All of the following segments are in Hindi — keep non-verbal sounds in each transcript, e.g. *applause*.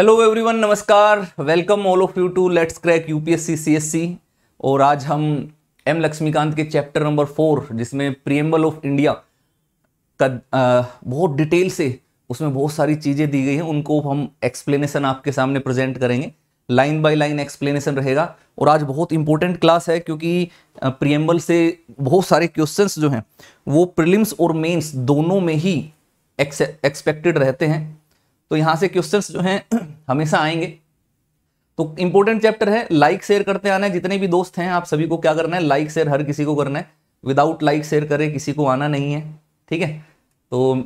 हेलो एवरीवन नमस्कार welcome all of you to let's crack UPSC CSC और आज हम एम लक्ष्मीकांत के चैप्टर नंबर फोर जिसमें प्रियम्बल ऑफ इंडिया का बहुत डिटेल से उसमें बहुत सारी चीज़ें दी गई हैं उनको हम एक्सप्लेनेशन आपके सामने प्रेजेंट करेंगे लाइन बाय लाइन एक्सप्लेनेशन रहेगा और आज बहुत इंपॉर्टेंट क्लास है क्योंकि प्रियम्बल से बहुत सारे क्वेश्चंस जो हैं वो प्रिलिम्स और मेंस दोनों में ही एक्सपेक्टेड रहते हैं तो यहाँ से क्वेश्चन जो हैं *clears throat* हमेशा आएंगे तो इंपॉर्टेंट चैप्टर है लाइक शेयर करते आना है जितने भी दोस्त हैं आप सभी को क्या करना है लाइक शेयर हर किसी को करना है विदाउट लाइक शेयर करे किसी को आना नहीं है ठीक है तो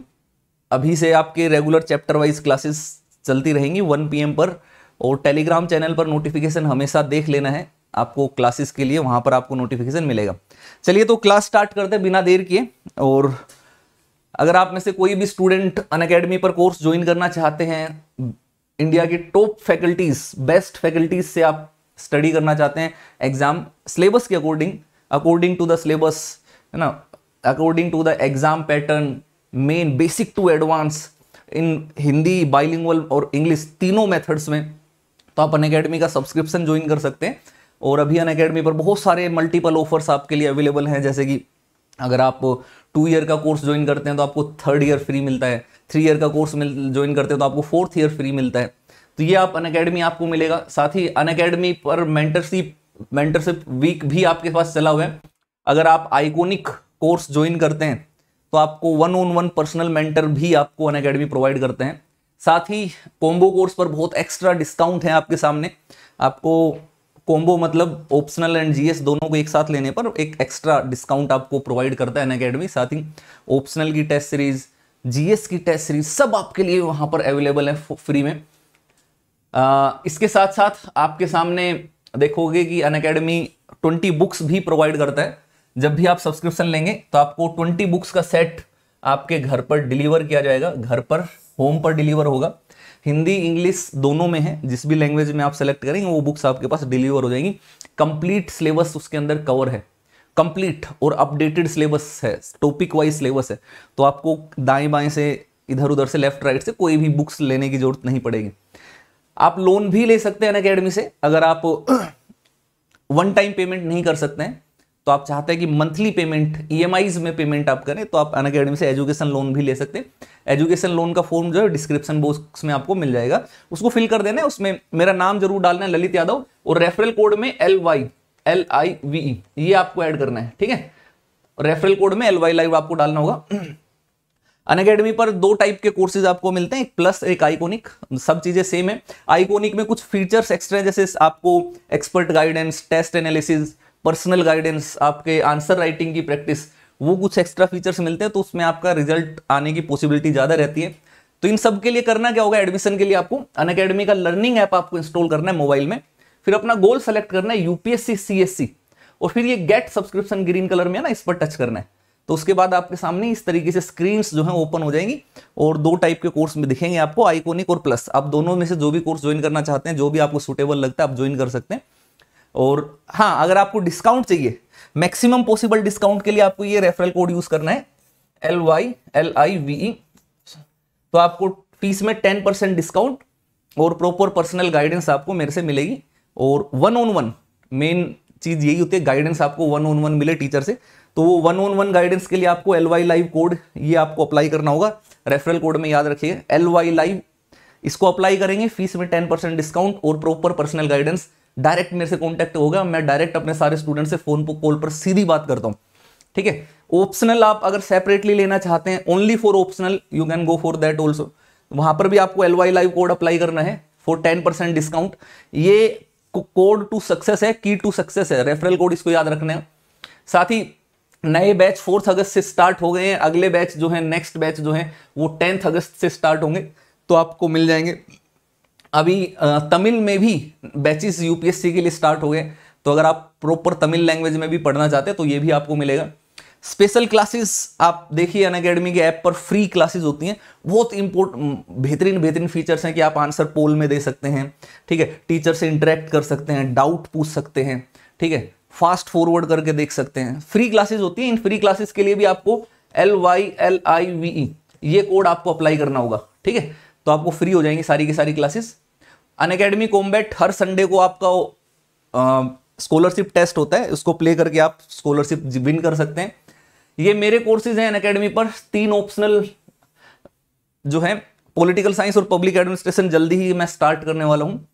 अभी से आपके रेगुलर चैप्टर वाइज क्लासेस चलती रहेंगी वन पी पर और टेलीग्राम चैनल पर नोटिफिकेशन हमेशा देख लेना है आपको क्लासेस के लिए वहाँ पर आपको नोटिफिकेशन मिलेगा चलिए तो क्लास स्टार्ट करते हैं बिना देर किए और अगर आप में से कोई भी स्टूडेंट अन अकेडमी पर कोर्स ज्वाइन करना चाहते हैं इंडिया के टॉप फैकल्टीज बेस्ट फैकल्टीज से आप स्टडी करना चाहते हैं एग्जाम सिलेबस के according according to the syllabus है ना according to the exam pattern main basic to advance in Hindi bilingual और इंग्लिश तीनों मेथड्स में तो आप अन अकेडमी का सब्सक्रिप्शन ज्वाइन कर सकते हैं और अभी अन अकेडमी पर बहुत सारे मल्टीपल ऑफर्स आपके लिए अवेलेबल हैं जैसे कि अगर आप टू ईयर का कोर्स ज्वाइन करते हैं तो आपको थर्ड ईयर फ्री मिलता है थ्री ईयर का कोर्स मिल ज्वाइन करते हैं तो आपको फोर्थ ईयर फ्री मिलता है तो ये आप अन अकेडमी आपको मिलेगा साथ ही अन अकेडमी पर मेंटरशिप मेंटरशिप वीक भी आपके पास चला हुआ है अगर आप आइकोनिक कोर्स ज्वाइन करते हैं तो आपको one on one personal mentor भी आपको अन अकेडमी प्रोवाइड करते हैं साथ ही कॉम्बो कोर्स पर बहुत एक्स्ट्रा डिस्काउंट है आपके सामने आपको कॉम्बो मतलब ऑप्शनल एंड जीएस दोनों को एक साथ लेने पर एक एक्स्ट्रा डिस्काउंट आपको प्रोवाइड करता है अकेडमी साथ ही ऑप्शनल की टेस्ट सीरीज जीएस की टेस्ट सीरीज सब आपके लिए वहां पर अवेलेबल है फ्री में आ, इसके साथ साथ आपके सामने देखोगे कि अन अकेडमी ट्वेंटी बुक्स भी प्रोवाइड करता है जब भी आप सब्सक्रिप्शन लेंगे तो आपको ट्वेंटी बुक्स का सेट आपके घर पर डिलीवर किया जाएगा घर पर होम पर डिलीवर होगा हिंदी इंग्लिश दोनों में है जिस भी लैंग्वेज में आप सेलेक्ट करेंगे वो बुक्स आपके पास डिलीवर हो जाएंगी कंप्लीट सिलेबस उसके अंदर कवर है कंप्लीट और अपडेटेड सिलेबस है टॉपिक वाइज सिलेबस है तो आपको दाएं बाएं से इधर उधर से लेफ्ट राइट से कोई भी बुक्स लेने की जरूरत नहीं पड़ेगी आप लोन भी ले सकते हैं अन अकेडमी से अगर आप वन टाइम पेमेंट नहीं कर सकते हैं तो आप चाहते हैं कि मंथली पेमेंट ई में पेमेंट आप करें तो आप अन अकेडमी से एजुकेशन लोन भी ले सकते हैं एजुकेशन लोन का फॉर्म जो है डिस्क्रिप्शन बॉक्स में आपको मिल जाएगा उसको फिल कर देना है उसमें मेरा नाम जरूर डालना है ललित यादव और रेफरल कोड में L Y L I V ये आपको ऐड करना है ठीक है रेफरल कोड में एल वाई लाइव आपको डालना होगा अन अकेडमी पर दो टाइप के कोर्सेज आपको मिलते हैं एक प्लस एक आइकोनिक सब चीज़ें सेम है आइकोनिक में कुछ फीचर्स एक्स्ट्रा जैसे आपको expert guidance test analysis personal guidance आपके आंसर राइटिंग की प्रैक्टिस वो कुछ एक्स्ट्रा फीचर्स मिलते हैं तो उसमें आपका रिजल्ट आने की पॉसिबिलिटी ज़्यादा रहती है तो इन सब के लिए करना क्या होगा एडमिशन के लिए आपको अन अकेडमी का लर्निंग ऐप आपको इंस्टॉल करना है मोबाइल में फिर अपना गोल सेलेक्ट करना है यूपीएससी सीएससी और फिर ये गेट सब्सक्रिप्शन ग्रीन कलर में है ना इस पर टच करना है तो उसके बाद आपके सामने इस तरीके से स्क्रीन जो है ओपन हो जाएंगी और दो टाइप के कोर्स में दिखेंगे आपको आइकोनिक और प्लस आप दोनों में से जो भी कोर्स ज्वाइन करना चाहते हैं जो भी आपको सुटेबल लगता है आप ज्वाइन कर सकते हैं और हाँ अगर आपको डिस्काउंट चाहिए मैक्सिमम पॉसिबल डिस्काउंट के लिए आपको ये रेफरल कोड यूज करना है L Y L I V E तो आपको फीस में टेन परसेंट डिस्काउंट और प्रॉपर पर्सनल गाइडेंस आपको मेरे से मिलेगी और वन ऑन वन मेन चीज़ यही होती है गाइडेंस आपको वन ऑन वन मिले टीचर से तो वो वन ऑन वन गाइडेंस के लिए आपको एल वाई लाइव कोड ये आपको अप्लाई करना होगा रेफरल कोड में याद रखिए एल वाई लाइव इसको अप्लाई करेंगे फीस में टेन परसेंट डिस्काउंट और प्रॉपर पर्सनल गाइडेंस डायरेक्ट मेरे से कॉन्टैक्ट होगा मैं डायरेक्ट अपने सारे स्टूडेंट से फोन पर कॉल पर सीधी बात करता हूँ ठीक है ऑप्शनल आप अगर सेपरेटली लेना चाहते हैं only for optional you can go for that also वहां पर भी आपको L Y live code apply करना है फॉर टेन परसेंट डिस्काउंट ये कोड टू सक्सेस है की टू सक्सेस है रेफरल कोड इसको याद रखना है साथ ही नए बैच फोर्थ अगस्त से स्टार्ट हो गए हैं अगले बैच जो है नेक्स्ट बैच जो है वो टेंथ अगस्त से स्टार्ट होंगे तो आपको मिल जाएंगे अभी तमिल में भी बैचेस यूपीएससी के लिए स्टार्ट हो गए तो अगर आप प्रॉपर तमिल लैंग्वेज में भी पढ़ना चाहते हैं तो ये भी आपको मिलेगा स्पेशल क्लासेस आप देखिए अन अकेडमी के ऐप पर फ्री क्लासेस होती हैं बहुत इम्पोर्ट बेहतरीन बेहतरीन फीचर्स हैं कि आप आंसर पोल में दे सकते हैं ठीक है टीचर से इंटरेक्ट कर सकते हैं डाउट पूछ सकते हैं ठीक है फास्ट फॉरवर्ड करके देख सकते हैं फ्री क्लासेस होती हैं इन फ्री क्लासेस के लिए भी आपको L Y L I V E ये कोड आपको अप्लाई करना होगा ठीक है तो आपको फ्री हो जाएंगी सारी की सारी क्लासेस अन अकेडमी कॉम्बैट हर संडे को आपका स्कॉलरशिप टेस्ट होता है उसको प्ले करके आप स्कॉलरशिप विन कर सकते हैं ये मेरे कोर्सेज हैं अनकेडमी अकेडमी पर तीन ऑप्शनल जो है पॉलिटिकल साइंस और पब्लिक एडमिनिस्ट्रेशन जल्दी ही मैं स्टार्ट करने वाला हूँ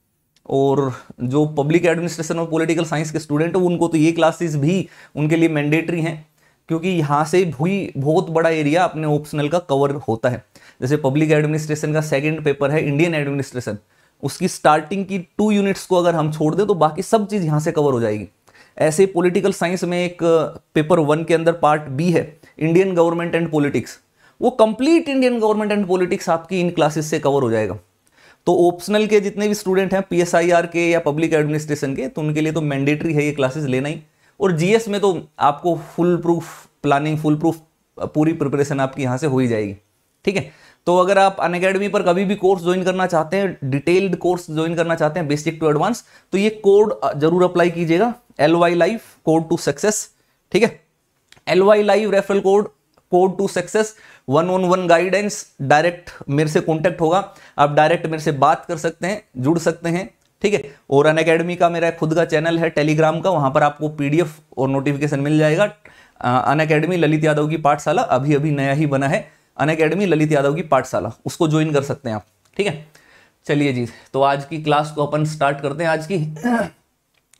और जो पब्लिक एडमिनिस्ट्रेशन और पॉलिटिकल साइंस के स्टूडेंट हो उनको तो ये क्लासेस भी उनके लिए मैंडेटरी हैं क्योंकि यहाँ से भी बहुत बड़ा एरिया अपने ऑप्शनल का कवर होता है जैसे पब्लिक एडमिनिस्ट्रेशन का सेकेंड पेपर है इंडियन एडमिनिस्ट्रेशन उसकी स्टार्टिंग की टू यूनिट्स को अगर हम छोड़ दें तो बाकी सब चीज़ यहाँ से कवर हो जाएगी ऐसे पॉलिटिकल साइंस में एक पेपर uh, वन के अंदर पार्ट बी है इंडियन गवर्नमेंट एंड पॉलिटिक्स वो complete Indian government and politics आपकी इन क्लासेस से कवर हो जाएगा तो ऑप्शनल के जितने भी स्टूडेंट हैं पी के या पब्लिक एडमिनिस्ट्रेशन के तो उनके लिए तो मैंडेटरी है ये क्लासेस लेना ही और जीएस में तो आपको full proof planning full proof पूरी प्रिपरेशन आपकी यहाँ से हो ही जाएगी ठीक है तो अगर आप अन अकेडमी पर कभी भी कोर्स ज्वाइन करना चाहते हैं डिटेल्ड कोर्स ज्वाइन करना चाहते हैं बेसिक टू एडवांस तो ये कोड जरूर अप्लाई कीजिएगा L Y life code to success ठीक है L Y live referral code code to success one on one guidance direct मेरे से कॉन्टेक्ट होगा आप डायरेक्ट मेरे से बात कर सकते हैं जुड़ सकते हैं ठीक है और अन अकेडमी का मेरा खुद का चैनल है टेलीग्राम का वहां पर आपको पीडीएफ और नोटिफिकेशन मिल जाएगा अन अकेडमी ललित यादव की पाठशाला अभी अभी नया ही बना है अन अकेडमी ललित यादव की पाठशाला उसको ज्वाइन कर सकते हैं आप ठीक है चलिए जी तो आज की क्लास को अपन स्टार्ट करते हैं आज की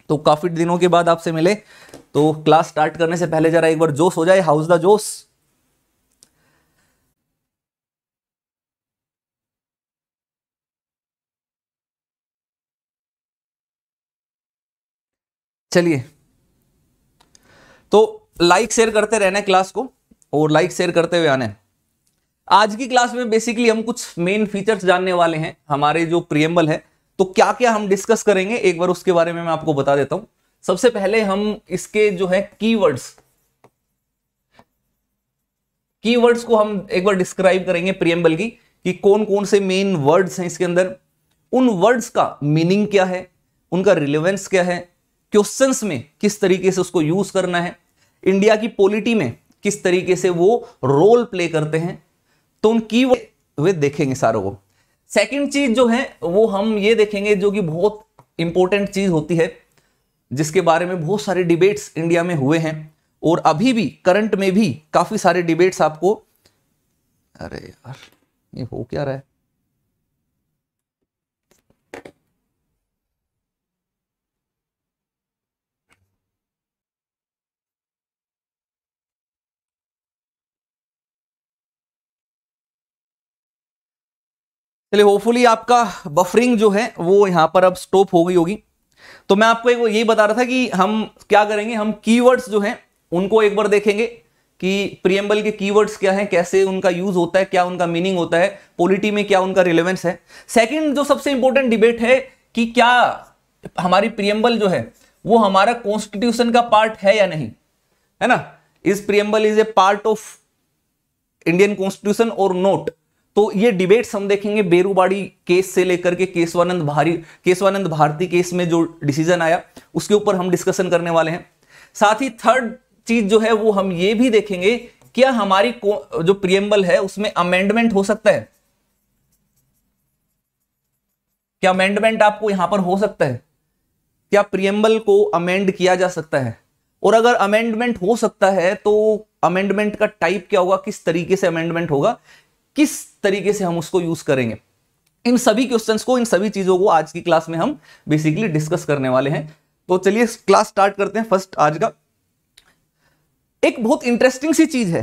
तो काफ़ी दिनों के बाद आपसे मिले तो क्लास स्टार्ट करने से पहले जरा एक बार जोश हो जाए हाउस द जोश चलिए तो लाइक शेयर करते रहने क्लास को और लाइक शेयर करते हुए आने आज की क्लास में बेसिकली हम कुछ मेन फीचर्स जानने वाले हैं हमारे जो प्रियम्बल है तो क्या क्या हम डिस्कस करेंगे एक बार उसके बारे में मैं आपको बता देता हूं सबसे पहले हम इसके जो है कीवर्ड्स कीवर्ड्स को हम एक बार डिस्क्राइब करेंगे प्रियम्बल की कि कौन कौन से मेन वर्ड्स हैं इसके अंदर उन वर्ड्स का मीनिंग क्या है उनका रिलेवेंस क्या है क्वेश्चन में किस तरीके से उसको यूज करना है इंडिया की पॉलिटी में किस तरीके से वो रोल प्ले करते हैं तो उन की वे देखेंगे सारों को सेकंड चीज जो है वो हम ये देखेंगे जो कि बहुत इंपॉर्टेंट चीज होती है जिसके बारे में बहुत सारे डिबेट्स इंडिया में हुए हैं और अभी भी करंट में भी काफी सारे डिबेट्स आपको अरे यार ये हो क्या रहा है चलिए होपफुली आपका बफरिंग जो है वो यहाँ पर अब स्टॉप हो गई होगी तो मैं आपको एक यही बता रहा था कि हम क्या करेंगे हम कीवर्ड्स जो हैं उनको एक बार देखेंगे कि प्रियम्बल के कीवर्ड्स क्या हैं कैसे उनका यूज होता है क्या उनका मीनिंग होता है पॉलिटी में क्या उनका रिलेवेंस है सेकेंड जो सबसे इंपॉर्टेंट डिबेट है कि क्या हमारी प्रियम्बल जो है वो हमारा कॉन्स्टिट्यूशन का पार्ट है या नहीं है ना इस preamble is a part of Indian constitution और नोट तो ये डिबेट्स हम देखेंगे बेरूबाड़ी केस से लेकर के केशवानंद भारी केशवानंद भारती केस में जो डिसीजन आया उसके ऊपर हम डिस्कशन करने वाले हैं साथ ही थर्ड चीज जो है वो हम ये भी देखेंगे क्या हमारी जो प्रियम्बल है उसमें अमेंडमेंट हो सकता है क्या अमेंडमेंट आपको यहां पर हो सकता है क्या प्रियम्बल को अमेंड किया जा सकता है और अगर अमेंडमेंट हो सकता है तो अमेंडमेंट का टाइप क्या होगा किस तरीके से अमेंडमेंट होगा किस तरीके से हम उसको यूज करेंगे इन सभी क्वेश्चंस को इन सभी चीजों को आज की क्लास में हम बेसिकली डिस्कस करने वाले हैं तो चलिए क्लास स्टार्ट करते हैं फर्स्ट आज का एक बहुत इंटरेस्टिंग सी चीज है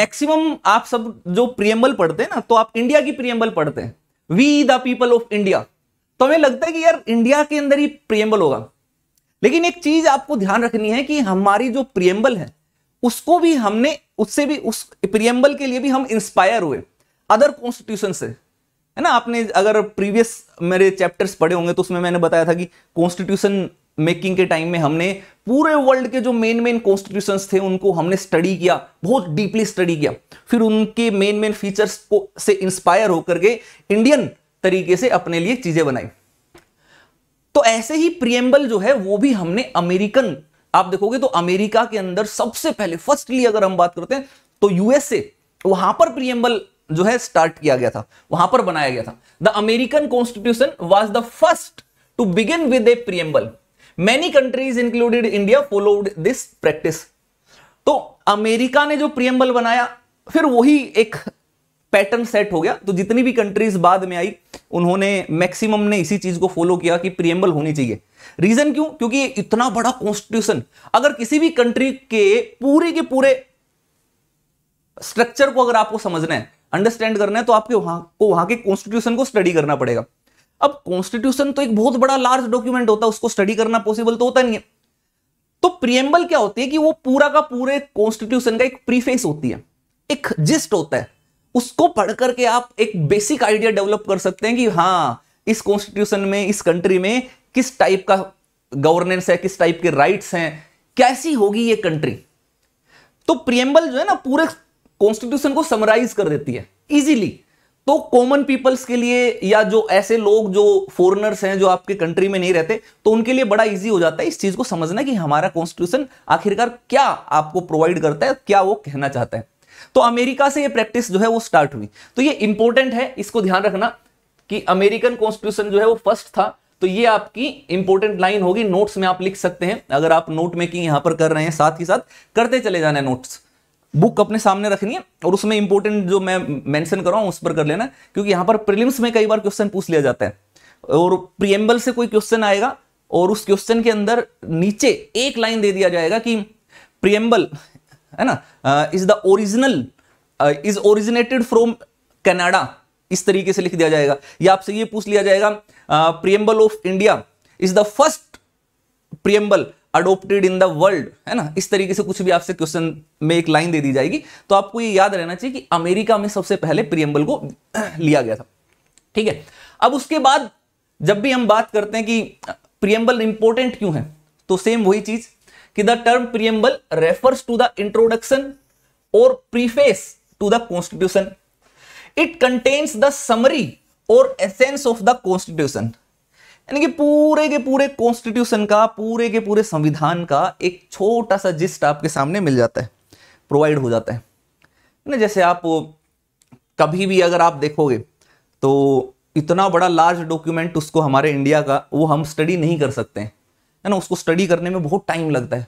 मैक्सिमम आप सब जो प्रियम्बल पढ़ते हैं ना तो आप इंडिया की प्रियम्बल पढ़ते हैं we the people of India तो हमें लगता है कि यार इंडिया के अंदर ही प्रियम्बल होगा लेकिन एक चीज आपको ध्यान रखनी है कि हमारी जो प्रियम्बल है उसको भी हमने उससे भी उस प्रियम्बल के लिए भी हम इंस्पायर हुए अदर कॉन्स्टिट्यूशन से है ना आपने अगर प्रीवियस मेरे चैप्टर्स पढ़े होंगे तो उसमें मैंने बताया था कि कॉन्स्टिट्यूशन मेकिंग के टाइम में हमने पूरे वर्ल्ड के जो मेन मेन कॉन्स्टिट्यूशन थे उनको हमने स्टडी किया बहुत डीपली स्टडी किया फिर उनके मेन मेन फीचर्स को से इंस्पायर होकर के इंडियन तरीके से अपने लिए चीजें बनाई तो ऐसे ही प्रियम्बल जो है वो भी हमने अमेरिकन आप देखोगे तो अमेरिका के अंदर सबसे पहले फर्स्टली अगर हम बात करते हैं तो यूएसए वहां पर प्रियम्बल जो है स्टार्ट किया गया था वहां पर बनाया गया था the American constitution was the first to begin with a preamble many countries included India followed this practice तो अमेरिका ने जो प्रियम्बल बनाया फिर वही एक पैटर्न सेट हो गया तो जितनी भी कंट्रीज बाद में आई उन्होंने मैक्सिमम ने इसी चीज को फॉलो किया कि प्रियम्बल होनी चाहिए रीजन क्यों क्योंकि इतना बड़ा कॉन्स्टिट्यूशन अगर किसी भी कंट्री के पूरे के पूरे स्ट्रक्चर को अगर आपको समझना है अंडरस्टैंड करना है तो आपके वहां को वहां के कॉन्स्टिट्यूशन को स्टडी करना पड़ेगा अब कॉन्स्टिट्यूशन तो एक बहुत बड़ा लार्ज डॉक्यूमेंट होता है उसको स्टडी करना पॉसिबल तो होता नहीं है तो प्रियम्बल क्या होती है कि वो पूरा का पूरे कॉन्स्टिट्यूशन का एक प्रीफेस होती है एक जिस्ट होता है उसको पढ़ करके आप एक बेसिक आइडिया डेवलप कर सकते हैं कि हाँ इस कॉन्स्टिट्यूशन में इस कंट्री में किस टाइप का गवर्नेंस है किस टाइप के राइट्स हैं कैसी होगी ये कंट्री तो प्रियम्बल जो है ना पूरे कॉन्स्टिट्यूशन को समराइज कर देती है इजीली तो कॉमन पीपल्स के लिए या जो ऐसे लोग जो फॉरेनर्स हैं जो आपके कंट्री में नहीं रहते तो उनके लिए बड़ा इजी हो जाता है इस चीज को समझना कि हमारा कॉन्स्टिट्यूशन आखिरकार क्या आपको प्रोवाइड करता है क्या वो कहना चाहता है तो अमेरिका से ये प्रैक्टिस जो है वो स्टार्ट हुई तो ये इंपॉर्टेंट है इसको ध्यान रखना कि अमेरिकन कॉन्स्टिट्यूशन जो है वो फर्स्ट था तो ये आपकी इंपॉर्टेंट लाइन होगी नोट्स में आप लिख सकते हैं अगर आप नोट मेकिंग यहां पर कर रहे हैं साथ ही साथ करते चले जाना है नोट्स बुक अपने सामने रखनी है और उसमें इंपॉर्टेंट जो मैं मेंशन कर रहा हूं उस पर कर लेना क्योंकि यहां पर प्रीलिम्स में कई बार क्वेश्चन पूछ लिया जाता है और प्रियम्बल से कोई क्वेश्चन आएगा और उस क्वेश्चन के अंदर नीचे एक लाइन दे दिया जाएगा कि प्रियम्बल है ना is the original is originated from Canada इस तरीके से लिख दिया जाएगा या आपसे ये पूछ लिया जाएगा preamble of India is the first preamble adopted in the world है ना इस तरीके से कुछ भी आपसे क्वेश्चन में एक लाइन दे दी जाएगी तो आपको ये याद रहना चाहिए कि अमेरिका में सबसे पहले प्रियम्बल को *clears throat* लिया गया था ठीक है अब उसके बाद जब भी हम बात करते हैं कि प्रियम्बल इंपोर्टेंट क्यों है तो सेम वही चीज कि the term preamble refers to the introduction और preface to the constitution it contains the summary और एसेंस ऑफ द कॉन्स्टिट्यूशन यानी कि पूरे के पूरे कॉन्स्टिट्यूशन का पूरे के पूरे संविधान का एक छोटा सा जिस्ट आपके सामने मिल जाता है प्रोवाइड हो जाता है ना जैसे आप कभी भी अगर आप देखोगे तो इतना बड़ा लार्ज डॉक्यूमेंट उसको हमारे इंडिया का वो हम स्टडी नहीं कर सकते हैं है ना उसको स्टडी करने में बहुत टाइम लगता है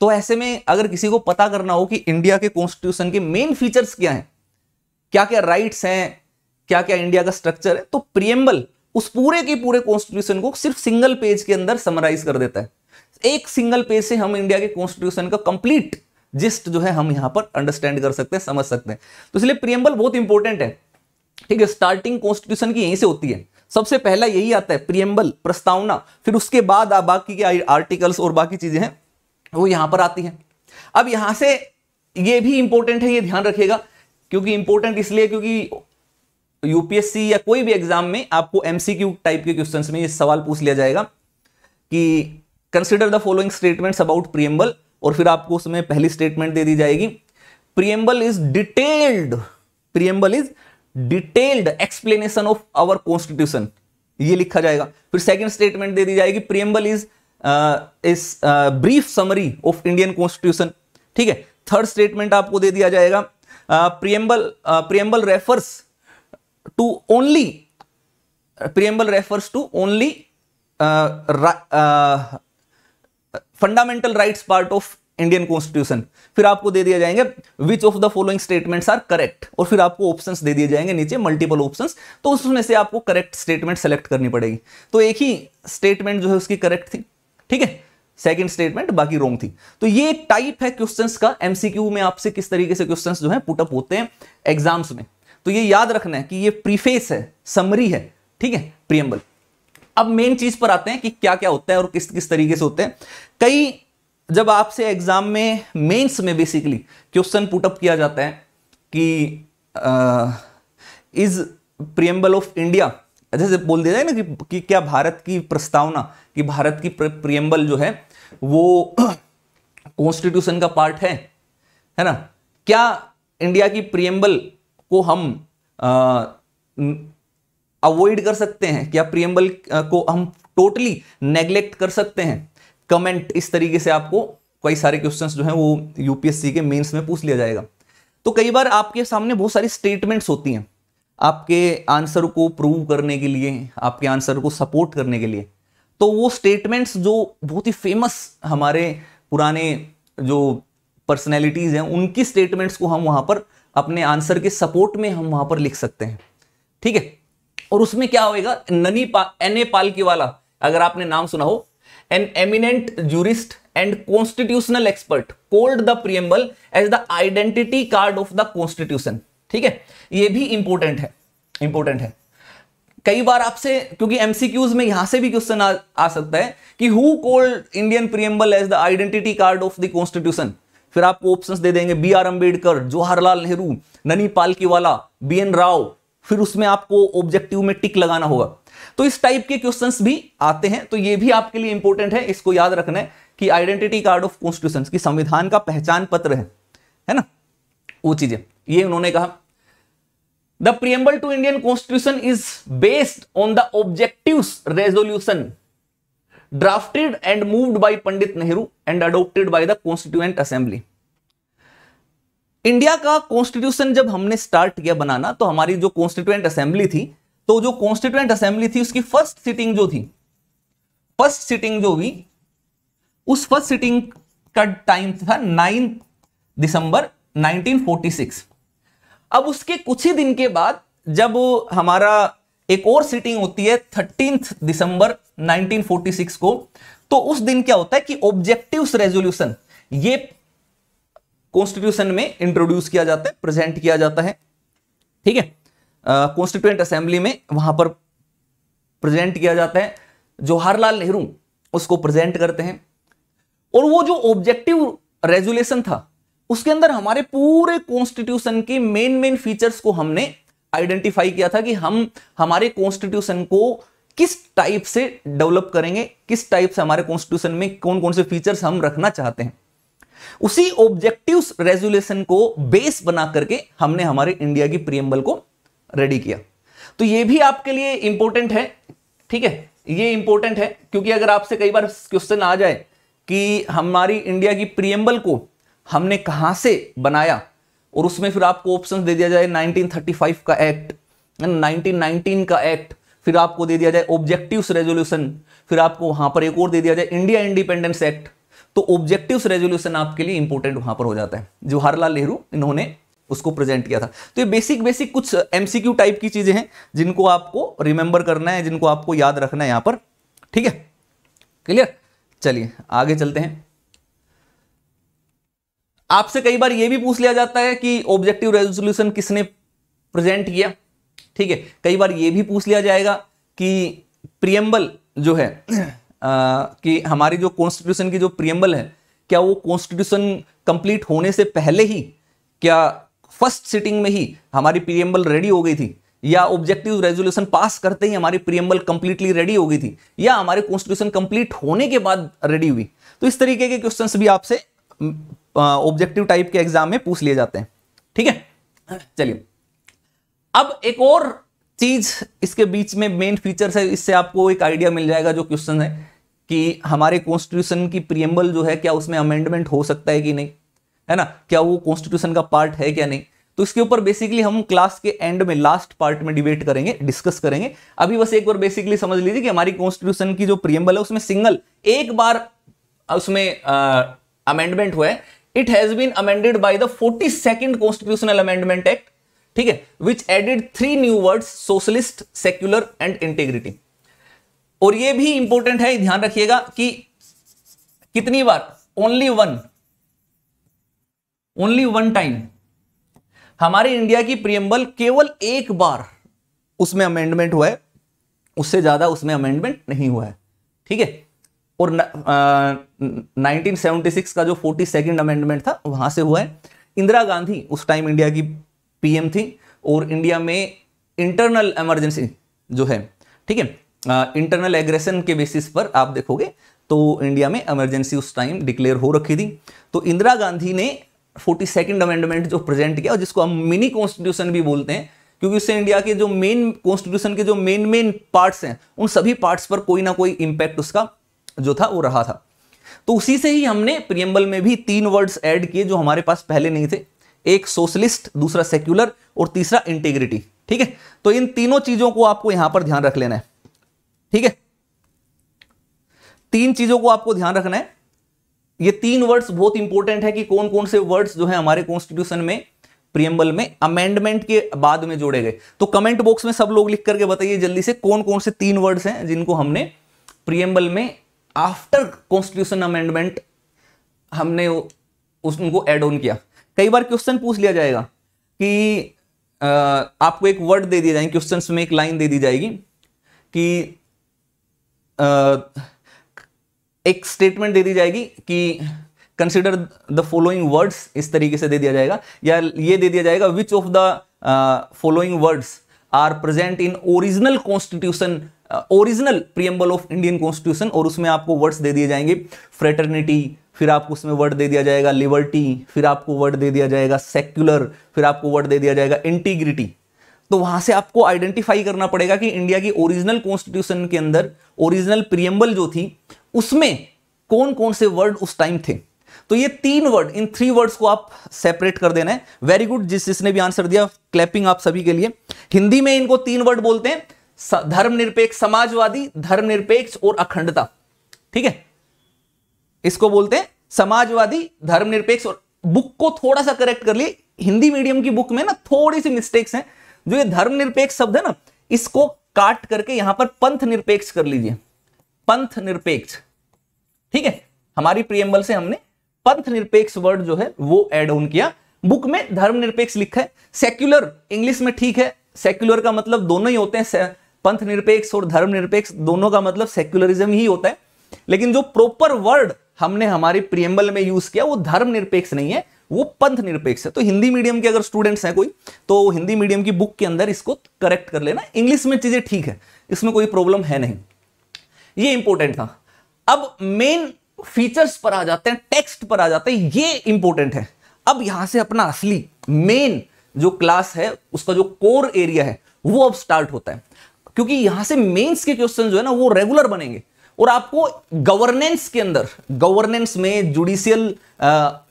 तो ऐसे में अगर किसी को पता करना हो कि इंडिया के कॉन्स्टिट्यूशन के मेन फीचर्स क्या हैं क्या क्या राइट्स हैं क्या क्या इंडिया का स्ट्रक्चर है तो प्रियम्बल उस पूरे के पूरे कॉन्स्टिट्यूशन को सिर्फ सिंगल पेज के अंदर समराइज कर देता है एक सिंगल पेज से हम इंडिया के कॉन्स्टिट्यूशन का कंप्लीट जिस्ट जो है हम यहां पर अंडरस्टैंड कर सकते हैं समझ सकते हैं तो इसलिए प्रियम्बल बहुत इंपॉर्टेंट है ठीक है स्टार्टिंग कॉन्स्टिट्यूशन की यहीं से होती है सबसे पहला यही आता है प्रियम्बल प्रस्तावना फिर उसके बाद बाकी के आर्टिकल्स और बाकी चीजें हैं वो यहां पर आती हैं अब यहां से ये भी इंपॉर्टेंट है ये ध्यान रखिएगा क्योंकि इंपॉर्टेंट इसलिए क्योंकि यूपीएससी या कोई भी एग्जाम में आपको एमसीक्यू टाइप के क्वेश्चन में ये सवाल पूछ लिया जाएगा कि consider the following statements about preamble और फिर आपको उसमें पहली स्टेटमेंट दे दी जाएगी preamble is detailed preamble is detailed explanation of our constitution ये लिखा जाएगा फिर सेकेंड स्टेटमेंट दे दी जाएगी preamble is is brief summary of Indian constitution ठीक है थर्ड स्टेटमेंट आपको दे दिया जाएगा preamble preamble refers to only preamble refers to only fundamental rights part of Indian constitution फिर आपको दे दिया जाएंगे which of the following statements are correct और फिर आपको ऑप्शंस दे दिए जाएंगे नीचे मल्टीपल ऑप्शंस तो उसमें से आपको करेक्ट स्टेटमेंट सेलेक्ट करनी पड़ेगी तो एक ही स्टेटमेंट जो है उसकी करेक्ट थी ठीक है सेकंड स्टेटमेंट बाकी रोंग थी तो ये एक टाइप है क्वेश्चंस का एमसीक्यू में आपसे किस तरीके से क्वेश्चंस जो है पुटअप होते हैं एग्जाम्स में तो ये याद रखना है कि ये प्रीफेस है समरी है ठीक है प्रियम्बल अब मेन चीज पर आते हैं कि क्या क्या होता है और किस किस तरीके से होते हैं कई जब आपसे एग्जाम में मेन्स में बेसिकली क्वेश्चन पुटअप किया जाता है कि इज प्रियम्बल ऑफ इंडिया अच्छा, जैसे बोल दिया जाए ना कि, कि क्या भारत की प्रस्तावना कि भारत की प्रियम्बल जो है वो कॉन्स्टिट्यूशन *clears throat* का पार्ट है है ना क्या इंडिया की प्रियम्बल को हम अवॉइड कर सकते हैं क्या प्रियम्बल को हम टोटली नेग्लेक्ट कर सकते हैं कमेंट इस तरीके से आपको कई सारे क्वेश्चंस जो हैं वो यूपीएससी के मेंस में पूछ लिया जाएगा तो कई बार आपके सामने बहुत सारी स्टेटमेंट्स होती हैं आपके आंसर को प्रूव करने के लिए आपके आंसर को सपोर्ट करने के लिए तो वो स्टेटमेंट्स जो बहुत ही फेमस हमारे पुराने जो पर्सनैलिटीज़ हैं उनकी स्टेटमेंट्स को हम वहाँ पर अपने आंसर के सपोर्ट में हम वहाँ पर लिख सकते हैं ठीक है और उसमें क्या होएगा ननी पा एन ए पालकी वाला अगर आपने नाम सुना हो an eminent jurist and constitutional expert called the preamble as the identity card of the constitution ठीक है ये भी इंपॉर्टेंट है इंपॉर्टेंट है कई बार आपसे क्योंकि एमसीक्यूज में यहां से भी क्वेश्चन आ, आ सकता है कि who called Indian preamble as the identity card of the constitution फिर आपको ऑप्शन दे देंगे B R Ambedkar Jawaharlal Nehru Nani Palkhivala B N Rao फिर उसमें आपको ऑब्जेक्टिव में टिक लगाना होगा तो इस टाइप के क्वेश्चन भी आते हैं तो ये भी आपके लिए इंपॉर्टेंट है इसको याद रखना है कि आइडेंटिटी कार्ड ऑफ कॉन्स्टिट्यूशन की संविधान का पहचान पत्र है है ना वो चीजें ये उन्होंने कहा the preamble to Indian constitution is based on the objective resolution drafted and moved by Pandit Nehru and adopted by the constituent assembly India का कॉन्स्टिट्यूशन जब हमने स्टार्ट किया बनाना तो हमारी जो कॉन्स्टिट्यूएंट असेंबली थी तो जो कॉन्स्टिट्यूएंट असेंबली थी उसकी फर्स्ट सिटिंग जो थी फर्स्ट सिटिंग जो हुई उस फर्स्ट सिटिंग का टाइम था 9 दिसंबर 1946 अब उसके कुछ ही दिन के बाद जब हमारा एक और सिटिंग होती है थर्टीन दिसंबर 1946 को तो उस दिन क्या होता है कि ऑब्जेक्टिव रेजोल्यूशन ये कॉन्स्टिट्यूशन में इंट्रोड्यूस किया जाता है प्रेजेंट किया जाता है ठीक है कॉन्स्टिट्यूएंट असेंबली में वहां पर प्रेजेंट किया जाता है जवाहरलाल नेहरू उसको प्रेजेंट करते हैं और वो जो ऑब्जेक्टिव रेजुलेशन था उसके अंदर हमारे पूरे कॉन्स्टिट्यूशन के मेन मेन फीचर्स को हमने आइडेंटिफाई किया था कि हम हमारे कॉन्स्टिट्यूशन को किस टाइप से डेवलप करेंगे किस टाइप से हमारे कॉन्स्टिट्यूशन में कौन कौन से फीचर्स हम रखना चाहते हैं उसी ऑब्जेक्टिव रेजुलेशन को बेस बना करके हमने हमारे इंडिया की प्रियम्बल को रेडी किया तो ये भी आपके लिए इंपॉर्टेंट है ठीक है ये इंपॉर्टेंट है क्योंकि अगर आपसे कई बार क्वेश्चन आ जाए कि हमारी इंडिया की प्रियम्बल को हमने कहाँ से बनाया और उसमें फिर आपको ऑप्शन दे दिया जाए 1935 का एक्ट 1919 का एक्ट फिर आपको दे दिया जाए ऑब्जेक्टिव रेजोल्यूशन फिर आपको वहां पर एक और दे दिया जाए इंडिया इंडिपेंडेंस एक्ट तो ऑब्जेक्टिव रेजोल्यूशन आपके लिए इंपॉर्टेंट वहां पर हो जाता है जवाहरलाल नेहरू इन्होंने उसको प्रेजेंट किया था तो ये बेसिक बेसिक कुछ एमसीक्यू टाइप की चीजें हैं जिनको आपको रिमेंबर करना है जिनको आपको याद रखना है यहां पर ठीक है क्लियर चलिए आगे चलते हैं आपसे कई बार यह भी पूछ लिया जाता है कि ऑब्जेक्टिव रेजोल्यूशन किसने प्रेजेंट किया ठीक है कई बार यह भी पूछ लिया जाएगा कि प्रियम्बल जो है आ, कि हमारी जो कॉन्स्टिट्यूशन की जो प्रियम्बल है क्या वो कॉन्स्टिट्यूशन कंप्लीट होने से पहले ही क्या फर्स्ट सिटिंग में ही हमारी प्रियम्बल रेडी हो गई थी या ऑब्जेक्टिव रेजोल्यूशन पास करते ही हमारी प्रियम्बल कंप्लीटली रेडी हो गई थी या हमारे कॉन्स्टिट्यूशन कंप्लीट होने के बाद रेडी हुई तो इस तरीके के क्वेश्चंस भी आपसे ऑब्जेक्टिव टाइप के एग्जाम में पूछ लिए जाते हैं ठीक है चलिए अब एक और चीज इसके बीच में मेन फीचर है इससे आपको एक आइडिया मिल जाएगा जो क्वेश्चन है कि हमारे कॉन्स्टिट्यूशन की प्रियम्बल जो है क्या उसमें अमेंडमेंट हो सकता है कि नहीं है ना क्या वो कॉन्स्टिट्यूशन का पार्ट है क्या नहीं तो इसके ऊपर बेसिकली हम क्लास के एंड में लास्ट पार्ट में डिबेट करेंगे डिस्कस करेंगे अभी बस एक बार बेसिकली समझ लीजिए कि हमारी कॉन्स्टिट्यूशन की जो प्रियम्बल है उसमें सिंगल एक बार उसमें अमेंडमेंट हुआ है it has been amended by the forty second constitutional amendment act ठीक है which added three new words socialist secular and integrity और ये भी इंपॉर्टेंट है ध्यान रखिएगा कि कितनी बार only one only one time हमारे इंडिया की प्रियम्बल केवल एक बार उसमें अमेंडमेंट हुआ है उससे ज्यादा उसमें अमेंडमेंट नहीं हुआ है ठीक है और आ, 1976 का जो फोर्टी सेकेंड अमेंडमेंट था वहां से हुआ है इंदिरा गांधी उस टाइम इंडिया की पीएम थी और इंडिया में इंटरनल इमरजेंसी जो है ठीक है इंटरनल एग्रेशन के बेसिस पर आप देखोगे तो इंडिया में इमरजेंसी उस टाइम डिक्लेयर हो रखी थी तो इंदिरा गांधी ने फोर्टी सेकेंड अमेंडमेंट जो प्रेजेंट किया जिसको हम मिनी कॉन्स्टिट्यूशन भी बोलते हैं क्योंकि उससे इंडिया के जो मेन कॉन्स्टिट्यूशन के जो मेन मेन पार्ट्स हैं उन सभी पार्ट्स पर कोई ना कोई इंपैक्ट उसका जो था वो रहा था तो उसी से ही हमने प्रियम्बल में भी तीन वर्ड्स ऐड किए जो हमारे पास पहले नहीं थे एक सोशलिस्ट दूसरा सेक्युलर और तीसरा इंटीग्रिटी ठीक है तो इन तीनों चीजों को आपको यहां पर ध्यान रख लेना है ठीक है तीन चीजों को आपको ध्यान रखना है ये तीन वर्ड्स बहुत इंपॉर्टेंट है कि कौन कौन से वर्ड्स जो है हमारे कॉन्स्टिट्यूशन में प्रियम्बल में अमेंडमेंट के बाद में जोड़े गए तो कमेंट बॉक्स में सब लोग लिख करके बताइए जल्दी से कौन कौन से तीन वर्ड्स हैं जिनको हमने प्रियम्बल में आफ्टर कॉन्स्टिट्यूशन अमेंडमेंट हमने उसको एड ऑन किया कई बार क्वेश्चन पूछ लिया जाएगा कि आ, आपको एक वर्ड दे दिया जाएंगे क्वेश्चन में एक लाइन दे दी जाएगी कि आ, एक स्टेटमेंट दे दी जाएगी कि कंसिडर द फॉलोइंग वर्ड्स इस तरीके से दे दिया जाएगा या ये दे दिया जाएगा which of the following words are present in original constitution original preamble of Indian constitution और उसमें आपको वर्ड्स दे दिए जाएंगे फ्रेटर्निटी फिर आपको उसमें वर्ड दे दिया जाएगा लिबर्टी फिर आपको वर्ड दे दिया जाएगा सेक्युलर फिर आपको वर्ड दे दिया जाएगा इंटीग्रिटी तो वहां से आपको आइडेंटिफाई करना पड़ेगा कि इंडिया की ओरिजिनल कॉन्स्टिट्यूशन के अंदर ओरिजिनल प्रियम्बल जो थी उसमें कौन कौन से वर्ड उस टाइम थे तो ये तीन वर्ड इन थ्री वर्ड्स को आप सेपरेट कर देना है वेरी गुड जिस जिसने भी आंसर दिया क्लैपिंग आप सभी के लिए हिंदी में इनको तीन वर्ड बोलते हैं धर्मनिरपेक्ष समाजवादी धर्मनिरपेक्ष और अखंडता ठीक है इसको बोलते हैं समाजवादी धर्मनिरपेक्ष और बुक को थोड़ा सा करेक्ट कर लिए हिंदी मीडियम की बुक में ना थोड़ी सी मिस्टेक्स हैं जो ये धर्मनिरपेक्ष शब्द है ना इसको काट करके यहां पर पंथ निरपेक्ष कर लीजिए पंथ निरपेक्ष ठीक है हमारी प्रियम्बल से हमने पंथ निरपेक्ष वर्ड जो है वो एड ऑन किया बुक में धर्मनिरपेक्ष लिखा है सेक्युलर इंग्लिश में ठीक है सेक्युलर का मतलब दोनों ही होते हैं पंथ निरपेक्ष और धर्म निरपेक्ष दोनों का मतलब सेक्युलरिज्म ही होता है लेकिन जो प्रॉपर वर्ड हमने हमारे प्रियम्बल में यूज किया वो धर्म निरपेक्ष नहीं है वो पंथ निरपेक्ष है तो हिंदी मीडियम के अगर स्टूडेंट्स हैं कोई तो हिंदी मीडियम की बुक के अंदर इसको करेक्ट कर लेना इंग्लिश में चीजें ठीक है इसमें कोई प्रॉब्लम है नहीं ये इंपॉर्टेंट था अब मेन फीचर्स पर आ जाते हैं टेक्स्ट पर आ जाते हैं ये इंपॉर्टेंट है अब यहां से अपना असली मेन जो क्लास है उसका जो कोर एरिया है वो अब स्टार्ट होता है क्योंकि यहां से मेंस के क्वेश्चन जो है ना वो रेगुलर बनेंगे और आपको गवर्नेंस के अंदर गवर्नेंस में जुडिशियल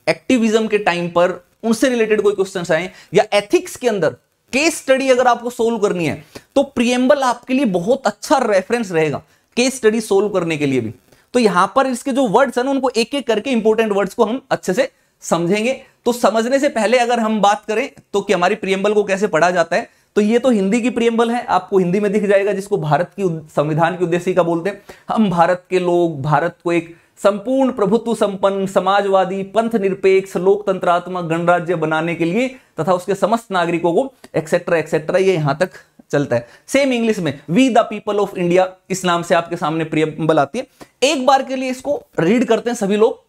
एक्टिविज्म के टाइम पर उनसे रिलेटेड कोई क्वेश्चन आए या एथिक्स के अंदर केस स्टडी अगर आपको सोल्व करनी है तो प्रियम्बल आपके लिए बहुत अच्छा रेफरेंस रहेगा केस स्टडी सोल्व करने के लिए भी तो यहां पर इसके जो वर्ड्स हैं ना उनको एक एक करके इंपोर्टेंट वर्ड्स को हम अच्छे से समझेंगे तो समझने से पहले अगर हम बात करें तो कि हमारी प्रियम्बल को कैसे पढ़ा जाता है तो ये तो हिंदी की प्रियम्बल है आपको हिंदी में दिख जाएगा जिसको भारत की संविधान की का बोलते हैं हम भारत के लोग भारत को एक संपूर्ण प्रभुत्व संपन्न समाजवादी पंथ निरपेक्ष लोकतंत्रात्मक गणराज्य बनाने के लिए तथा उसके समस्त नागरिकों को एक्सेट्रा एक्सेट्रा ये यहां तक चलता है सेम इंग्लिश में we the people of India इस नाम से आपके सामने प्रियम्बल आती है एक बार के लिए इसको रीड करते हैं सभी लोग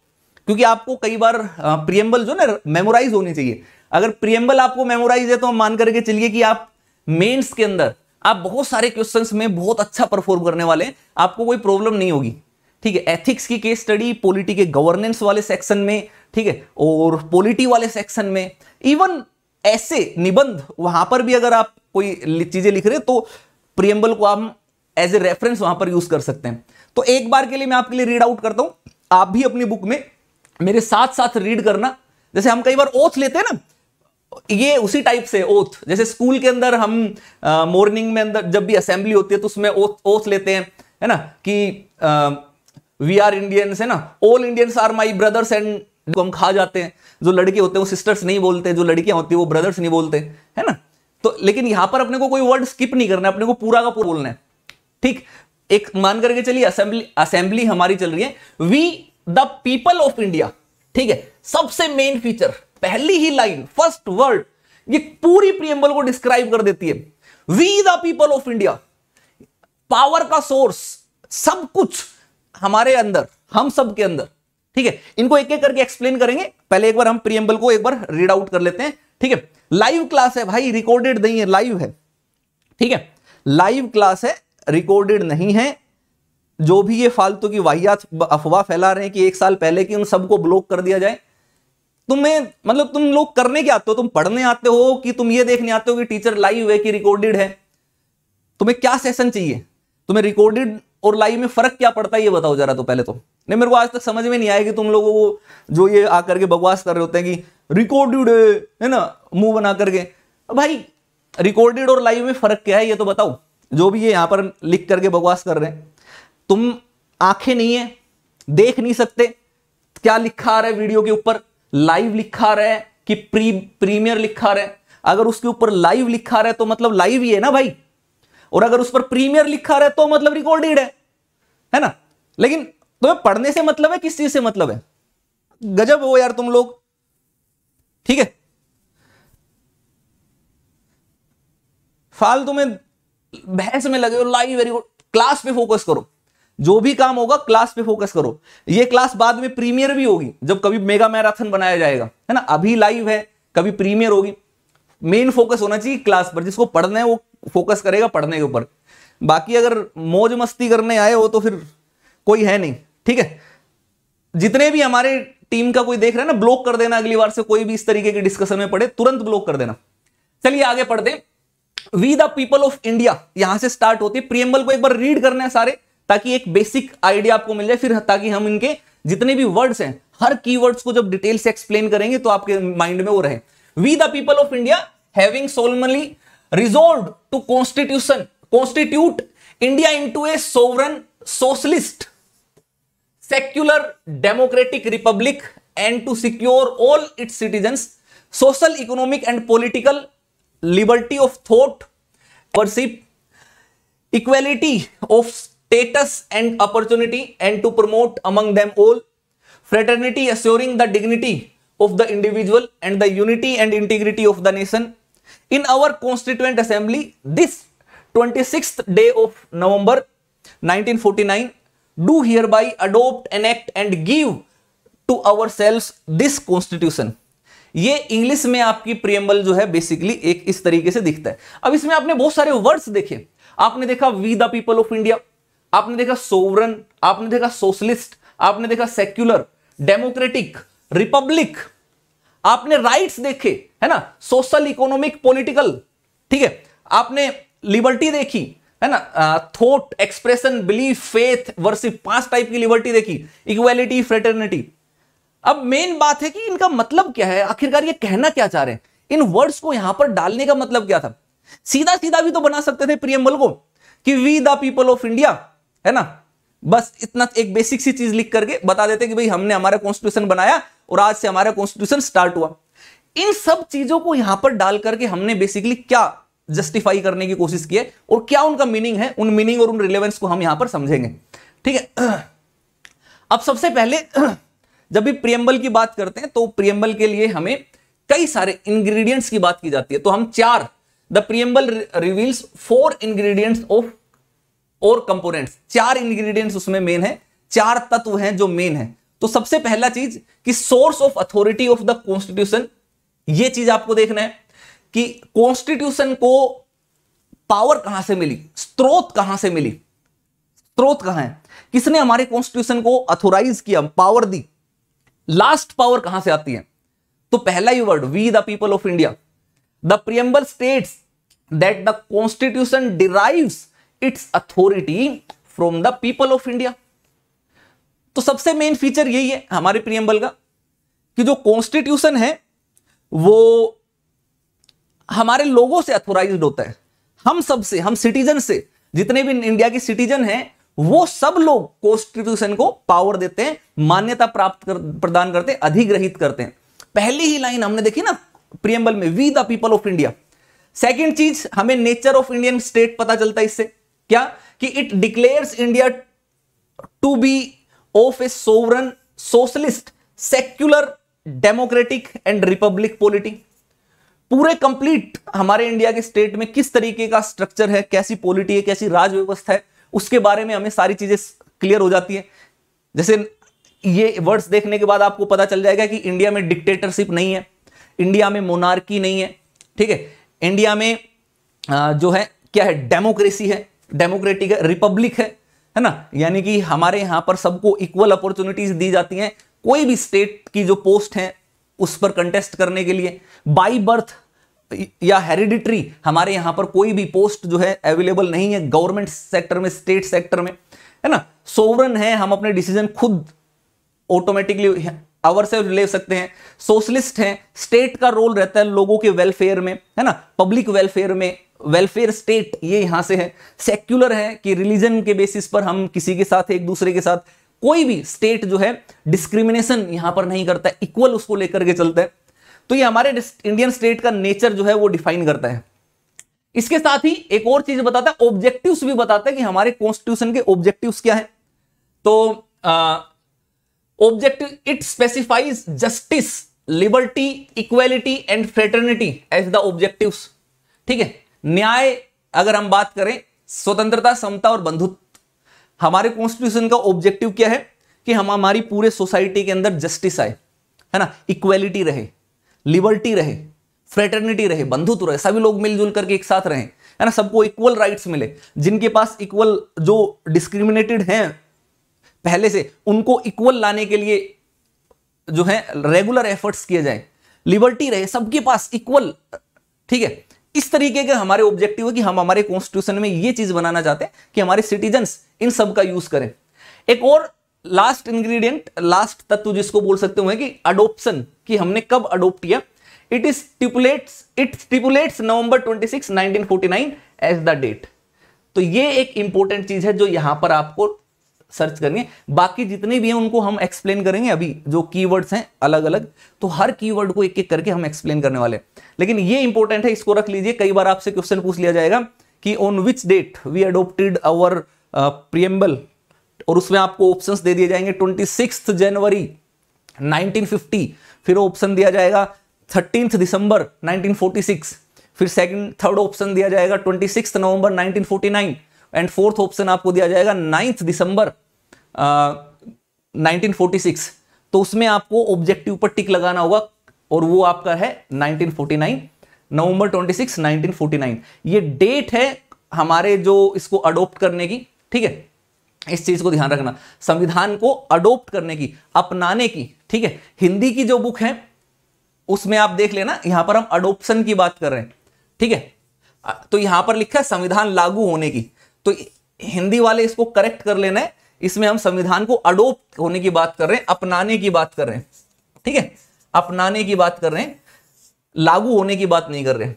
क्योंकि आपको कई बार प्रियम्बल जो ना मेमोराइज होनी चाहिए अगर प्रियम्बल आपको मेमोराइज है तो हम मान करके चलिए कि आप मेंस के अंदर आप बहुत सारे क्वेश्चंस में बहुत अच्छा परफॉर्म करने वाले आपको कोई प्रॉब्लम नहीं होगी ठीक है एथिक्स की केस स्टडी पॉलिटी के गवर्नेंस वाले सेक्शन में ठीक है और पॉलिटी वाले सेक्शन में इवन ऐसे निबंध वहां पर भी अगर आप कोई चीजें लिख रहे तो प्रियम्बल को आप एज ए रेफरेंस वहां पर यूज कर सकते हैं तो एक बार के लिए मैं आपके लिए रीड आउट करता हूं आप भी अपनी बुक में मेरे साथ साथ रीड करना जैसे हम कई बार ओथ लेते हैं ना ये उसी टाइप से ओथ जैसे स्कूल के अंदर हम मॉर्निंग में अंदर जब भी असेंबली होती है तो उसमें ओथ ओथ लेते हैं है ना कि वी आर इंडियंस है ना all Indians are my brothers and जो हम खा जाते हैं जो लड़के होते हैं वो सिस्टर्स नहीं बोलते जो लड़कियां होती है वो ब्रदर्स नहीं बोलते है ना तो लेकिन यहां पर अपने को कोई वर्ड स्किप नहीं करना है अपने को पूरा का पूरा बोलना है ठीक एक मान करके चलिए असेंबली असेंबली हमारी चल रही है we the people of India ठीक है सबसे मेन फीचर पहली ही लाइन फर्स्ट वर्ड ये पूरी प्रियम्बल को डिस्क्राइब कर देती है we the people of India power का सोर्स सब कुछ हमारे अंदर हम सब के अंदर ठीक है इनको एक एक करके एक्सप्लेन करेंगे पहले एक बार हम प्रियम्बल को एक बार रीड आउट कर लेते हैं ठीक है लाइव क्लास है भाई रिकॉर्डेड नहीं है लाइव है ठीक है लाइव क्लास है रिकॉर्डेड नहीं है जो भी ये फालतू की वाहियात अफवाह फैला रहे हैं कि एक साल पहले की उन सबको ब्लॉक कर दिया जाए तुम्हें मतलब तुम लोग करने क्या आते हो तुम पढ़ने आते हो कि तुम ये देखने आते हो कि टीचर लाइव है कि रिकॉर्डेड है तुम्हें क्या सेशन चाहिए तुम्हें रिकॉर्डेड और लाइव में फर्क क्या पड़ता है ये बताओ जरा तो पहले तो नहीं मेरे को आज तक समझ में नहीं आया कि तुम लोगों को जो ये आकर के बकवास कर रहे होते हैं कि रिकॉर्डेड है ना मुंह बना करके भाई रिकॉर्डेड और लाइव में फर्क क्या है ये तो बताओ जो भी ये यहां पर लिख करके बकवास कर रहे हैं तुम आंखें नहीं है देख नहीं सकते क्या लिखा आ रहा है वीडियो के ऊपर लाइव लिखा रहे कि प्री प्रीमियर लिखा रहे अगर उसके ऊपर लाइव लिखा रहे है तो मतलब लाइव ही है ना भाई और अगर उस पर प्रीमियर लिखा रहा है तो मतलब रिकॉर्डेड है है ना लेकिन तुम्हें तो पढ़ने से मतलब है किस चीज से मतलब है गजब हो यार तुम लोग ठीक है फालतू में बहस में लगे हो लाइव वेरी गुड क्लास पे फोकस करो जो भी काम होगा क्लास पे फोकस करो ये क्लास बाद में प्रीमियर भी होगी जब कभी मेगा मैराथन बनाया जाएगा है ना अभी लाइव है कभी प्रीमियर होगी मेन फोकस होना चाहिए क्लास पर जिसको पढ़ना है वो फोकस करेगा पढ़ने के ऊपर बाकी अगर मौज मस्ती करने आए हो तो फिर कोई है नहीं ठीक है जितने भी हमारे टीम का कोई देख रहा है ना ब्लॉक कर देना अगली बार से कोई भी इस तरीके के डिस्कशन में पड़े तुरंत ब्लॉक कर देना चलिए आगे पढ़ते we the people of India यहां से स्टार्ट होती है प्रियम्बल को एक बार रीड करने सारे ताकि एक बेसिक आइडिया आपको मिल जाए फिर ताकि हम इनके जितने भी वर्ड्स हैं हर कीवर्ड्स को जब डिटेल से एक्सप्लेन करेंगे तो आपके माइंड में वो रहे we the people of India having solemnly resolved to constitution constitute India a sovereign socialist secular democratic republic and to secure all its citizen social economic and political liberty of thought worship equality of status and opportunity and to promote among them all fraternity assuring the dignity of the individual and the unity and integrity of the nation in our constituent assembly this 26th day of november 1949 do hereby adopt enact and give to ourselves this constitution ये इंग्लिश में आपकी प्रियम्बल जो है बेसिकली एक इस तरीके से दिखता है अब इसमें आपने बहुत सारे वर्ड्स देखे आपने देखा we the people of India आपने देखा सोवरन आपने देखा सोशलिस्ट आपने देखा सेक्युलर डेमोक्रेटिक रिपब्लिक आपने राइट्स देखे है ना सोशल इकोनॉमिक पॉलिटिकल ठीक है आपने लिबर्टी देखी है ना thought expression belief faith worship पांच टाइप की लिबर्टी देखी इक्वेलिटी फ्रेटर्निटी अब मेन बात है कि इनका मतलब क्या है आखिरकार ये कहना क्या चाह रहे हैं इन वर्ड्स को यहां पर डालने का मतलब क्या था सीधा सीधा भी तो बना सकते थे प्रियम्बल को कि we the people of India है ना बस इतना एक बेसिक सी चीज लिख करके बता देते कि भाई हमने हमारा कॉन्स्टिट्यूशन बनाया और आज से हमारा कॉन्स्टिट्यूशन स्टार्ट हुआ इन सब चीजों को यहां पर डाल करके हमने बेसिकली क्या जस्टिफाई करने की कोशिश की है और क्या उनका मीनिंग है उन मीनिंग और उन रिलेवेंस को हम यहां पर समझेंगे ठीक है *clears throat* अब सबसे पहले *clears throat* जब भी प्रियम्बल की बात करते हैं तो प्रियम्बल के लिए हमें कई सारे इंग्रेडिएंट्स की बात की जाती है तो हम चार the preamble reveals four ingredients of और कंपोनेंट्स चार इंग्रेडिएंट्स उसमें मेन है चार तत्व हैं जो मेन है तो सबसे पहला चीज कि source of authority of the constitution ये चीज आपको देखना है कि कॉन्स्टिट्यूशन को पावर कहां से मिली स्त्रोत कहां से मिली स्त्रोत कहां है किसने हमारे कॉन्स्टिट्यूशन को अथोराइज किया पावर दी लास्ट पावर कहां से आती है तो पहला ही word we the people of India the preamble states that the constitution derives its authority from the people of India तो सबसे मेन फीचर यही है हमारे प्रियम्बल का कि जो कॉन्स्टिट्यूशन है वो हमारे लोगों से अथोराइज होता है हम सब से हम सिटीजन से जितने भी इंडिया के सिटीजन हैं वो सब लोग कॉन्स्टिट्यूशन को पावर देते हैं मान्यता प्राप्त कर, प्रदान करते हैं अधिग्रहित करते हैं पहली ही लाइन हमने देखी ना प्रियम्बल में we the people of India second चीज हमें नेचर ऑफ इंडियन स्टेट पता चलता है इससे क्या कि it declares India to be of a sovereign socialist secular democratic and republic polity पूरे कंप्लीट हमारे इंडिया के स्टेट में किस तरीके का स्ट्रक्चर है कैसी पॉलिटी है कैसी राज व्यवस्था है उसके बारे में हमें सारी चीजें क्लियर हो जाती है जैसे ये वर्ड्स देखने के बाद आपको पता चल जाएगा कि इंडिया में डिक्टेटरशिप नहीं है इंडिया में मोनार्की नहीं है ठीक है इंडिया में जो है क्या है डेमोक्रेसी है डेमोक्रेटिक है रिपब्लिक है है ना यानी कि हमारे यहाँ पर सबको इक्वल अपॉर्चुनिटीज दी जाती हैं कोई भी स्टेट की जो पोस्ट है उस पर कंटेस्ट करने के लिए बाई बर्थ या हेरिडिटरी हमारे यहाँ पर कोई भी पोस्ट जो है अवेलेबल नहीं है गवर्नमेंट सेक्टर में स्टेट सेक्टर में है ना सोवरन है हम अपने डिसीजन खुद ऑटोमेटिकली आवर से ले सकते हैं सोशलिस्ट हैं स्टेट का रोल रहता है लोगों के वेलफेयर में है ना पब्लिक वेलफेयर में वेलफेयर स्टेट ये यहां से है सेक्युलर है कि रिलीजन के बेसिस पर हम किसी के साथ एक दूसरे के साथ कोई भी स्टेट जो है डिस्क्रिमिनेशन यहां पर नहीं करता इक्वल उसको लेकर के चलता है तो ये हमारे इंडियन स्टेट का नेचर जो है वो डिफाइन करता है इसके साथ ही एक और चीज बताता है ऑब्जेक्टिव भी बताता है कि हमारे कॉन्स्टिट्यूशन के ऑब्जेक्टिव क्या है तो objective it specifies justice liberty equality and fraternity as the objective ठीक है न्याय अगर हम बात करें स्वतंत्रता समता और बंधुत्व हमारे कॉन्स्टिट्यूशन का ऑब्जेक्टिव क्या है कि हम हमारी पूरे सोसाइटी के अंदर जस्टिस आए है ना इक्वेलिटी रहे लिबर्टी रहे फ्रेटर्निटी रहे बंधुत्व रहे सभी लोग मिलजुल करके एक साथ रहें है ना सबको इक्वल राइट्स मिले जिनके पास इक्वल जो डिस्क्रिमिनेटेड हैं पहले से उनको इक्वल लाने के लिए जो है रेगुलर एफर्ट्स किए जाएं लिबर्टी रहे सबके पास इक्वल ठीक है इस तरीके के हमारे ऑब्जेक्टिव है कि हम हमारे कॉन्स्टिट्यूशन में ये चीज बनाना चाहते हैं कि हमारे सिटीजन इन सब का यूज करें एक और लास्ट इंग्रेडिएंट लास्ट तत्व जिसको बोल सकते हुए कि अडोप्शन कि हमने कब अडोप्ट किया it is stipulates it stipulates November 26 1949 as the date तो ये एक इंपॉर्टेंट चीज है जो यहां पर आपको सर्च करेंगे बाकी जितने भी हैं उनको हम एक्सप्लेन करेंगे अभी जो कीवर्ड्स हैं अलग अलग तो हर कीवर्ड को एक एक करके हम एक्सप्लेन करने वाले हैं लेकिन ये इंपॉर्टेंट है इसको रख लीजिए कई बार आपसे क्वेश्चन पूछ लिया जाएगा कि on which date we adopted our preamble और उसमें आपको ऑप्शन दे दिए जाएंगे ट्वेंटी जनवरी नाइनटीन फिर ऑप्शन दिया जाएगा थर्टींथ दिसंबर नाइनटीन फिर सेकंड थर्ड ऑप्शन दिया जाएगा six November nine and fourth option आपको दिया जाएगा नाइन्थ दिसंबर नाइनटीन तो उसमें आपको ऑब्जेक्टिव पर टिक लगाना होगा और वो आपका है 1949 नवंबर 26 1949 ये डेट है हमारे जो इसको अडोप्ट करने की ठीक है इस चीज को ध्यान रखना संविधान को अडोप्ट करने की अपनाने की ठीक है हिंदी की जो बुक है उसमें आप देख लेना यहां पर हम अडोप्शन की बात कर रहे हैं ठीक है तो यहां पर लिखा है संविधान लागू होने की तो हिंदी वाले इसको करेक्ट कर लेना है इसमें हम संविधान को अडोप्ट होने की बात कर रहे हैं अपनाने की बात कर रहे हैं ठीक है अपनाने की बात कर रहे हैं लागू होने की बात नहीं कर रहे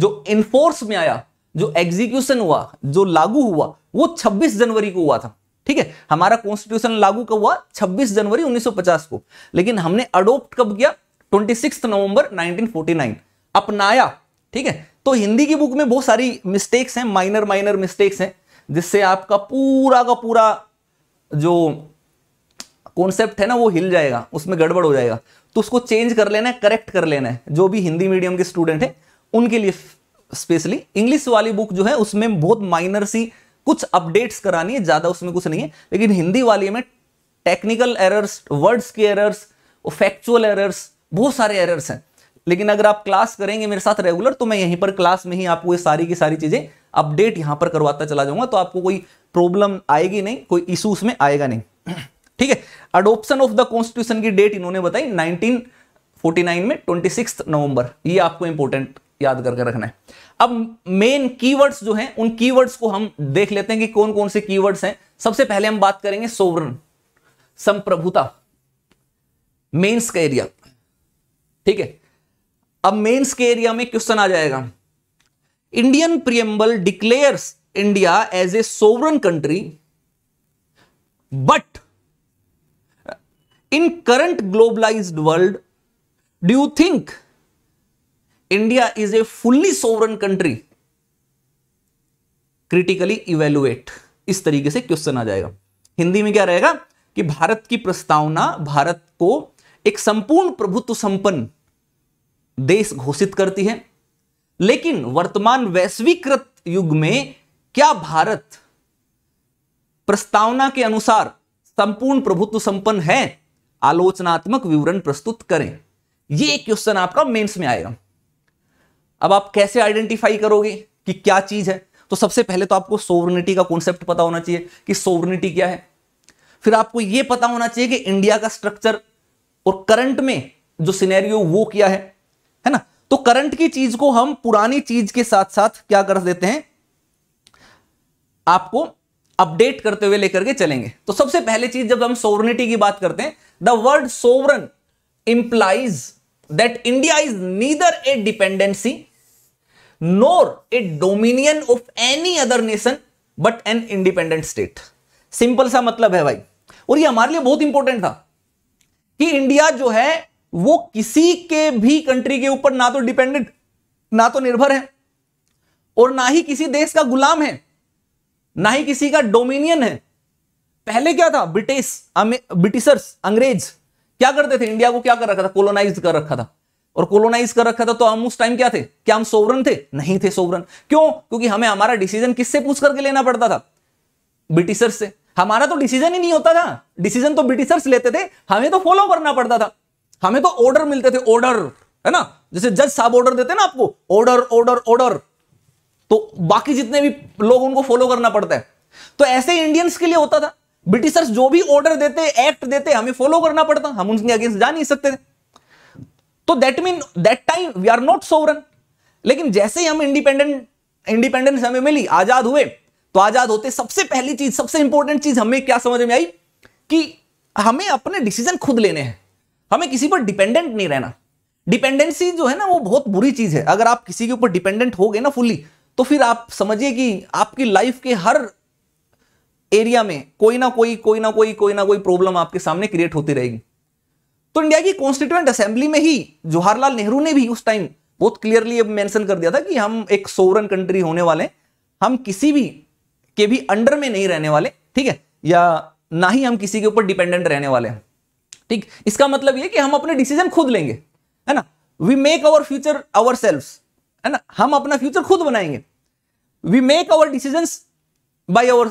जो इन्फोर्स में आया जो एग्जीक्यूशन हुआ जो लागू हुआ वो 26 जनवरी को हुआ था ठीक है हमारा कॉन्स्टिट्यूशन लागू कब हुआ 26 जनवरी 1950 को लेकिन हमने अडोप्ट कब किया 26 नवंबर 1949 अपनाया ठीक है तो हिंदी की बुक में बहुत सारी मिस्टेक्स हैं माइनर माइनर मिस्टेक्स हैं जिससे आपका पूरा का पूरा जो कॉन्सेप्ट है ना वो हिल जाएगा उसमें गड़बड़ हो जाएगा तो उसको चेंज कर लेना है करेक्ट कर लेना है जो भी हिंदी मीडियम के स्टूडेंट हैं उनके लिए स्पेशली इंग्लिश वाली बुक जो है उसमें बहुत माइनर सी कुछ अपडेट्स करानी है ज़्यादा उसमें कुछ नहीं है लेकिन हिंदी वाली में टेक्निकल एरर्स वर्ड्स के एरर्स और फैक्चुअल एरर्स बहुत सारे एरर्स हैं लेकिन अगर आप क्लास करेंगे मेरे साथ रेगुलर तो मैं यहीं पर क्लास में ही आपको ये सारी की सारी चीज़ें अपडेट यहाँ पर करवाता चला जाऊंगा तो आपको कोई प्रॉब्लम आएगी नहीं कोई इशू उसमें आएगा नहीं ठीक है अडोप्शन ऑफ द कॉन्स्टिट्यूशन की डेट इन्होंने बताई 1949 में 26 नवंबर ये आपको इंपॉर्टेंट याद करके रखना है अब मेन कीवर्ड्स जो हैं उन कीवर्ड्स को हम देख लेते हैं कि कौन कौन से कीवर्ड्स हैं सबसे पहले हम बात करेंगे सोवरन संप्रभुता मेन्स का एरिया ठीक है अब मेंस के एरिया में क्वेश्चन आ जाएगा Indian preamble declares India as a sovereign country but in current globalize world do you think India is a fully sovereign country critically evaluate इस तरीके से क्वेश्चन आ जाएगा हिंदी में क्या रहेगा कि भारत की प्रस्तावना भारत को एक संपूर्ण प्रभुत्व संपन्न देश घोषित करती है लेकिन वर्तमान वैश्वीकृत युग में क्या भारत प्रस्तावना के अनुसार संपूर्ण प्रभुत्व संपन्न है आलोचनात्मक विवरण प्रस्तुत करें एक क्वेश्चन आपका मेंस में आएगा अब आप कैसे आइडेंटिफाई करोगे कि क्या चीज है तो सबसे पहले तो आपको सोवर्निटी का कॉन्सेप्ट पता होना चाहिए कि सोवर्निटी क्या है फिर आपको यह पता होना चाहिए कि इंडिया का स्ट्रक्चर और करंट में जो सिनेरियो वो क्या है तो करंट की चीज को हम पुरानी चीज के साथ साथ क्या कर देते हैं आपको अपडेट करते हुए लेकर के चलेंगे तो सबसे पहले चीज जब हम सोवरनिटी की बात करते हैं the word sovereign implies that India is neither a dependency nor a dominion of any other nation but an independent state simple सा मतलब है भाई और ये हमारे लिए बहुत इंपॉर्टेंट था कि इंडिया जो है वो किसी के भी कंट्री के ऊपर ना तो डिपेंडेंट ना तो निर्भर है और ना ही किसी देश का गुलाम है ना ही किसी का डोमिनियन है पहले क्या था ब्रिटिश ब्रिटिशर्स अंग्रेज क्या करते थे इंडिया को क्या कर रखा था कोलोनाइज कर रखा था और कोलोनाइज कर रखा था तो हम उस टाइम क्या थे क्या हम सोवरन थे नहीं थे सोवरन क्यों क्योंकि हमें हमारा डिसीजन किससे पूछ करके लेना पड़ता था ब्रिटिशर्स से हमारा तो डिसीजन ही नहीं होता था डिसीजन तो ब्रिटिशर्स लेते थे हमें तो फॉलो करना पड़ता था हमें तो ऑर्डर मिलते थे ऑर्डर है ना जैसे जज साहब ऑर्डर देते ना आपको ऑर्डर ऑर्डर ऑर्डर तो बाकी जितने भी लोग उनको फॉलो करना पड़ता है तो ऐसे इंडियंस के लिए होता था ब्रिटिशर्स जो भी ऑर्डर देते एक्ट देते हमें फॉलो करना पड़ता हम उनके अगेंस्ट जा नहीं सकते थे तो that mean that time we are not sovereign लेकिन जैसे ही हम इंडिपेंडेंट इंडिपेंडेंस हमें मिली आजाद हुए तो आजाद होते सबसे पहली चीज सबसे इंपॉर्टेंट चीज हमें क्या समझ में आई कि हमें अपने डिसीजन खुद लेने हैं हमें किसी पर डिपेंडेंट नहीं रहना डिपेंडेंसी जो है ना वो बहुत बुरी चीज है अगर आप किसी के ऊपर डिपेंडेंट हो गए ना फुल्ली तो फिर आप समझिए कि आपकी लाइफ के हर एरिया में कोई ना कोई कोई ना कोई कोई ना कोई प्रॉब्लम आपके सामने क्रिएट होती रहेगी तो इंडिया की कॉन्स्टिट्यूएंट असेंबली में ही जवाहरलाल नेहरू ने भी उस टाइम बहुत क्लियरली मेंशन कर दिया था कि हम एक सोवरन कंट्री होने वाले हम किसी भी के भी अंडर में नहीं रहने वाले ठीक है या ना ही हम किसी के ऊपर डिपेंडेंट रहने वाले हैं ठीक इसका मतलब ये कि हम अपने डिसीजन खुद लेंगे है ना we make our future our self है ना हम अपना फ्यूचर खुद बनाएंगे we make our decision by our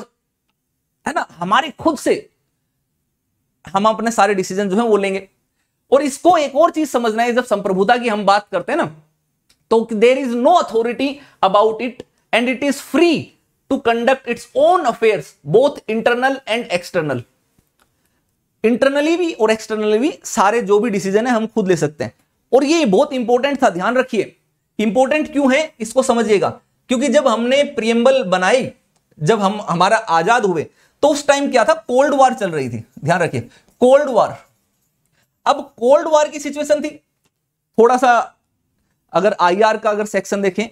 है ना हमारे खुद से हम अपने सारे डिसीजन जो है वो लेंगे और इसको एक और चीज समझना है जब संप्रभुता की हम बात करते हैं ना तो there is no authority about it and it is free to conduct its own affairs both internal and external internally भी और एक्सटर्नली भी सारे जो भी डिसीजन है हम खुद ले सकते हैं और ये बहुत इंपॉर्टेंट था ध्यान रखिए इंपॉर्टेंट क्यों है इसको समझिएगा क्योंकि जब हमने प्रियम्बल बनाई जब हम हमारा आजाद हुए तो उस टाइम क्या था कोल्ड वार चल रही थी ध्यान रखिए कोल्ड वार अब कोल्ड वार की सिचुएशन थी थोड़ा सा अगर आईआर का अगर सेक्शन देखें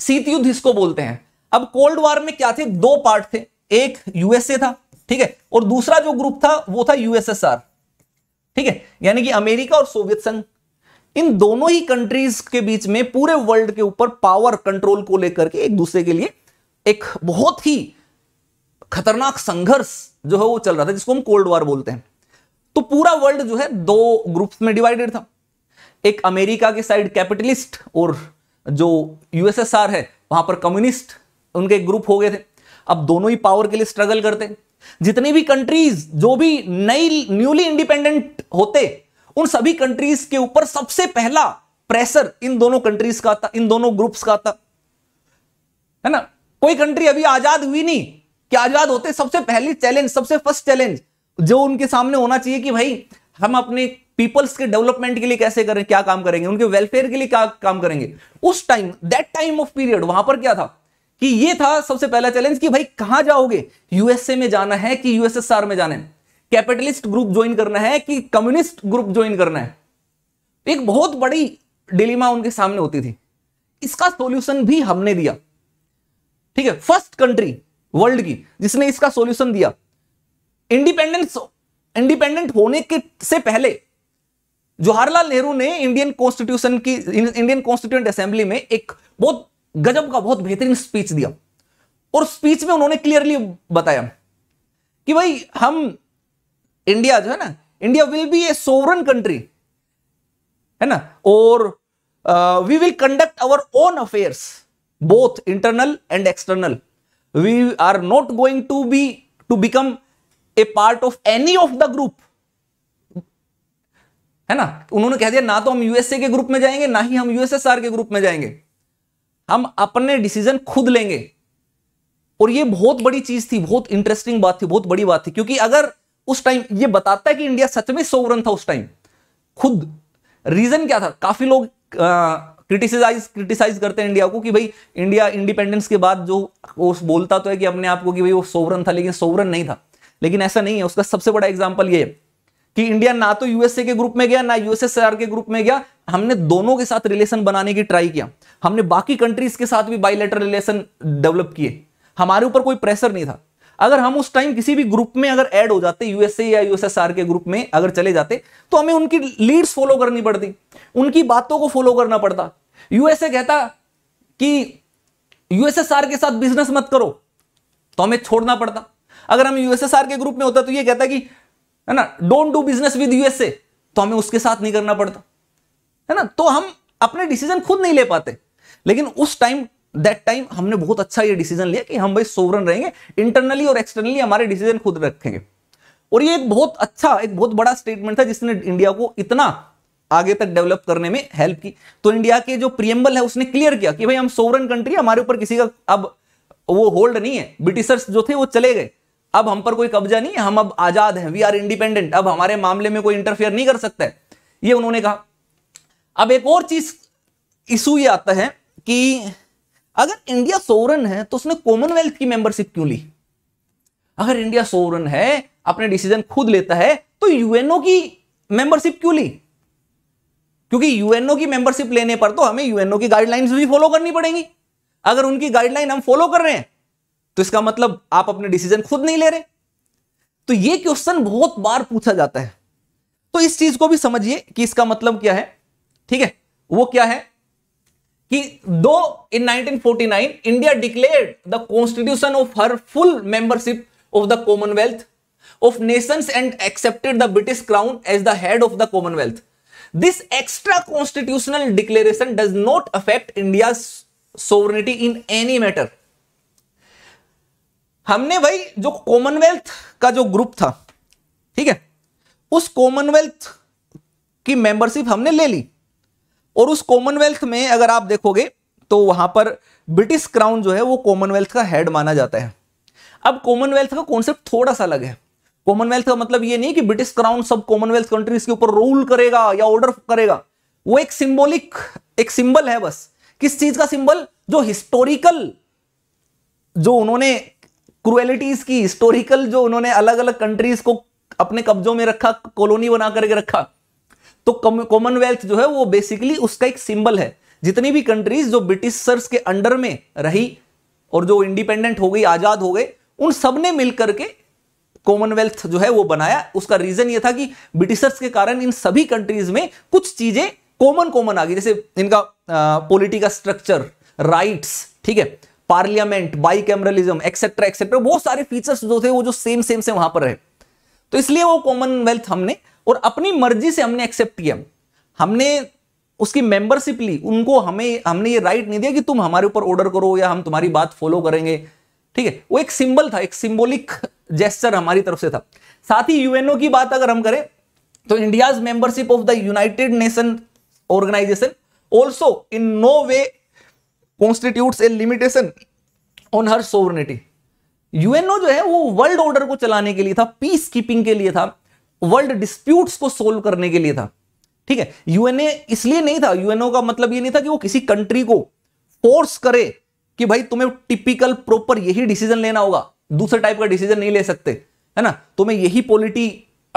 शीत युद्ध इसको बोलते हैं अब कोल्ड वार में क्या थे दो पार्ट थे एक यूएसए था ठीक है और दूसरा जो ग्रुप था वो था यूएसएसआर ठीक है यानी कि अमेरिका और सोवियत संघ इन दोनों ही कंट्रीज के बीच में पूरे वर्ल्ड के ऊपर पावर कंट्रोल को लेकर के एक दूसरे के लिए एक बहुत ही खतरनाक संघर्ष जो है वो चल रहा था जिसको हम कोल्ड वॉर बोलते हैं तो पूरा वर्ल्ड जो है दो ग्रुप्स में डिवाइडेड था एक अमेरिका के साइड कैपिटलिस्ट और जो यूएसएसआर है वहां पर कम्युनिस्ट उनके ग्रुप हो गए थे अब दोनों ही पावर के लिए स्ट्रगल करते जितनी भी कंट्रीज जो भी नई न्यूली इंडिपेंडेंट होते उन सभी कंट्रीज के ऊपर सबसे पहला प्रेशर इन दोनों कंट्रीज का था इन दोनों ग्रुप्स का था है ना कोई कंट्री अभी आजाद हुई नहीं कि आजाद होते सबसे पहली चैलेंज सबसे फर्स्ट चैलेंज जो उनके सामने होना चाहिए कि भाई हम अपने पीपल्स के डेवलपमेंट के लिए कैसे करें क्या काम करेंगे उनके वेलफेयर के लिए क्या काम करेंगे उस time that time of period वहां पर क्या था कि ये था सबसे पहला चैलेंज कि भाई कहां जाओगे यूएसए में जाना है कि यूएसएसआर में जाना है कैपिटलिस्ट ग्रुप ज्वाइन करना है कि कम्युनिस्ट ग्रुप ज्वाइन करना है तो एक बहुत बड़ी डिलीमा उनके सामने होती थी इसका सोल्यूशन भी हमने दिया ठीक है फर्स्ट कंट्री वर्ल्ड की जिसने इसका सोल्यूशन दिया इंडिपेंडेंस इंडिपेंडेंट होने के से पहले जवाहरलाल नेहरू ने इंडियन कॉन्स्टिट्यूशन की इंडियन कॉन्स्टिट्यूंट असेंबली में एक बहुत गजब का बहुत बेहतरीन स्पीच दिया और स्पीच में उन्होंने क्लियरली बताया कि भाई हम इंडिया जो है ना India will be a sovereign country है ना और we will conduct our own affairs both internal and external we are not going to be to become a part of any of the group है ना उन्होंने कह दिया ना तो हम यूएसए के ग्रुप में जाएंगे ना ही हम यूएसएसआर के ग्रुप में जाएंगे हम अपने डिसीजन खुद लेंगे और ये बहुत बड़ी चीज थी बहुत इंटरेस्टिंग बात थी बहुत बड़ी बात थी क्योंकि अगर उस टाइम ये बताता है कि इंडिया सच में सोवरन था उस टाइम खुद रीजन क्या था काफी लोग क्रिटिसाइज क्रिटिसाइज करते हैं इंडिया को कि भाई इंडिया इंडिपेंडेंस के बाद जो वो बोलता तो है कि अपने आप को कि भाई वो सोवरन था लेकिन सोवरन नहीं था लेकिन ऐसा नहीं है उसका सबसे बड़ा एग्जाम्पल ये है कि इंडिया ना तो यूएसए के ग्रुप में गया ना यूएसएसआर के ग्रुप में गया हमने दोनों के साथ रिलेशन बनाने की ट्राई किया हमने बाकी कंट्रीज के साथ भी बाइलेटरल रिलेशन डेवलप किए हमारे ऊपर कोई प्रेशर नहीं था अगर हम उस टाइम किसी भी ग्रुप में अगर ऐड हो जाते यूएसए या यूएसएसआर के ग्रुप में अगर चले जाते तो हमें उनकी लीड्स फॉलो करनी पड़ती उनकी बातों को फॉलो करना पड़ता यूएसए कहता कि यूएसएसआर के साथ बिजनेस मत करो तो हमें छोड़ना पड़ता अगर हम यूएसएसआर के ग्रुप में होता तो ये कहता कि है ना don't do business with USA तो हमें उसके साथ नहीं करना पड़ता है ना तो हम अपने डिसीजन खुद नहीं ले पाते लेकिन उस टाइम दैट टाइम हमने बहुत अच्छा ये डिसीजन लिया कि हम भाई सोवरन रहेंगे इंटरनली और एक्सटर्नली हमारे डिसीजन खुद रखेंगे और ये एक बहुत अच्छा एक बहुत बड़ा स्टेटमेंट था जिसने इंडिया को इतना आगे तक डेवलप करने में हेल्प की तो इंडिया के जो प्रियम्बल है उसने क्लियर किया कि भाई हम सोवरन कंट्री हमारे ऊपर किसी का अब वो होल्ड नहीं है ब्रिटिशर्स जो थे वो चले गए अब हम पर कोई कब्जा नहीं है हम अब आजाद हैं वी आर इंडिपेंडेंट अब हमारे मामले में कोई इंटरफेयर नहीं कर सकता है ये उन्होंने कहा अब एक और चीज इशू ये आता है कि अगर इंडिया सोवरन है तो उसने कॉमनवेल्थ की मेंबरशिप क्यों ली अगर इंडिया सोवरन है अपने डिसीजन खुद लेता है तो यूएनओ की मेंबरशिप क्यों ली क्योंकि यूएनओ की मेंबरशिप लेने पर तो हमें यूएनओ की गाइडलाइंस भी फॉलो करनी पड़ेंगी अगर उनकी गाइडलाइन हम फॉलो कर रहे हैं तो इसका मतलब आप अपने डिसीजन खुद नहीं ले रहे तो ये क्वेश्चन बहुत बार पूछा जाता है तो इस चीज को भी समझिए कि इसका मतलब क्या है ठीक है वो क्या है कि though in 1949 India declared the constitution of her full membership of the commonwealth of nations and accepted the British crown as the head of the commonwealth this extra constitutional declaration does not affect India sovereignty in any matter हमने भाई जो कॉमनवेल्थ का जो ग्रुप था ठीक है उस कॉमनवेल्थ की मेंबरशिप हमने ले ली और उस कॉमनवेल्थ में अगर आप देखोगे तो वहां पर ब्रिटिश क्राउन जो है वो कॉमनवेल्थ का हेड माना जाता है अब कॉमनवेल्थ का कॉन्सेप्ट थोड़ा सा अलग है कॉमनवेल्थ का मतलब ये नहीं कि ब्रिटिश क्राउन सब कॉमनवेल्थ कंट्रीज के ऊपर रूल करेगा या ऑर्डर करेगा वो एक सिंबॉलिक एक सिंबल है बस किस चीज का सिंबल जो हिस्टोरिकल जो उन्होंने क्रुएलिटीज की हिस्टोरिकल जो उन्होंने अलग अलग कंट्रीज को अपने कब्जों में रखा कॉलोनी बना करके रखा तो कॉमनवेल्थ जो है वो बेसिकली उसका एक सिंबल है जितनी भी कंट्रीज जो ब्रिटिशर्स के अंडर में रही और जो इंडिपेंडेंट हो गई आजाद हो गए उन सब ने मिलकर के कॉमनवेल्थ जो है वो बनाया उसका रीजन ये था कि ब्रिटिशर्स के कारण इन सभी कंट्रीज में कुछ चीजें कॉमन कॉमन आ गई जैसे इनका पोलिटिकल स्ट्रक्चर राइट्स ठीक है parliament bicameralism etcetera etcetera बहुत सारे फीचर्स जो थे वो जो सेम सेम से वहां पर रहे तो इसलिए वो कॉमनवेल्थ हमने और अपनी मर्जी से हमने एक्सेप्ट किया हमने उसकी मेंबरशिप ली उनको हमें हमने ये राइट नहीं दिया कि तुम हमारे ऊपर ऑर्डर करो या हम तुम्हारी बात फॉलो करेंगे ठीक है वो एक सिंबल था एक सिंबॉलिक जेस्टर हमारी तरफ से था साथ ही यूएनओ की बात अगर हम करें तो India's membership of the United Nation organisation also in no way constitute a limitation on her sovereignty UNO जो है वो वर्ल्ड ऑर्डर को चलाने के लिए था पीस कीपिंग के लिए था वर्ल्ड डिस्प्यूट्स को सोल्व करने के लिए था ठीक है यूएनए इसलिए नहीं था यूएनओ का मतलब ये नहीं था कि वो किसी कंट्री को फोर्स करे कि भाई तुम्हें टिपिकल प्रॉपर यही डिसीजन लेना होगा दूसरे टाइप का डिसीजन नहीं ले सकते है ना तुम्हें यही पॉलिटी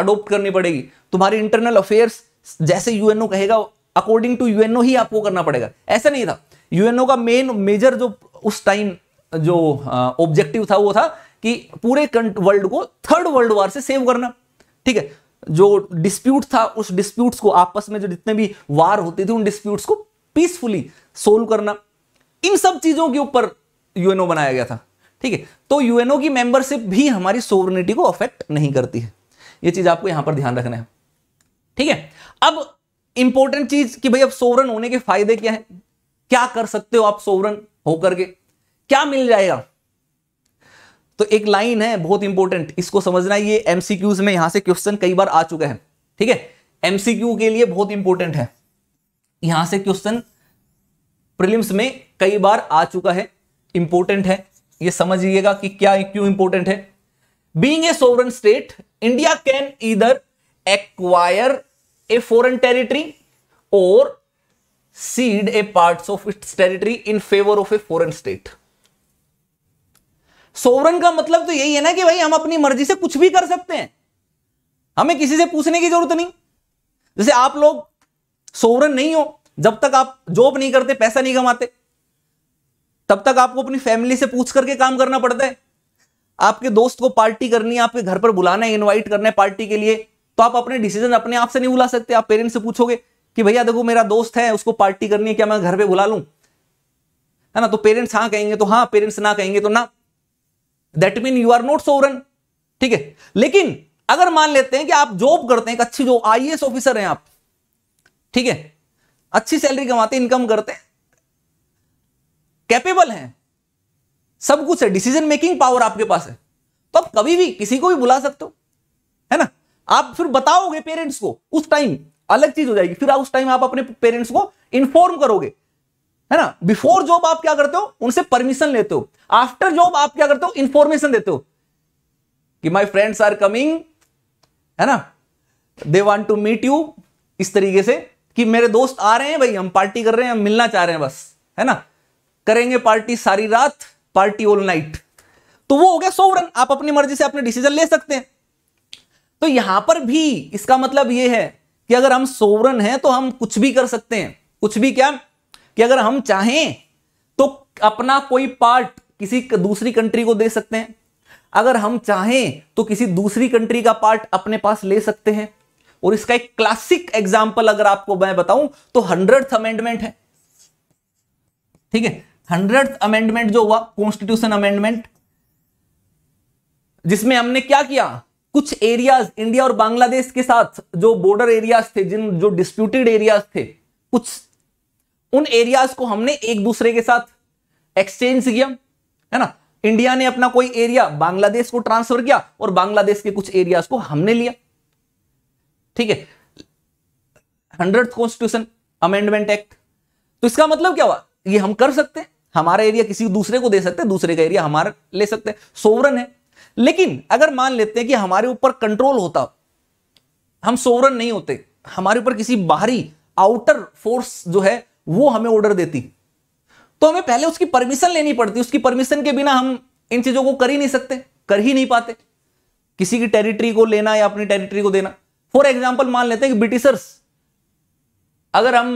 अडोप्ट करनी पड़ेगी तुम्हारी इंटरनल अफेयर्स जैसे यूएनओ कहेगा अकॉर्डिंग टू यूएनओ ही आपको करना पड़ेगा ऐसा नहीं था यूएनओ का मेन मेजर जो उस टाइम जो ऑब्जेक्टिव था वो था कि पूरे वर्ल्ड को थर्ड वर्ल्ड वॉर से सेव करना ठीक है जो डिस्प्यूट था उस डिस्प्यूट्स को आपस में जो जितने भी वार होते थे उन डिस्प्यूट्स को पीसफुली सोल्व करना इन सब चीजों के ऊपर यूएनओ बनाया गया था ठीक है तो यूएनओ की मेंबरशिप भी हमारी सोवरेनिटी को अफेक्ट नहीं करती है यह चीज आपको यहां पर ध्यान रखना है ठीक है अब इंपॉर्टेंट चीज कि भाई अब सोवरन होने के फायदे क्या है क्या कर सकते हो आप सोवरन होकर के क्या मिल जाएगा तो एक लाइन है बहुत इंपॉर्टेंट इसको समझना ये एमसीक्यूज में यहां से क्वेश्चन कई बार आ चुके हैं ठीक है एमसीक्यू के लिए बहुत इंपॉर्टेंट है यहां से क्वेश्चन प्रिलिम्स में कई बार आ चुका है इंपॉर्टेंट है ये समझिएगा कि क्या क्यों इंपॉर्टेंट है being a sovereign state India can either acquire a foreign territory और cede a part of its territory in favour of a foreign state sovereign का मतलब तो यही है ना कि भाई हम अपनी मर्जी से कुछ भी कर सकते हैं हमें किसी से पूछने की जरूरत नहीं जैसे आप लोग सोवरन नहीं हो जब तक आप जॉब नहीं करते पैसा नहीं कमाते तब तक आपको अपनी फैमिली से पूछ करके काम करना पड़ता है आपके दोस्त को पार्टी करनी है आपके घर पर बुलाना है इनवाइट करना है पार्टी के लिए तो आप अपने डिसीजन अपने आप से नहीं बुला सकते आप पेरेंट्स से पूछोगे कि भैया देखो मेरा दोस्त है उसको पार्टी करनी है क्या मैं घर पे बुला लूं है ना तो पेरेंट्स हाँ कहेंगे तो हाँ पेरेंट्स ना कहेंगे तो ना that mean you are not sovereign ठीक है लेकिन अगर मान लेते हैं कि आप जॉब करते हैं अच्छी जॉब आई ऑफिसर हैं आप ठीक है अच्छी सैलरी कमाते इनकम करते हैं कैपेबल हैं सब कुछ है डिसीजन मेकिंग पावर आपके पास है तो आप कभी भी किसी को भी बुला सकते हो है ना आप फिर बताओगे पेरेंट्स को उस टाइम अलग चीज हो जाएगी फिर उस टाइम आप अपने पेरेंट्स को इन्फॉर्म करोगे है ना बिफोर जॉब आप क्या करते हो उनसे परमिशन लेते हो आफ्टर जॉब आप क्या करते हो इंफॉर्मेशन देते हो कि माई फ्रेंड्स आर कमिंग है ना they want to meet you इस तरीके से कि मेरे दोस्त आ रहे हैं भाई हम पार्टी कर रहे हैं हम मिलना चाह रहे हैं बस है ना करेंगे पार्टी सारी रात पार्टी ऑल नाइट तो वो हो गया सोवरन आप अपनी मर्जी से अपने डिसीजन ले सकते हैं तो यहां पर भी इसका मतलब ये है कि अगर हम सोवरन हैं तो हम कुछ भी कर सकते हैं कुछ भी क्या कि अगर हम चाहें तो अपना कोई पार्ट किसी दूसरी कंट्री को दे सकते हैं अगर हम चाहें तो किसी दूसरी कंट्री का पार्ट अपने पास ले सकते हैं और इसका एक क्लासिक एग्जाम्पल अगर आपको मैं बताऊं तो हंड्रेड अमेंडमेंट है ठीक है हंड्रेड अमेंडमेंट जो हुआ कॉन्स्टिट्यूशन अमेंडमेंट जिसमें हमने क्या किया कुछ एरियाज इंडिया और बांग्लादेश के साथ जो बॉर्डर एरियाज थे जिन जो डिस्प्यूटेड एरियाज थे कुछ उन एरियाज को हमने एक दूसरे के साथ एक्सचेंज किया है ना इंडिया ने अपना कोई एरिया बांग्लादेश को ट्रांसफर किया और बांग्लादेश के कुछ एरियाज को हमने लिया ठीक है हंड्रेड कॉन्स्टिट्यूशन अमेंडमेंट एक्ट तो इसका मतलब क्या हुआ ये हम कर सकते हैं हमारा एरिया किसी दूसरे को दे सकते हैं दूसरे का एरिया हमारा ले सकते हैं सोवरन है लेकिन अगर मान लेते हैं कि हमारे ऊपर कंट्रोल होता हम सोवरन नहीं होते हमारे ऊपर किसी बाहरी आउटर फोर्स जो है वो हमें ऑर्डर देती तो हमें पहले उसकी परमिशन लेनी पड़ती उसकी परमिशन के बिना हम इन चीजों को कर ही नहीं सकते कर ही नहीं पाते किसी की टेरिटरी को लेना या अपनी टेरिटरी को देना फॉर एग्जाम्पल मान लेते हैं कि ब्रिटिशर्स अगर हम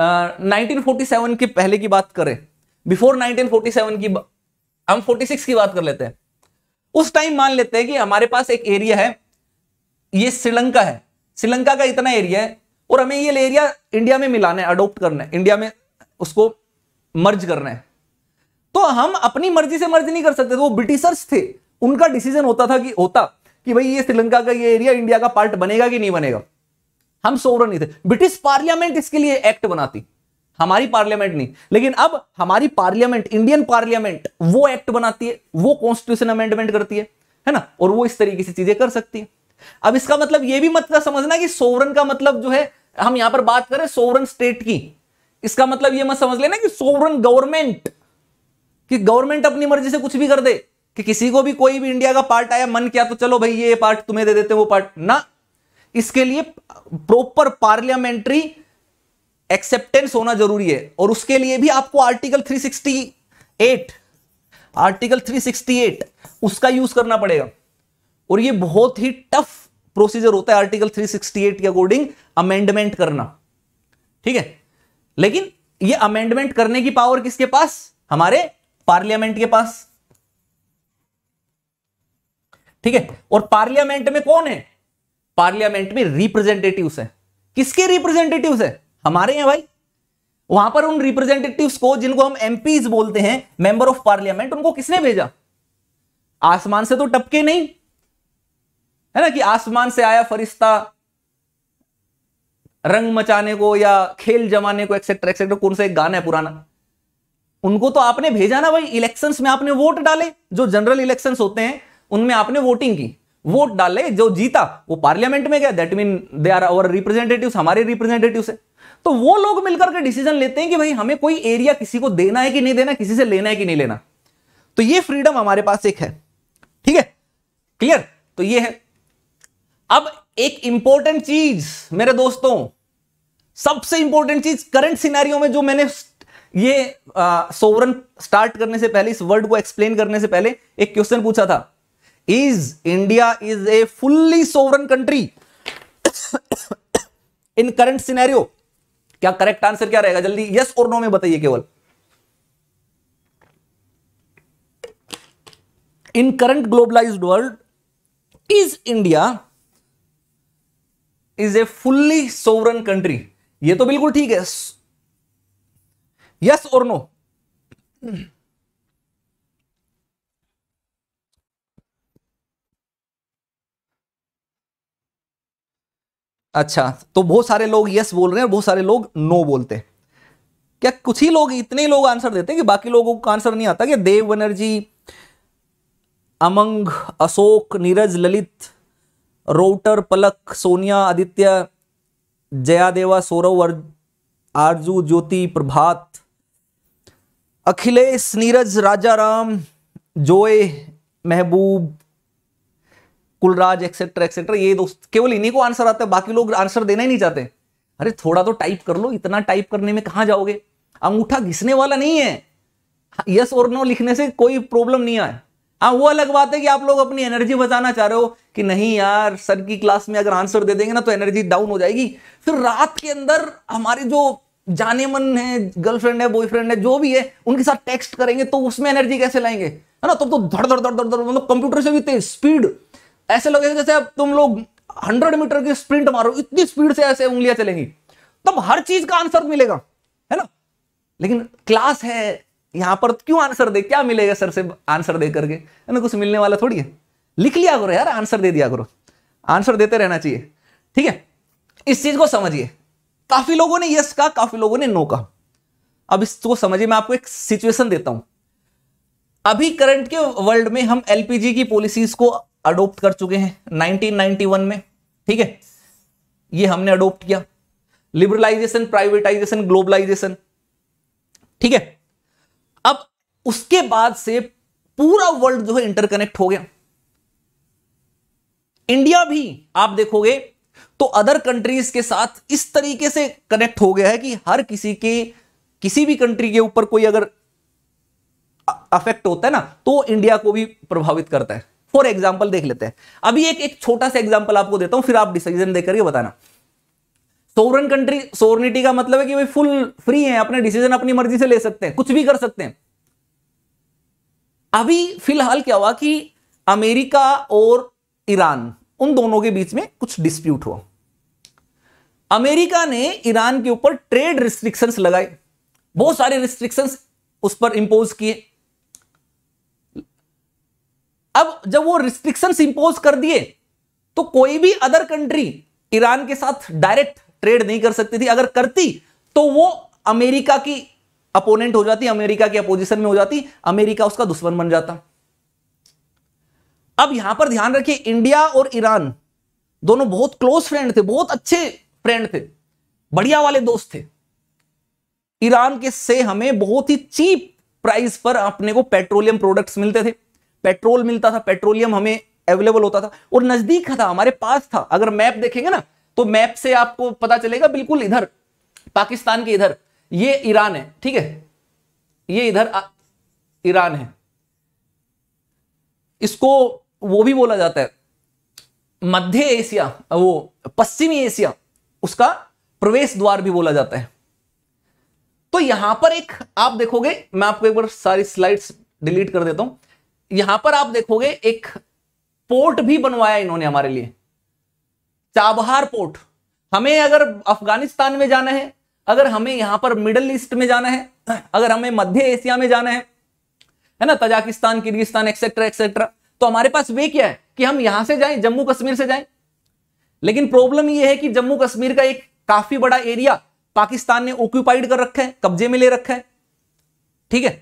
नाइनटीन फोर्टी सेवन के पहले की बात करें बिफोर 1947 की हम 46 की बात कर लेते हैं उस टाइम मान लेते हैं कि हमारे पास एक एरिया है ये श्रीलंका है श्रीलंका का इतना एरिया है और हमें ये एरिया इंडिया में मिलाना है अडोप्ट करना है इंडिया में उसको मर्ज करना है तो हम अपनी मर्जी से मर्ज नहीं कर सकते वो ब्रिटिशर्स थे उनका डिसीजन होता था कि होता कि भाई ये श्रीलंका का ये एरिया इंडिया का पार्ट बनेगा कि नहीं बनेगा हम सोवरन नहीं थे ब्रिटिश पार्लियामेंट इसके लिए एक्ट बनाती हमारी पार्लियामेंट नहीं लेकिन अब हमारी पार्लियामेंट इंडियन पार्लियामेंट वो एक्ट बनाती है वो कॉन्स्टिट्यूशन अमेंडमेंट करती है है ना और वो इस तरीके से चीजें कर सकती है अब इसका मतलब ये भी मतलब समझना कि सोवरन का मतलब जो है हम यहां पर बात करें सोवरन स्टेट की इसका मतलब ये मत समझ लेना कि सोवरन गवर्नमेंट कि गवर्नमेंट अपनी मर्जी से कुछ भी कर दे कि किसी को भी कोई भी इंडिया का पार्ट आया मन किया तो चलो भाई ये पार्ट तुम्हें दे देते वो पार्ट ना इसके लिए प्रॉपर पार्लियामेंट्री एक्सेप्टेंस होना जरूरी है और उसके लिए भी आपको आर्टिकल 368 आर्टिकल 368 उसका यूज करना पड़ेगा और ये बहुत ही टफ प्रोसीजर होता है आर्टिकल 368 के अकॉर्डिंग अमेंडमेंट करना ठीक है लेकिन ये अमेंडमेंट करने की पावर किसके पास हमारे पार्लियामेंट के पास ठीक है और पार्लियामेंट में कौन है पार्लियामेंट में रिप्रेजेंटेटिव है किसके रिप्रेजेंटेटिव है हमारे हैं भाई वहां पर उन रिप्रेजेंटेटिव्स को जिनको हम एमपीज बोलते हैं मेंबर ऑफ पार्लियामेंट उनको किसने भेजा आसमान से तो टपके नहीं है ना कि आसमान से आया फरिश्ता रंग मचाने को या खेल जमाने को एक्सेट्रा एक्सेट्रा कौन सा एक गाना है पुराना उनको तो आपने भेजा ना भाई इलेक्शंस में आपने वोट डाले जो जनरल इलेक्शंस होते हैं उनमें आपने वोटिंग की वोट डाले जो जीता वो पार्लियामेंट में गया that mean they are our representative हमारे रिप्रेजेंटेटिव है तो वो लोग मिलकर के डिसीजन लेते हैं कि भाई हमें कोई एरिया किसी को देना है कि नहीं देना किसी से लेना है कि नहीं लेना तो ये फ्रीडम हमारे पास एक है ठीक है क्लियर तो ये है अब एक इंपॉर्टेंट चीज मेरे दोस्तों सबसे इंपॉर्टेंट चीज करंट सिनेरियो में जो मैंने ये सोवरन स्टार्ट करने से पहले इस वर्ड को एक्सप्लेन करने से पहले एक क्वेश्चन पूछा था is India is a fully sovereign country in current scenario क्या करेक्ट आंसर क्या रहेगा जल्दी यस और नो में बताइए केवल in current globalized world is India is a fully sovereign country ये तो बिल्कुल ठीक है यस और नो अच्छा तो बहुत सारे लोग यस बोल रहे हैं बहुत सारे लोग नो बोलते हैं क्या कुछ ही लोग इतने ही लोग आंसर देते हैं कि बाकी लोगों को आंसर नहीं आता कि देव बनर्जी अमंग अशोक नीरज ललित रोटर पलक सोनिया आदित्य जया देवा सौरव आरजू ज्योति प्रभात अखिलेश नीरज राजाराम जोए महबूब कुलराज एक्सेट्रा एक्सेट्रा ये दोस्त केवल इन्हीं को आंसर आता है बाकी लोग आंसर देना ही नहीं चाहते अरे थोड़ा तो टाइप कर लो इतना टाइप करने में कहाँ जाओगे अंगूठा घिसने वाला नहीं है यस और नो लिखने से कोई प्रॉब्लम नहीं आए हाँ वो अलग बात है कि आप लोग अपनी एनर्जी बचाना चाह रहे हो कि नहीं यार सर की क्लास में अगर आंसर दे देंगे ना तो एनर्जी डाउन हो जाएगी फिर रात के अंदर हमारे जो जाने मन है गर्लफ्रेंड है बॉयफ्रेंड है जो भी है उनके साथ टेक्स्ट करेंगे तो उसमें एनर्जी कैसे लाएंगे है ना तब तो धड़ धड़ धड़ धड़ धड़ मतलब कंप्यूटर से भी तेज स्पीड ऐसे लगेगा जैसे अब तुम लोग हंड्रेड मीटर की स्प्रिंट मारो इतनी स्पीड से ऐसे उंगलियां चलेंगी तब हर चीज का आंसर मिलेगा है ना लेकिन क्लास है यहां पर क्यों आंसर दे क्या मिलेगा सर से आंसर दे करके है ना कुछ मिलने वाला थोड़ी है लिख लिया करो यार आंसर दे दिया करो आंसर देते रहना चाहिए ठीक है इस चीज को समझिए काफी लोगों ने यस कहा काफी लोगों ने नो कहा अब इसको समझिए मैं आपको एक सिचुएशन देता हूं अभी करंट के वर्ल्ड में हम एलपीजी की पॉलिसीज को अडोप्ट कर चुके हैं 1991 में ठीक है ये हमने अडोप्ट किया लिबरलाइजेशन प्राइवेटाइजेशन ग्लोबलाइजेशन ठीक है अब उसके बाद से पूरा वर्ल्ड जो है इंटरकनेक्ट हो गया इंडिया भी आप देखोगे तो अदर कंट्रीज के साथ इस तरीके से कनेक्ट हो गया है कि हर किसी के किसी भी कंट्री के ऊपर कोई अगर अफेक्ट होता है ना तो इंडिया को भी प्रभावित करता है फॉर एग्जाम्पल देख लेते हैं अभी एक एक छोटा सा एग्जाम्पल आपको देता हूं फिर आप डिसीजन देकर के बताना सोवरन कंट्री सोवरनिटी का मतलब है कि भाई फुल फ्री है अपने डिसीजन अपनी मर्जी से ले सकते हैं कुछ भी कर सकते हैं अभी फिलहाल क्या हुआ कि अमेरिका और ईरान उन दोनों के बीच में कुछ डिस्प्यूट हुआ अमेरिका ने ईरान के ऊपर ट्रेड रिस्ट्रिक्शंस लगाए बहुत सारे रिस्ट्रिक्शंस उस पर इंपोज किए अब जब वो रिस्ट्रिक्शन इंपोज कर दिए तो कोई भी अदर कंट्री ईरान के साथ डायरेक्ट ट्रेड नहीं कर सकती थी अगर करती तो वो अमेरिका की अपोनेंट हो जाती अमेरिका की अपोजिशन में हो जाती अमेरिका उसका दुश्मन बन जाता अब यहां पर ध्यान रखिए इंडिया और ईरान दोनों बहुत क्लोज फ्रेंड थे बहुत अच्छे फ्रेंड थे बढ़िया वाले दोस्त थे ईरान के से हमें बहुत ही चीप प्राइस पर अपने को पेट्रोलियम प्रोडक्ट्स मिलते थे पेट्रोल मिलता था पेट्रोलियम हमें अवेलेबल होता था और नजदीक था हमारे पास था अगर मैप देखेंगे ना तो मैप से आपको पता चलेगा बिल्कुल इधर पाकिस्तान के इधर ये ईरान है ठीक है ये इधर ईरान है इसको वो भी बोला जाता है मध्य एशिया वो पश्चिमी एशिया उसका प्रवेश द्वार भी बोला जाता है तो यहां पर एक आप देखोगे मैं आपको एक बार सारी स्लाइड्स डिलीट कर देता हूं यहां पर आप देखोगे एक पोर्ट भी बनवाया इन्होंने हमारे लिए चाबहार पोर्ट हमें अगर अफगानिस्तान में जाना है अगर हमें यहां पर मिडल ईस्ट में जाना है अगर हमें मध्य एशिया में जाना है है ना तजाकिस्तान किर्गिस्तान एक्सेट्रा एक्सेट्रा तो हमारे पास वे क्या है कि हम यहां से जाएं जम्मू कश्मीर से जाएं लेकिन प्रॉब्लम यह है कि जम्मू कश्मीर का एक काफी बड़ा एरिया पाकिस्तान ने ऑक्यूपाइड कर रखा है कब्जे में ले रखा है ठीक है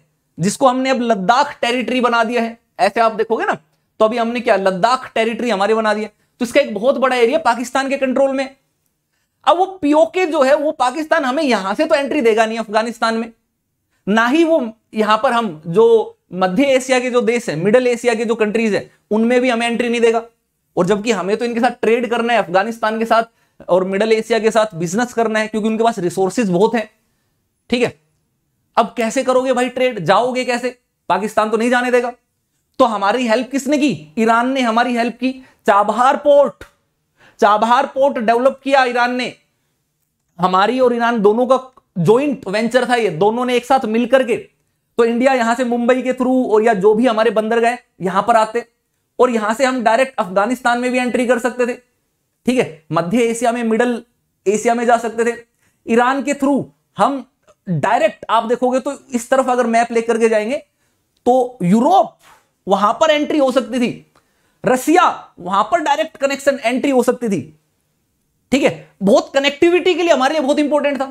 जिसको हमने अब लद्दाख टेरिटरी बना दिया है ऐसे आप देखोगे ना तो अभी हमने क्या लद्दाख टेरिटरी हमारे बना दिया तो इसका एक बहुत बड़ा एरिया पाकिस्तान के कंट्रोल में अब वो पीओके जो है वो पाकिस्तान हमें यहां से तो एंट्री देगा नहीं अफगानिस्तान में ना ही वो यहां पर हम जो मध्य एशिया के जो देश है मिडल एशिया के जो कंट्रीज है उनमें भी हमें एंट्री नहीं देगा और जबकि हमें तो इनके साथ ट्रेड करना है अफगानिस्तान के साथ और मिडल एशिया के साथ बिजनेस करना है क्योंकि उनके पास रिसोर्सेज बहुत है ठीक है अब कैसे करोगे भाई ट्रेड जाओगे कैसे पाकिस्तान तो नहीं जाने देगा तो हमारी हेल्प किसने की ईरान ने हमारी हेल्प की Chabahar port Chabahar port develop किया ईरान ने हमारी और ईरान दोनों का ज्वाइंट वेंचर था ये दोनों ने एक साथ मिलकर के तो इंडिया यहां से मुंबई के थ्रू और या जो भी हमारे बंदर गए यहां पर आते और यहां से हम डायरेक्ट अफगानिस्तान में भी एंट्री कर सकते थे ठीक है मध्य एशिया में मिडल एशिया में जा सकते थे ईरान के थ्रू हम डायरेक्ट आप देखोगे तो इस तरफ अगर मैप लेकर के जाएंगे तो यूरोप वहां पर एंट्री हो सकती थी रसिया वहां पर डायरेक्ट कनेक्शन एंट्री हो सकती थी ठीक है बहुत कनेक्टिविटी के लिए हमारे लिए बहुत इंपॉर्टेंट था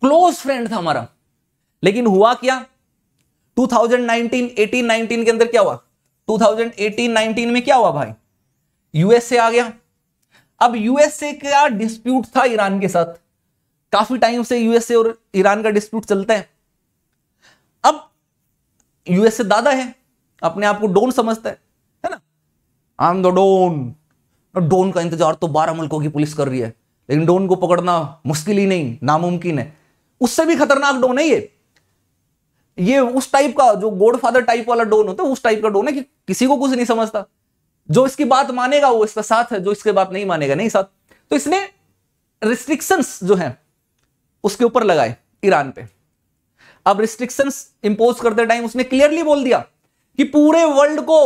क्लोज फ्रेंड था हमारा लेकिन हुआ क्या 2019 18 19 के अंदर क्या हुआ 2018 19 में क्या हुआ भाई यूएसए आ गया अब यूएसए का डिस्प्यूट था ईरान के साथ काफी टाइम से यूएसए और ईरान का डिस्प्यूट चलता है अब यूएसए दादा है अपने आप को डोन समझता है है ना I am the don don का इंतजार तो बारह मुल्कों की पुलिस कर रही है लेकिन डोन को पकड़ना मुश्किल ही नहीं नामुमकिन है उससे भी खतरनाक डोन है ये ये उस टाइप का जो गोडफादर टाइप वाला डोन होता है उस टाइप का डोन है कि किसी को कुछ नहीं समझता जो इसकी बात मानेगा वो इसका साथ है जो इसके बात नहीं मानेगा नहीं साथ तो इसने रिस्ट्रिक्शंस जो है उसके ऊपर लगाए ईरान पे अब रिस्ट्रिक्शंस इंपोज करते टाइम उसने क्लियरली बोल दिया कि पूरे वर्ल्ड को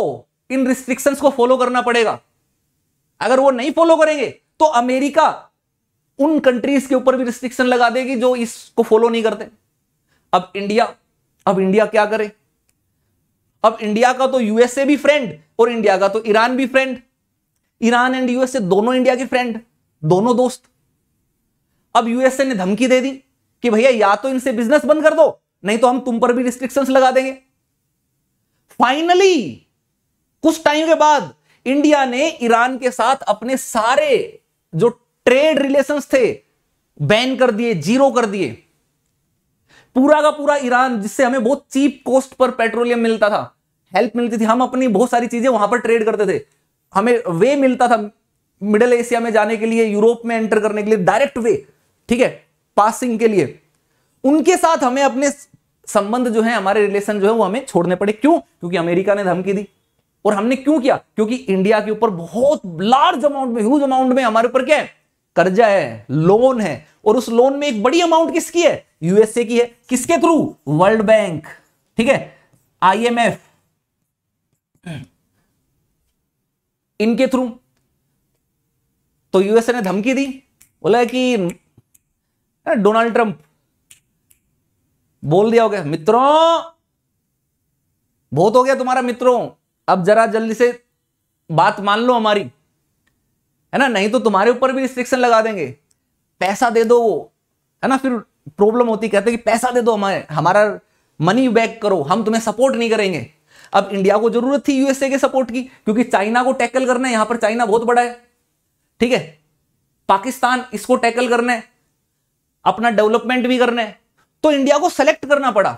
इन रिस्ट्रिक्शंस को फॉलो करना पड़ेगा अगर वो नहीं फॉलो करेंगे तो अमेरिका उन कंट्रीज के ऊपर भी रिस्ट्रिक्शन लगा देगी जो इसको फॉलो नहीं करते अब इंडिया अब इंडिया क्या करे अब इंडिया का तो यूएसए भी फ्रेंड और इंडिया का तो ईरान भी फ्रेंड ईरान एंड यूएसए दोनों इंडिया के फ्रेंड दोनों दोस्त अब यूएसए ने धमकी दे दी कि भैया या तो इनसे बिजनेस बंद कर दो नहीं तो हम तुम पर भी रिस्ट्रिक्शंस लगा देंगे फाइनली कुछ टाइम के बाद इंडिया ने ईरान के साथ अपने सारे जो ट्रेड रिलेशंस थे बैन कर दिए जीरो कर दिए पूरा का पूरा ईरान जिससे हमें बहुत चीप कॉस्ट पर पेट्रोलियम मिलता था हेल्प मिलती थी हम अपनी बहुत सारी चीजें वहां पर ट्रेड करते थे हमें वे मिलता था मिडल एशिया में जाने के लिए यूरोप में एंटर करने के लिए डायरेक्ट वे ठीक है पासिंग के लिए उनके साथ हमें अपने संबंध जो है हमारे रिलेशन जो है वो हमें छोड़ने पड़े क्यों क्योंकि अमेरिका ने धमकी दी और हमने क्यों किया क्योंकि इंडिया के ऊपर बहुत लार्ज अमाउंट में ह्यूज अमाउंट में हमारे ऊपर क्या है कर्जा है लोन है और उस लोन में एक बड़ी अमाउंट किसकी है यूएसए की है किसके थ्रू वर्ल्ड बैंक ठीक है आईएमएफ इनके थ्रू तो यूएसए ने धमकी दी बोला कि डोनाल्ड ट्रंप बोल दिया हो गया मित्रों बहुत हो गया तुम्हारा मित्रों अब जरा जल्दी से बात मान लो हमारी है ना नहीं तो तुम्हारे ऊपर भी रिस्ट्रिक्शन लगा देंगे पैसा दे दो वो है ना फिर प्रॉब्लम होती कहते कि पैसा दे दो हमारे हमारा मनी बैक करो हम तुम्हें सपोर्ट नहीं करेंगे अब इंडिया को जरूरत थी यूएसए के सपोर्ट की क्योंकि चाइना को टैकल करना है यहां पर चाइना बहुत बड़ा है ठीक है पाकिस्तान इसको टैकल करना है अपना डेवलपमेंट भी करना है तो इंडिया को सेलेक्ट करना पड़ा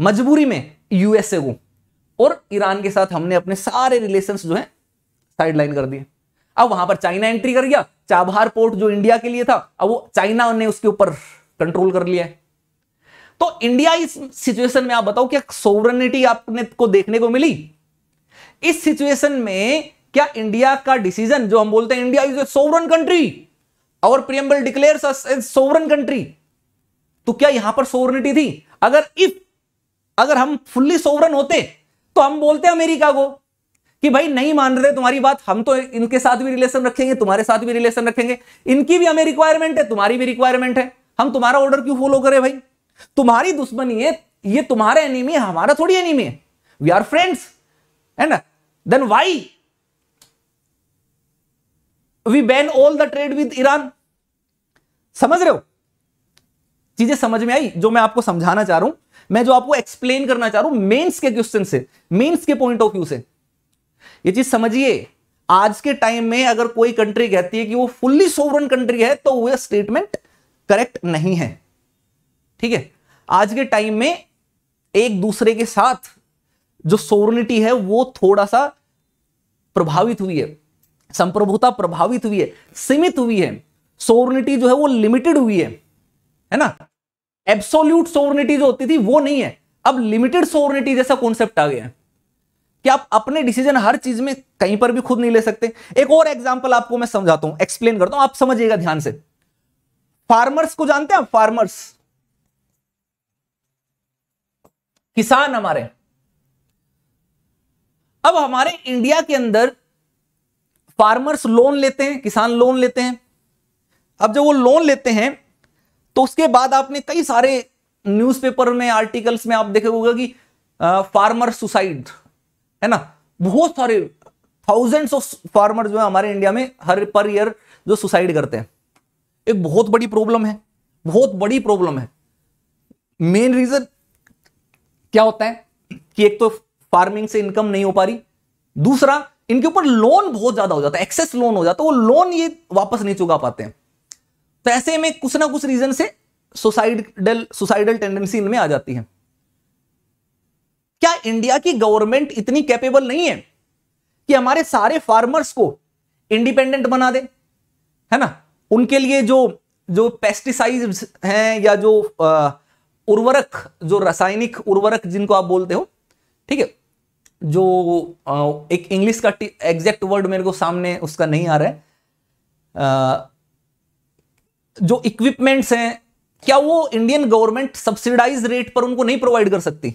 मजबूरी में यूएसए को और ईरान के साथ हमने अपने सारे रिलेशन जो है साइडलाइन कर दिए अब वहां पर चाइना एंट्री कर गया चाबहार पोर्ट जो इंडिया के लिए था अब वो चाइना ने उसके ऊपर कंट्रोल कर लिया है तो इंडिया इस सिचुएशन में आप बताओ क्या सोवरनिटी आपने को देखने को मिली इस सिचुएशन में क्या इंडिया का डिसीजन जो हम बोलते हैं India is a sovereign country और प्रियम्बल डिक्लेयर सोवरन कंट्री तो क्या यहां पर सोवरनिटी थी अगर इफ अगर हम फुल्ली सोवरन होते तो हम बोलते अमेरिका को कि भाई नहीं मान रहे तुम्हारी बात हम तो इनके साथ भी रिलेशन रखेंगे तुम्हारे साथ भी रिलेशन रखेंगे इनकी भी हमें रिक्वायरमेंट है तुम्हारी भी रिक्वायरमेंट है हम तुम्हारा ऑर्डर क्यों फॉलो करें भाई तुम्हारी दुश्मनी है ये तुम्हारे एनिमी है हमारा थोड़ी एनिमी है वी आर फ्रेंड्स है ना then why we ban all the trade with Iran समझ रहे हो चीजें समझ में आई जो मैं आपको समझाना चाह रहा हूं मैं जो आपको एक्सप्लेन करना चाह रहा हूं मेंस के क्वेश्चन से मेंस के पॉइंट ऑफ व्यू से ये चीज समझिए आज के टाइम में अगर कोई कंट्री कहती है कि वो फुल्ली सोवरन कंट्री है तो वह स्टेटमेंट करेक्ट नहीं है ठीक है आज के टाइम में एक दूसरे के साथ जो सोवरनिटी है वो थोड़ा सा प्रभावित हुई है संप्रभुता प्रभावित हुई है सीमित हुई है सोवरनिटी जो है वो लिमिटेड हुई है है ना एब्सोल्यूट सोवर्निटी जो होती थी वो नहीं है अब लिमिटेड सोवर्निटी जैसा कॉन्सेप्ट आ गया है कि आप अपने डिसीजन हर चीज में कहीं पर भी खुद नहीं ले सकते एक और एग्जाम्पल आपको मैं समझाता हूं एक्सप्लेन करता हूं आप समझिएगा ध्यान से फार्मर्स को जानते हैं फार्मर्स किसान हमारे अब हमारे इंडिया के अंदर फार्मर्स लोन लेते हैं किसान लोन लेते हैं अब जब वो लोन लेते हैं तो उसके बाद आपने कई सारे न्यूज़पेपर में आर्टिकल्स में आप देखे होगा कि फार्मर सुसाइड है ना बहुत सारे थाउजेंड्स ऑफ फार्मर जो है हमारे इंडिया में हर पर ईयर जो सुसाइड करते हैं एक बहुत बड़ी प्रॉब्लम है बहुत बड़ी प्रॉब्लम है मेन रीजन क्या होता है कि एक तो फार्मिंग से इनकम नहीं हो पा रही दूसरा इनके ऊपर लोन बहुत ज्यादा हो जाता है एक्सेस लोन हो जाता है वो लोन ये वापस नहीं चुका पाते हैं तो ऐसे में कुछ ना कुछ रीजन से सुसाइडल सुसाइडल टेंडेंसी इनमें आ जाती है क्या इंडिया की गवर्नमेंट इतनी कैपेबल नहीं है कि हमारे सारे फार्मर्स को इंडिपेंडेंट बना दे है ना उनके लिए जो जो पेस्टिसाइड्स हैं या जो उर्वरक जो रासायनिक उर्वरक जिनको आप बोलते हो ठीक है जो आ, एक इंग्लिश का एग्जैक्ट वर्ड मेरे को सामने उसका नहीं आ रहा है आ, जो इक्विपमेंट्स हैं क्या वो इंडियन गवर्नमेंट सब्सिडाइज रेट पर उनको नहीं प्रोवाइड कर सकती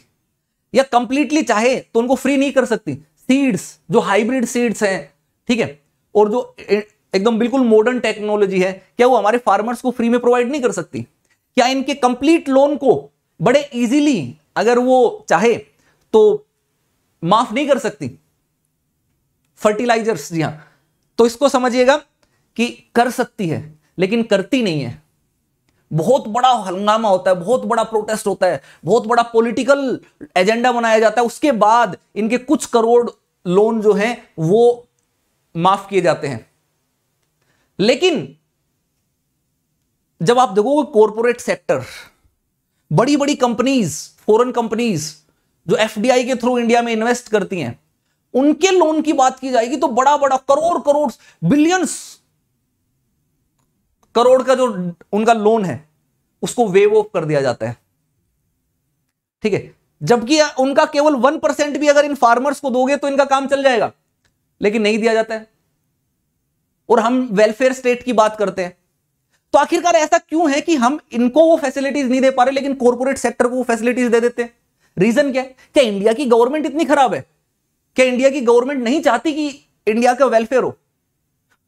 या कंप्लीटली चाहे तो उनको फ्री नहीं कर सकती सीड्स जो हाइब्रिड सीड्स हैं ठीक है और जो एकदम बिल्कुल मॉडर्न टेक्नोलॉजी है क्या वो हमारे फार्मर्स को फ्री में प्रोवाइड नहीं कर सकती क्या इनके कंप्लीट लोन को बड़े इजीली अगर वो चाहे तो माफ नहीं कर सकती फर्टिलाइजर्स जी हाँ तो इसको समझिएगा कि कर सकती है लेकिन करती नहीं है बहुत बड़ा हंगामा होता है बहुत बड़ा प्रोटेस्ट होता है बहुत बड़ा पॉलिटिकल एजेंडा बनाया जाता है उसके बाद इनके कुछ करोड़ लोन जो हैं वो माफ किए जाते हैं लेकिन जब आप देखोगे कॉरपोरेट सेक्टर बड़ी बड़ी कंपनीज फॉरेन कंपनीज जो एफडीआई के थ्रू इंडिया में इन्वेस्ट करती हैं उनके लोन की बात की जाएगी तो बड़ा बड़ा करोड़ करोड़ बिलियंस करोड़ का जो उनका लोन है उसको वेव ऑफ कर दिया जाता है ठीक है जबकि उनका केवल वन परसेंट भी अगर इन फार्मर्स को दोगे तो इनका काम चल जाएगा लेकिन नहीं दिया जाता है और हम वेलफेयर स्टेट की बात करते हैं तो आखिरकार ऐसा क्यों है कि हम इनको वो फैसिलिटीज नहीं दे पा रहे लेकिन कॉर्पोरेट सेक्टर को वो फैसिलिटीज दे देते हैं रीजन क्या है क्या इंडिया की गवर्नमेंट इतनी खराब है क्या इंडिया की गवर्नमेंट नहीं चाहती कि इंडिया का वेलफेयर हो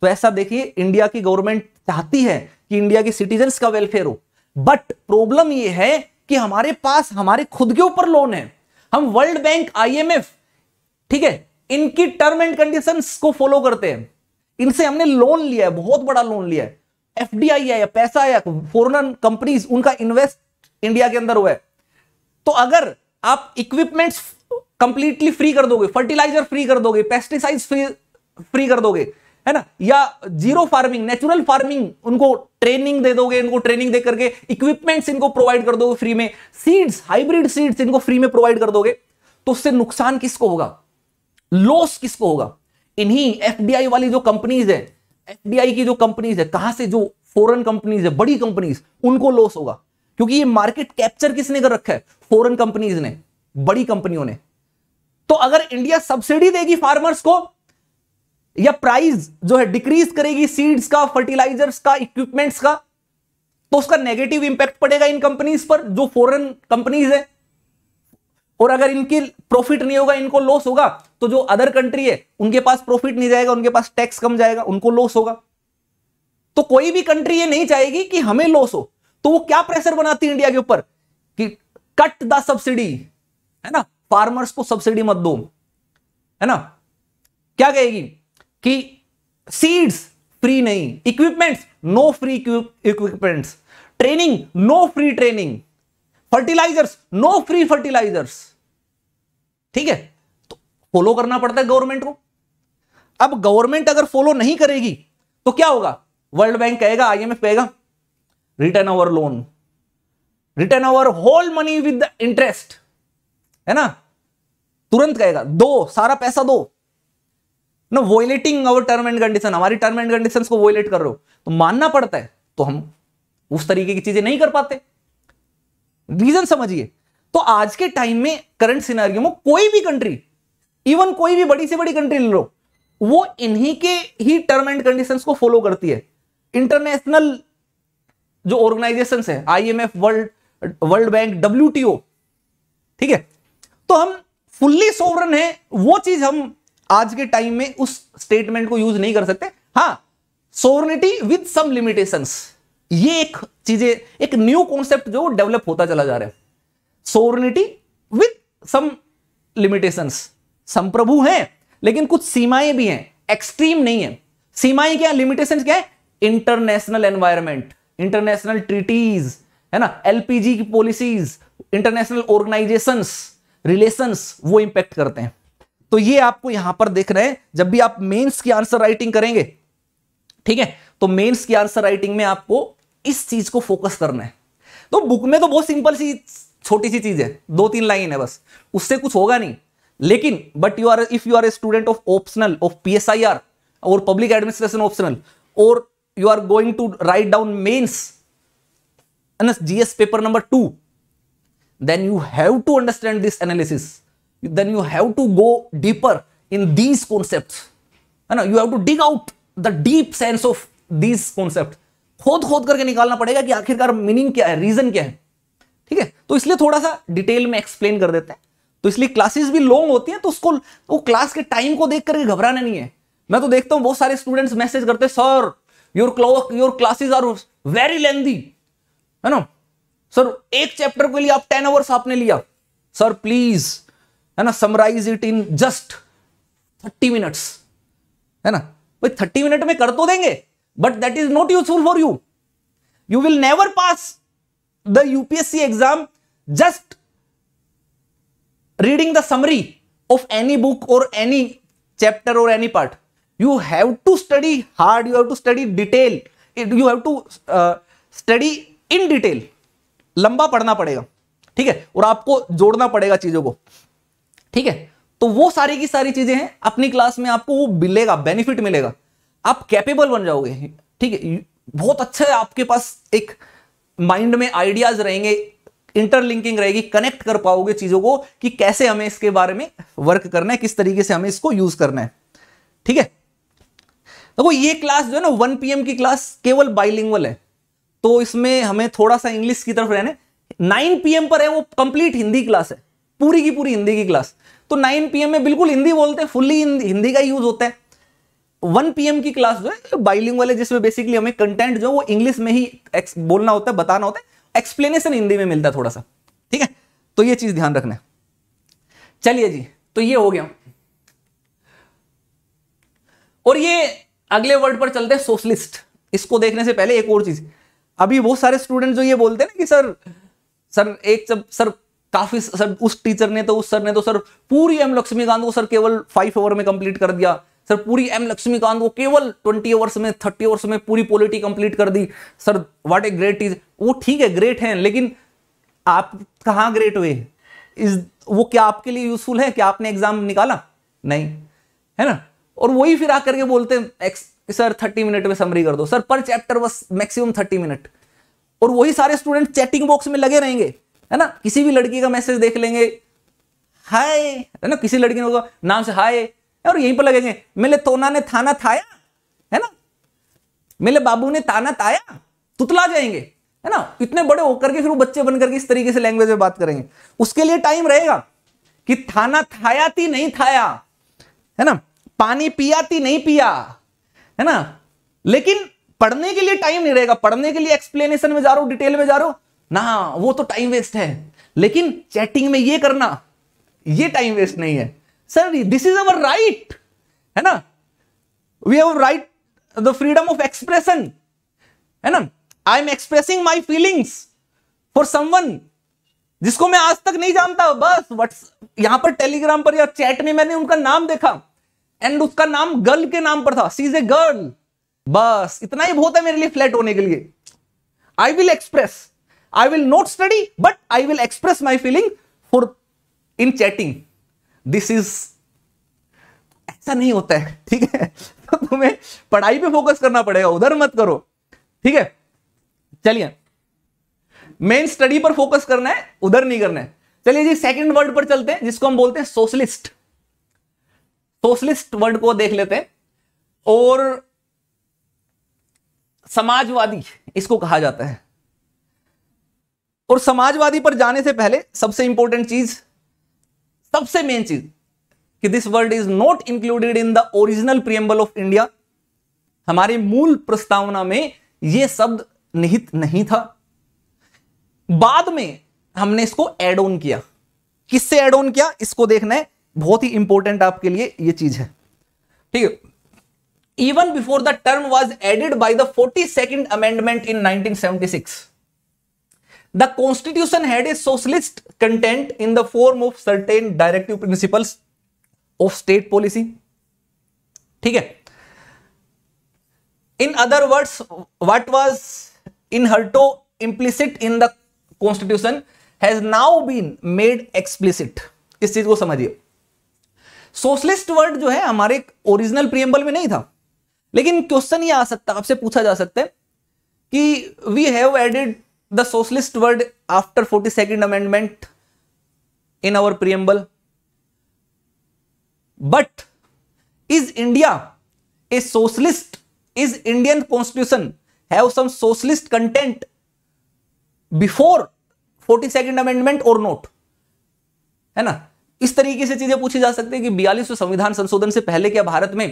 तो ऐसा देखिए इंडिया की गवर्नमेंट चाहती है कि इंडिया के सिटीजन का वेलफेयर हो बट प्रॉब्लम यह है कि हमारे पास हमारे खुद के ऊपर लोन है हम वर्ल्ड बैंक आईएमएफ ठीक है इनकी टर्म एंड कंडीशन को फॉलो करते हैं इनसे हमने लोन लिया है बहुत बड़ा लोन लिया है एफडीआई आया पैसा आया फॉरन कंपनीज उनका इन्वेस्ट इंडिया के अंदर हुआ है तो अगर आप इक्विपमेंट्स कंप्लीटली फ्री कर दोगे फर्टिलाइजर फ्री कर दोगे पेस्टिसाइड फ्री फ्री कर दोगे है ना या जीरो फार्मिंग नेचुरल फार्मिंग उनको ट्रेनिंग दे दोगे इनको ट्रेनिंग दे करके इक्विपमेंट्स इनको प्रोवाइड कर दोगे फ्री में सीड्स हाइब्रिड सीड्स इनको फ्री में प्रोवाइड कर दोगे तो उससे नुकसान किसको होगा लॉस किसको होगा इन्हीं एफडीआई वाली जो कंपनीज है एफडीआई की जो कंपनीज है कहां से जो फॉरन कंपनीज है बड़ी कंपनीज उनको लॉस होगा क्योंकि ये मार्केट कैप्चर किसने कर रखा है फॉरन कंपनीज ने बड़ी कंपनियों ने तो अगर इंडिया सब्सिडी देगी फार्मर्स को या प्राइस जो है डिक्रीज करेगी सीड्स का फर्टिलाइजर्स का इक्विपमेंट्स का तो उसका नेगेटिव इंपैक्ट पड़ेगा इन कंपनीज पर जो फॉरेन कंपनीज है और अगर इनकी प्रॉफिट नहीं होगा इनको लॉस होगा तो जो अदर कंट्री है उनके पास प्रॉफिट नहीं जाएगा उनके पास टैक्स कम जाएगा उनको लॉस होगा तो कोई भी कंट्री ये नहीं चाहेगी कि हमें लॉस हो तो वो क्या प्रेशर बनाती है इंडिया के ऊपर कि कट द सब्सिडी है ना फार्मर्स को सब्सिडी मत दो है ना क्या कहेगी कि सीड्स फ्री नहीं equipments no free equipments training no free training fertilisers no free fertilisers ठीक है तो फॉलो करना पड़ता है गवर्नमेंट को अब गवर्नमेंट अगर फॉलो नहीं करेगी तो क्या होगा वर्ल्ड बैंक कहेगा आईएमएफ कहेगा return over loan return over whole money with interest है ना तुरंत कहेगा दो सारा पैसा दो ना violating our term and condition हमारी टर्म एंड कंडीशन को वोलेट कर रहे हो तो मानना पड़ता है तो हम उस तरीके की चीजें नहीं कर पाते रीजन समझिए तो आज के टाइम में करंट सिनारियो में कोई भी कंट्री इवन कोई भी बड़ी से बड़ी कंट्री ले लो वो इन्हीं के ही टर्म एंड कंडीशंस को फॉलो करती है इंटरनेशनल जो ऑर्गेनाइजेशन है IMF world world bank WTO ठीक है तो हम फुल्ली सोवरन है वो चीज हम आज के टाइम में उस स्टेटमेंट को यूज नहीं कर सकते हाँ सोवर्निटी विद सम लिमिटेशन ये एक चीजें एक न्यू कॉन्सेप्ट जो डेवलप होता चला जा रहा है सोवर्निटी विद सम लिमिटेशन संप्रभु हैं लेकिन कुछ सीमाएं भी हैं एक्सट्रीम नहीं है सीमाएं क्या लिमिटेशन क्या है इंटरनेशनल एनवायरमेंट इंटरनेशनल ट्रीटीज है ना एलपीजी की पॉलिसीज इंटरनेशनल ऑर्गेनाइजेशंस रिलेशंस वो इंपैक्ट करते हैं तो ये आपको यहां पर देख रहे हैं जब भी आप मेंस की आंसर राइटिंग करेंगे ठीक है तो मेंस की आंसर राइटिंग में आपको इस चीज को फोकस करना है तो बुक में तो बहुत सिंपल सी छोटी सी चीज है दो तीन लाइन है बस उससे कुछ होगा नहीं लेकिन but you are if you are a student of optional of R और पब्लिक एडमिनिस्ट्रेशन ऑप्शनल और you are going to write down mains GS paper number two then you have to understand this analysis then you have to go deeper in these concepts है ना you have to dig out the deep sense of these concept खोद खोद करके निकालना पड़ेगा कि आखिरकार मीनिंग क्या है रीजन क्या है ठीक है तो इसलिए थोड़ा सा डिटेल में एक्सप्लेन कर देते हैं तो इसलिए क्लासेस भी लॉन्ग होती हैं तो उसको वो क्लास के टाइम को देख करके घबराना नहीं है मैं तो देखता हूं बहुत सारे स्टूडेंट्स मैसेज करते sir your clock your classes are very lengthy है ना सर एक चैप्टर के लिए आप टेन आवर्स आपने लिया सर प्लीज है ना summarise it in just thirty minutes है ना भाई थर्टी मिनट में कर तो देंगे but that is not useful for you you will never pass the UPSC exam just reading the summary of any book और एनी चैप्टर और any part you have to study hard you have to study detail you have to study in detail लंबा पढ़ना पड़ेगा ठीक है और आपको जोड़ना पड़ेगा चीजों को ठीक है तो वो सारी की सारी चीजें हैं अपनी क्लास में आपको वो मिलेगा बेनिफिट मिलेगा आप कैपेबल बन जाओगे ठीक है बहुत अच्छे आपके पास एक माइंड में आइडियाज रहेंगे इंटरलिंकिंग रहेगी कनेक्ट कर पाओगे चीजों को कि कैसे हमें इसके बारे में वर्क करना है किस तरीके से हमें इसको यूज करना है ठीक है देखो ये क्लास जो है ना वन पीएम की क्लास केवल बाइलिंगुअल है तो इसमें हमें थोड़ा सा इंग्लिश की तरफ है नाइन पीएम पर है वो कंप्लीट हिंदी क्लास है पूरी की पूरी हिंदी की क्लास तो 9 पीएम में बिल्कुल हिंदी बोलते हैं फुल्ली हिंदी का यूज होता है 1 पीएम की क्लास जो है बाइलिंग वाले जिसमें बेसिकली हमें कंटेंट जो है वो इंग्लिश में ही बोलना होता है बताना होता है एक्सप्लेनेशन हिंदी में मिलता है थोड़ा सा ठीक है तो ये चीज ध्यान रखना चलिए जी तो ये हो गया और ये अगले वर्ड पर चलते हैं सोशलिस्ट इसको देखने से पहले एक और चीज अभी बहुत सारे स्टूडेंट जो ये बोलते हैं ना कि सर सर एक जब सर काफी सर उस टीचर ने तो उस सर ने तो सर पूरी एम लक्ष्मीकांत को सर केवल फाइव ओवर में कंप्लीट कर दिया सर पूरी एम लक्ष्मीकांत को केवल ट्वेंटी ओवर्स में थर्टी ओवर्स में पूरी पॉलिटी कंप्लीट कर दी sir what a great is वो ठीक है ग्रेट है लेकिन आप कहाँ ग्रेट हुए इस वो क्या आपके लिए यूजफुल है क्या आपने एग्जाम निकाला नहीं है ना और वही फिर आकर के बोलते हैं सर थर्टी मिनट में समरी कर दो सर पर चैप्टर बस मैक्सिमम थर्टी मिनट और वही सारे स्टूडेंट चैटिंग बॉक्स में लगे रहेंगे है ना किसी भी लड़की का मैसेज देख लेंगे हाय है ना किसी लड़की ने नाम से हाय और यहीं पर लगेंगे मेरे तोना ने थाना थाया है ना मेरे बाबू ने ताना ताया तुतला जाएंगे है ना इतने बड़े होकर के फिर वो बच्चे बनकर के इस तरीके से लैंग्वेज में बात करेंगे उसके लिए टाइम रहेगा कि थाना थाया थी नहीं थाया है ना पानी पिया थी नहीं पिया है ना लेकिन पढ़ने के लिए टाइम नहीं रहेगा पढ़ने के लिए एक्सप्लेनेशन में जा रहा हूं डिटेल में जा रहा हूं ना वो तो टाइम वेस्ट है लेकिन चैटिंग में ये करना ये टाइम वेस्ट नहीं है sir this is our right है ना we have right the freedom of expression है ना I am expressing my feelings for someone जिसको मैं आज तक नहीं जानता बस व्हाट्स यहां पर टेलीग्राम पर या चैट में मैंने उनका नाम देखा एंड उसका नाम गर्ल के नाम पर था सीज ए गर्ल बस इतना ही बहुत है मेरे लिए फ्लैट होने के लिए I will express I will not study, but I will express my feeling for in chatting. This is ऐसा नहीं होता है ठीक है तो तुम्हें पढ़ाई पे फोकस करना पड़ेगा उधर मत करो ठीक है चलिए मेन स्टडी पर फोकस करना है उधर नहीं करना है चलिए जी सेकंड वर्ड पर चलते हैं जिसको हम बोलते हैं सोशलिस्ट सोशलिस्ट वर्ड को देख लेते हैं और समाजवादी इसको कहा जाता है और समाजवादी पर जाने से पहले सबसे इंपॉर्टेंट चीज सबसे मेन चीज कि this word is not included in the original preamble of India हमारे मूल प्रस्तावना में यह शब्द निहित नहीं था बाद में हमने इसको एड ऑन किया किससे एड ऑन किया इसको देखना है बहुत ही इंपॉर्टेंट आपके लिए यह चीज है ठीक है even before the term was added by the forty second amendment in nineteen seventy six the constitution had a socialist content in the form of certain directive principles of state policy ठीक है in other words what was inherto implicit in the constitution has now been made explicit इस चीज को समझिए सोशलिस्ट वर्ड जो है हमारे ओरिजिनल प्रियम्बल में नहीं था लेकिन क्वेश्चन ये आ सकता आपसे पूछा जा सकता है कि we have added the socialist word after 42nd amendment in our preamble but is india a socialist is indian constitution have some socialist content before 42nd amendment or not hai na इस तरीके से चीजें पूछी जा सकती है कि बयालीसवें संविधान संशोधन से पहले क्या भारत में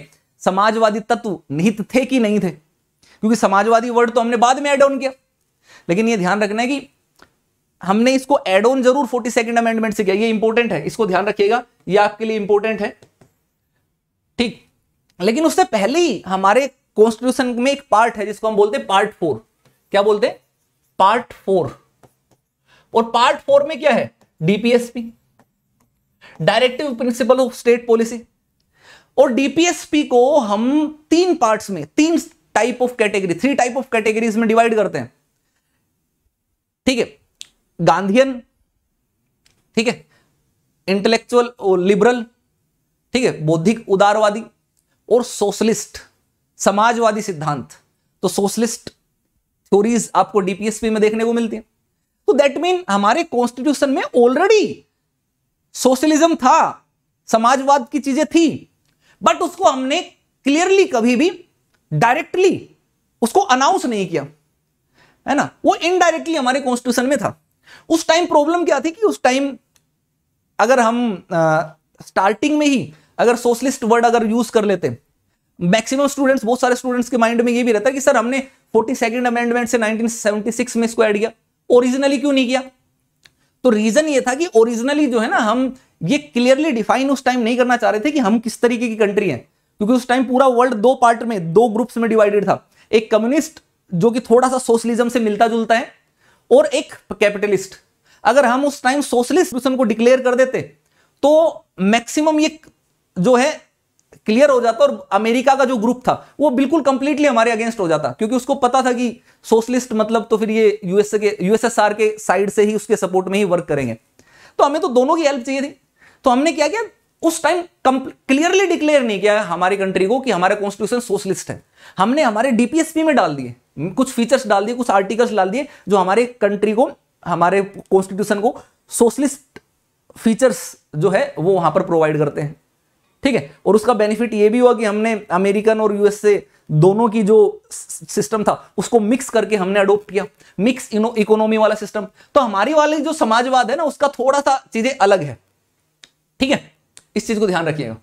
समाजवादी तत्व निहित थे कि नहीं थे क्योंकि समाजवादी वर्ड तो हमने बाद में एड ऑन किया लेकिन ये ध्यान रखना है कि हमने इसको एड ऑन जरूर फोर्टी सेकेंड अमेंडमेंट से किया ये इंपॉर्टेंट है इसको ध्यान रखिएगा ये आपके लिए इंपॉर्टेंट है ठीक लेकिन उससे पहले ही हमारे कॉन्स्टिट्यूशन में एक पार्ट है जिसको हम बोलते हैं पार्ट फोर क्या बोलते हैं पार्ट फोर और पार्ट फोर में क्या है DPSP directive principle of state policy और डीपीएसपी को हम तीन पार्ट्स में तीन type of category three type of categories में डिवाइड करते हैं ठीक है गांधीयन ठीक है इंटेलेक्चुअल लिबरल ठीक है बौद्धिक उदारवादी और सोशलिस्ट समाजवादी सिद्धांत तो सोशलिस्ट थ्योरीज आपको डीपीएसपी में देखने को मिलती है तो दैट मीन हमारे कॉन्स्टिट्यूशन में ऑलरेडी सोशलिज्म था समाजवाद की चीजें थी बट उसको हमने क्लियरली कभी भी डायरेक्टली उसको अनाउंस नहीं किया है ना वो इनडायरेक्टली हमारे कॉन्स्टिट्यूशन में था उस टाइम प्रॉब्लम क्या थी कि उस टाइम अगर हम स्टार्टिंग में ही अगर सोशलिस्ट वर्ड अगर यूज कर लेते मैक्सिमम स्टूडेंट्स बहुत सारे स्टूडेंट्स के माइंड में ये भी रहता है कि सर हमने फोर्टी सेकेंड अमेंडमेंट से 1976 में इसको ऐड किया ओरिजिनली क्यों नहीं किया तो रीजन ये था कि ओरिजिनली जो है ना हम ये क्लियरली डिफाइन उस टाइम नहीं करना चाह रहे थे कि हम किस तरीके की कंट्री है क्योंकि उस टाइम पूरा वर्ल्ड दो पार्ट में दो ग्रुप्स में डिवाइडेड था एक कम्युनिस्ट जो कि थोड़ा सा सोशलिज्म से मिलता जुलता है और एक कैपिटलिस्ट अगर हम उस टाइम सोशलिस्ट को डिक्लेयर कर देते तो मैक्सिमम ये जो है क्लियर हो जाता और अमेरिका का जो ग्रुप था वो बिल्कुल कंप्लीटली हमारे अगेंस्ट हो जाता क्योंकि उसको पता था कि सोशलिस्ट मतलब तो फिर ये यूएसए के यूएसएसआर के साइड से ही उसके सपोर्ट में ही वर्क करेंगे तो हमें तो दोनों की हेल्प चाहिए थी तो हमने क्या किया उस टाइम क्लियरली डिक्लेयर नहीं किया हमारी कंट्री को कि हमारे कॉन्स्टिट्यूशन सोशलिस्ट है हमने हमारे डीपीएसपी में डाल दिए कुछ फीचर्स डाल दिए कुछ आर्टिकल्स डाल दिए जो हमारे कंट्री को हमारे कॉन्स्टिट्यूशन को सोशलिस्ट फीचर्स जो है वो वहां पर प्रोवाइड करते हैं ठीक है और उसका बेनिफिट ये भी हुआ कि हमने अमेरिकन और यूएसए दोनों की जो सिस्टम था उसको मिक्स करके हमने अडोप्ट किया मिक्स इकोनॉमी वाला सिस्टम तो हमारी वाले जो समाजवाद है ना उसका थोड़ा सा चीजें अलग है ठीक है इस चीज को ध्यान रखिएगा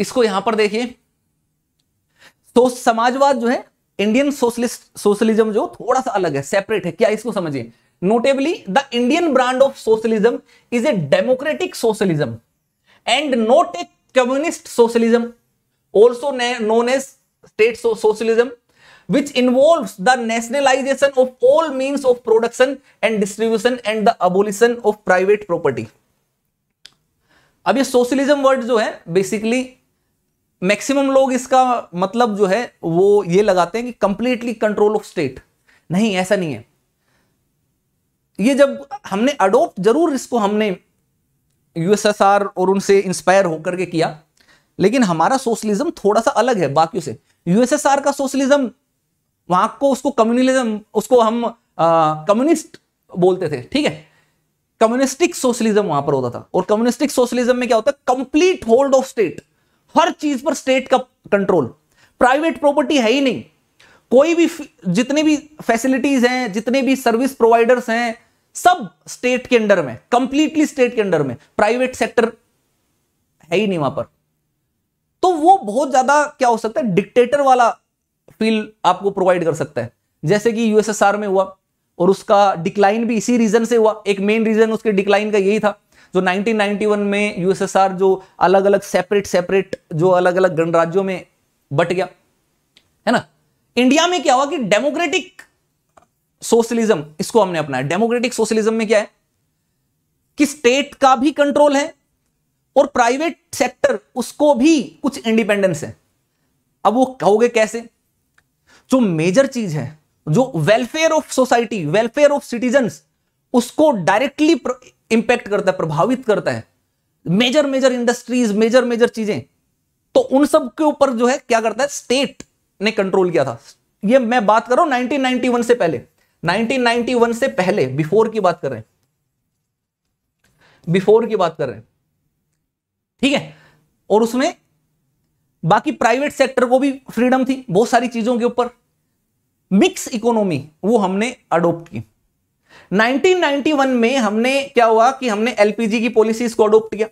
इसको यहां पर देखिए तो समाजवाद जो है इंडियन सोशलिस्ट सोशलिज्म जो थोड़ा सा अलग है सेपरेट है क्या इसको समझिए notably the Indian brand of socialism is a democratic socialism and not a communist socialism also known as state socialism which involves the nationalization of all means of production and distribution and the abolition of private property अब ये सोशलिज्म वर्ड जो है बेसिकली मैक्सिमम लोग इसका मतलब जो है वो ये लगाते हैं कि कंप्लीटली कंट्रोल ऑफ स्टेट नहीं ऐसा नहीं है ये जब हमने अडोप्ट जरूर इसको हमने यूएसएसआर और उनसे इंस्पायर होकर के किया लेकिन हमारा सोशलिज्म थोड़ा सा अलग है बाकी से यूएसएसआर का सोशलिज्म वहां को उसको कम्युनिज्म उसको हम कम्युनिस्ट बोलते थे ठीक है कम्युनिस्टिक सोशलिज्म वहां पर होता था और कम्युनिस्टिक सोशलिज्म में क्या होता है कंप्लीट होल्ड ऑफ स्टेट हर चीज पर स्टेट का कंट्रोल प्राइवेट प्रॉपर्टी है ही नहीं कोई भी जितने भी फैसिलिटीज हैं जितने भी सर्विस प्रोवाइडर्स हैं सब स्टेट के अंडर में कंप्लीटली स्टेट के अंडर में प्राइवेट सेक्टर है ही नहीं वहां पर तो वो बहुत ज्यादा क्या हो सकता है डिक्टेटर वाला फील आपको प्रोवाइड कर सकता है जैसे कि यूएसएसआर में हुआ और उसका डिक्लाइन भी इसी रीजन से हुआ एक मेन रीजन उसके डिक्लाइन का यही था जो 1991 में यूएसएसआर जो अलग अलग सेपरेट सेपरेट जो अलग अलग गणराज्यों में बट गया है ना इंडिया में क्या हुआ कि डेमोक्रेटिक सोशलिज्म इसको हमने अपनाया डेमोक्रेटिक सोशलिज्म में क्या है कि स्टेट का भी कंट्रोल है और प्राइवेट सेक्टर उसको भी कुछ इंडिपेंडेंस है अब वो कहोगे कैसे जो मेजर चीज है जो welfare of society welfare of citizen उसको डायरेक्टली इम्पैक्ट करता है प्रभावित करता है major major industries major major चीजें तो उन सब के ऊपर जो है क्या करता है स्टेट ने कंट्रोल किया था ये मैं बात कर रहा हूं 1991 से पहले 1991 से पहले बिफोर की बात कर रहे हैं बिफोर की बात कर रहे हैं ठीक है और उसमें बाकी प्राइवेट सेक्टर को भी फ्रीडम थी बहुत सारी चीजों के ऊपर मिक्स इकोनॉमी वो हमने अडोप्ट की 1991 में हमने क्या हुआ कि हमने एलपीजी की पॉलिसी को अडोप्ट किया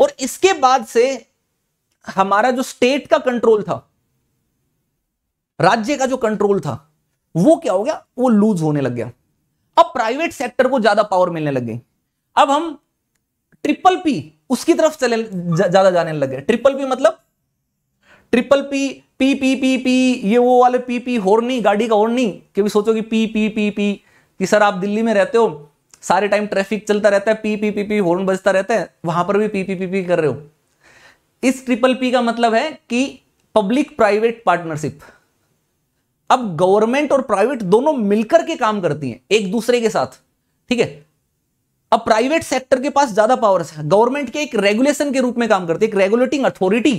और इसके बाद से हमारा जो स्टेट का कंट्रोल था राज्य का जो कंट्रोल था वो क्या हो गया वो लूज होने लग गया अब प्राइवेट सेक्टर को ज्यादा पावर मिलने लग गई अब हम ट्रिपल पी उसकी तरफ चले ज्यादा जाने लगे ट्रिपल पी मतलब triple P P P P P ये वो वाले पी पी हॉर्नी गाड़ी का हॉर्नी कभी सोचो कि पी पी पी पी कि सर आप दिल्ली में रहते हो सारे टाइम ट्रैफिक चलता रहता है P P P P horn बजता रहता है वहां पर भी पी पी पी पी कर रहे हो इस ट्रिपल पी का मतलब है कि पब्लिक प्राइवेट पार्टनरशिप अब गवर्नमेंट और प्राइवेट दोनों मिलकर के काम करती हैं एक दूसरे के साथ ठीक है अब प्राइवेट सेक्टर के पास ज्यादा पावर्स है गवर्नमेंट के एक रेगुलेशन के रूप में काम करती है एक रेगुलेटिंग अथॉरिटी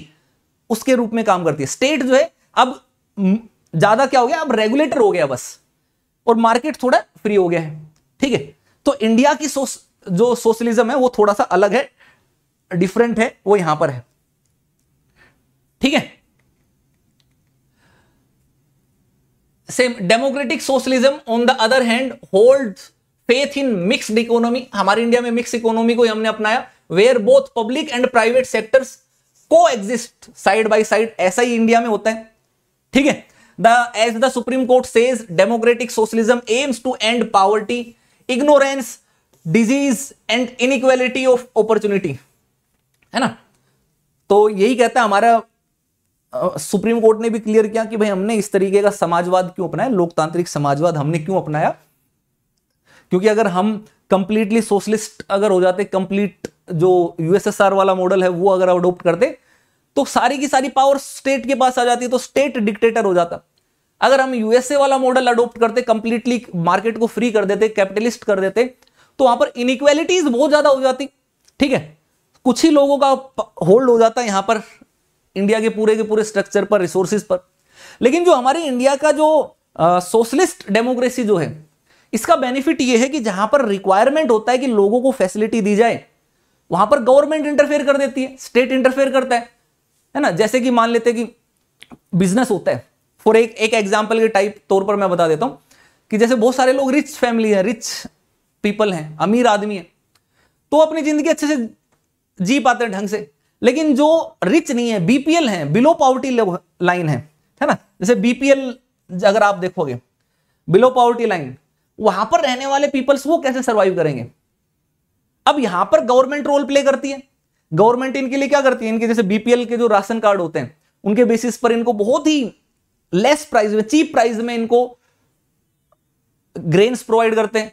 उसके रूप में काम करती है स्टेट जो है अब ज्यादा क्या हो गया अब रेगुलेटर हो गया बस और मार्केट थोड़ा फ्री हो गया है ठीक है तो इंडिया की सोस, जो सोशलिज्म है वो थोड़ा सा अलग है डिफरेंट है वो यहां पर है ठीक है same democratic socialism on the other hand hold faith in mixed economy हमारे इंडिया में मिक्स इकोनॉमी को हमने अपनाया where both public and private sectors को एग्जिस्ट साइड बाई साइड ऐसा ही इंडिया में होता है ठीक है the as the supreme court says democratic socialism aims to end poverty ignorance disease and inequality of opportunity है ना तो यही कहता hai हमारा सुप्रीम कोर्ट ने भी क्लियर किया कि भाई हमने इस तरीके का समाजवाद क्यों अपनाया लोकतांत्रिक समाजवाद हमने क्यों अपनाया क्योंकि अगर हम कंप्लीटली सोशलिस्ट अगर हो जाते कंप्लीट जो यूएसएसआर वाला मॉडल है वो अगर अडोप्ट करते तो सारी की सारी पावर स्टेट के पास आ जाती तो स्टेट डिक्टेटर हो जाता अगर हम यूएसए वाला मॉडल अडोप्ट करते कंप्लीटली मार्केट को फ्री कर देते कैपिटलिस्ट कर देते तो वहां पर इनइक्वेलिटीज बहुत ज्यादा हो जाती ठीक है कुछ ही लोगों का होल्ड हो जाता है यहां पर इंडिया के पूरे के पूरे स्ट्रक्चर पर रिसोर्सेज पर लेकिन जो हमारे इंडिया का जो सोशलिस्ट डेमोक्रेसी जो है इसका बेनिफिट ये है कि जहां पर रिक्वायरमेंट होता है कि लोगों को फैसिलिटी दी जाए वहां पर गवर्नमेंट इंटरफेयर कर देती है स्टेट इंटरफेयर करता है है ना जैसे कि मान लेते कि बिजनेस होता है फॉर एक एक एग्जाम्पल के टाइप तौर पर मैं बता देता हूँ कि जैसे बहुत सारे लोग रिच फैमिली हैं रिच पीपल हैं अमीर आदमी है तो अपनी ज़िंदगी अच्छे से जी पाते हैं ढंग से लेकिन जो रिच नहीं है बीपीएल हैं बिलो पॉवर्टी लाइन है है ना जैसे बीपीएल अगर आप देखोगे बिलो पॉवर्टी लाइन वहां पर रहने वाले पीपल्स वो कैसे सर्वाइव करेंगे अब यहां पर गवर्नमेंट रोल प्ले करती है गवर्नमेंट इनके लिए क्या करती है इनके जैसे बीपीएल के जो राशन कार्ड होते हैं उनके बेसिस पर इनको बहुत ही लेस प्राइस में चीप प्राइस में इनको ग्रेन्स प्रोवाइड करते हैं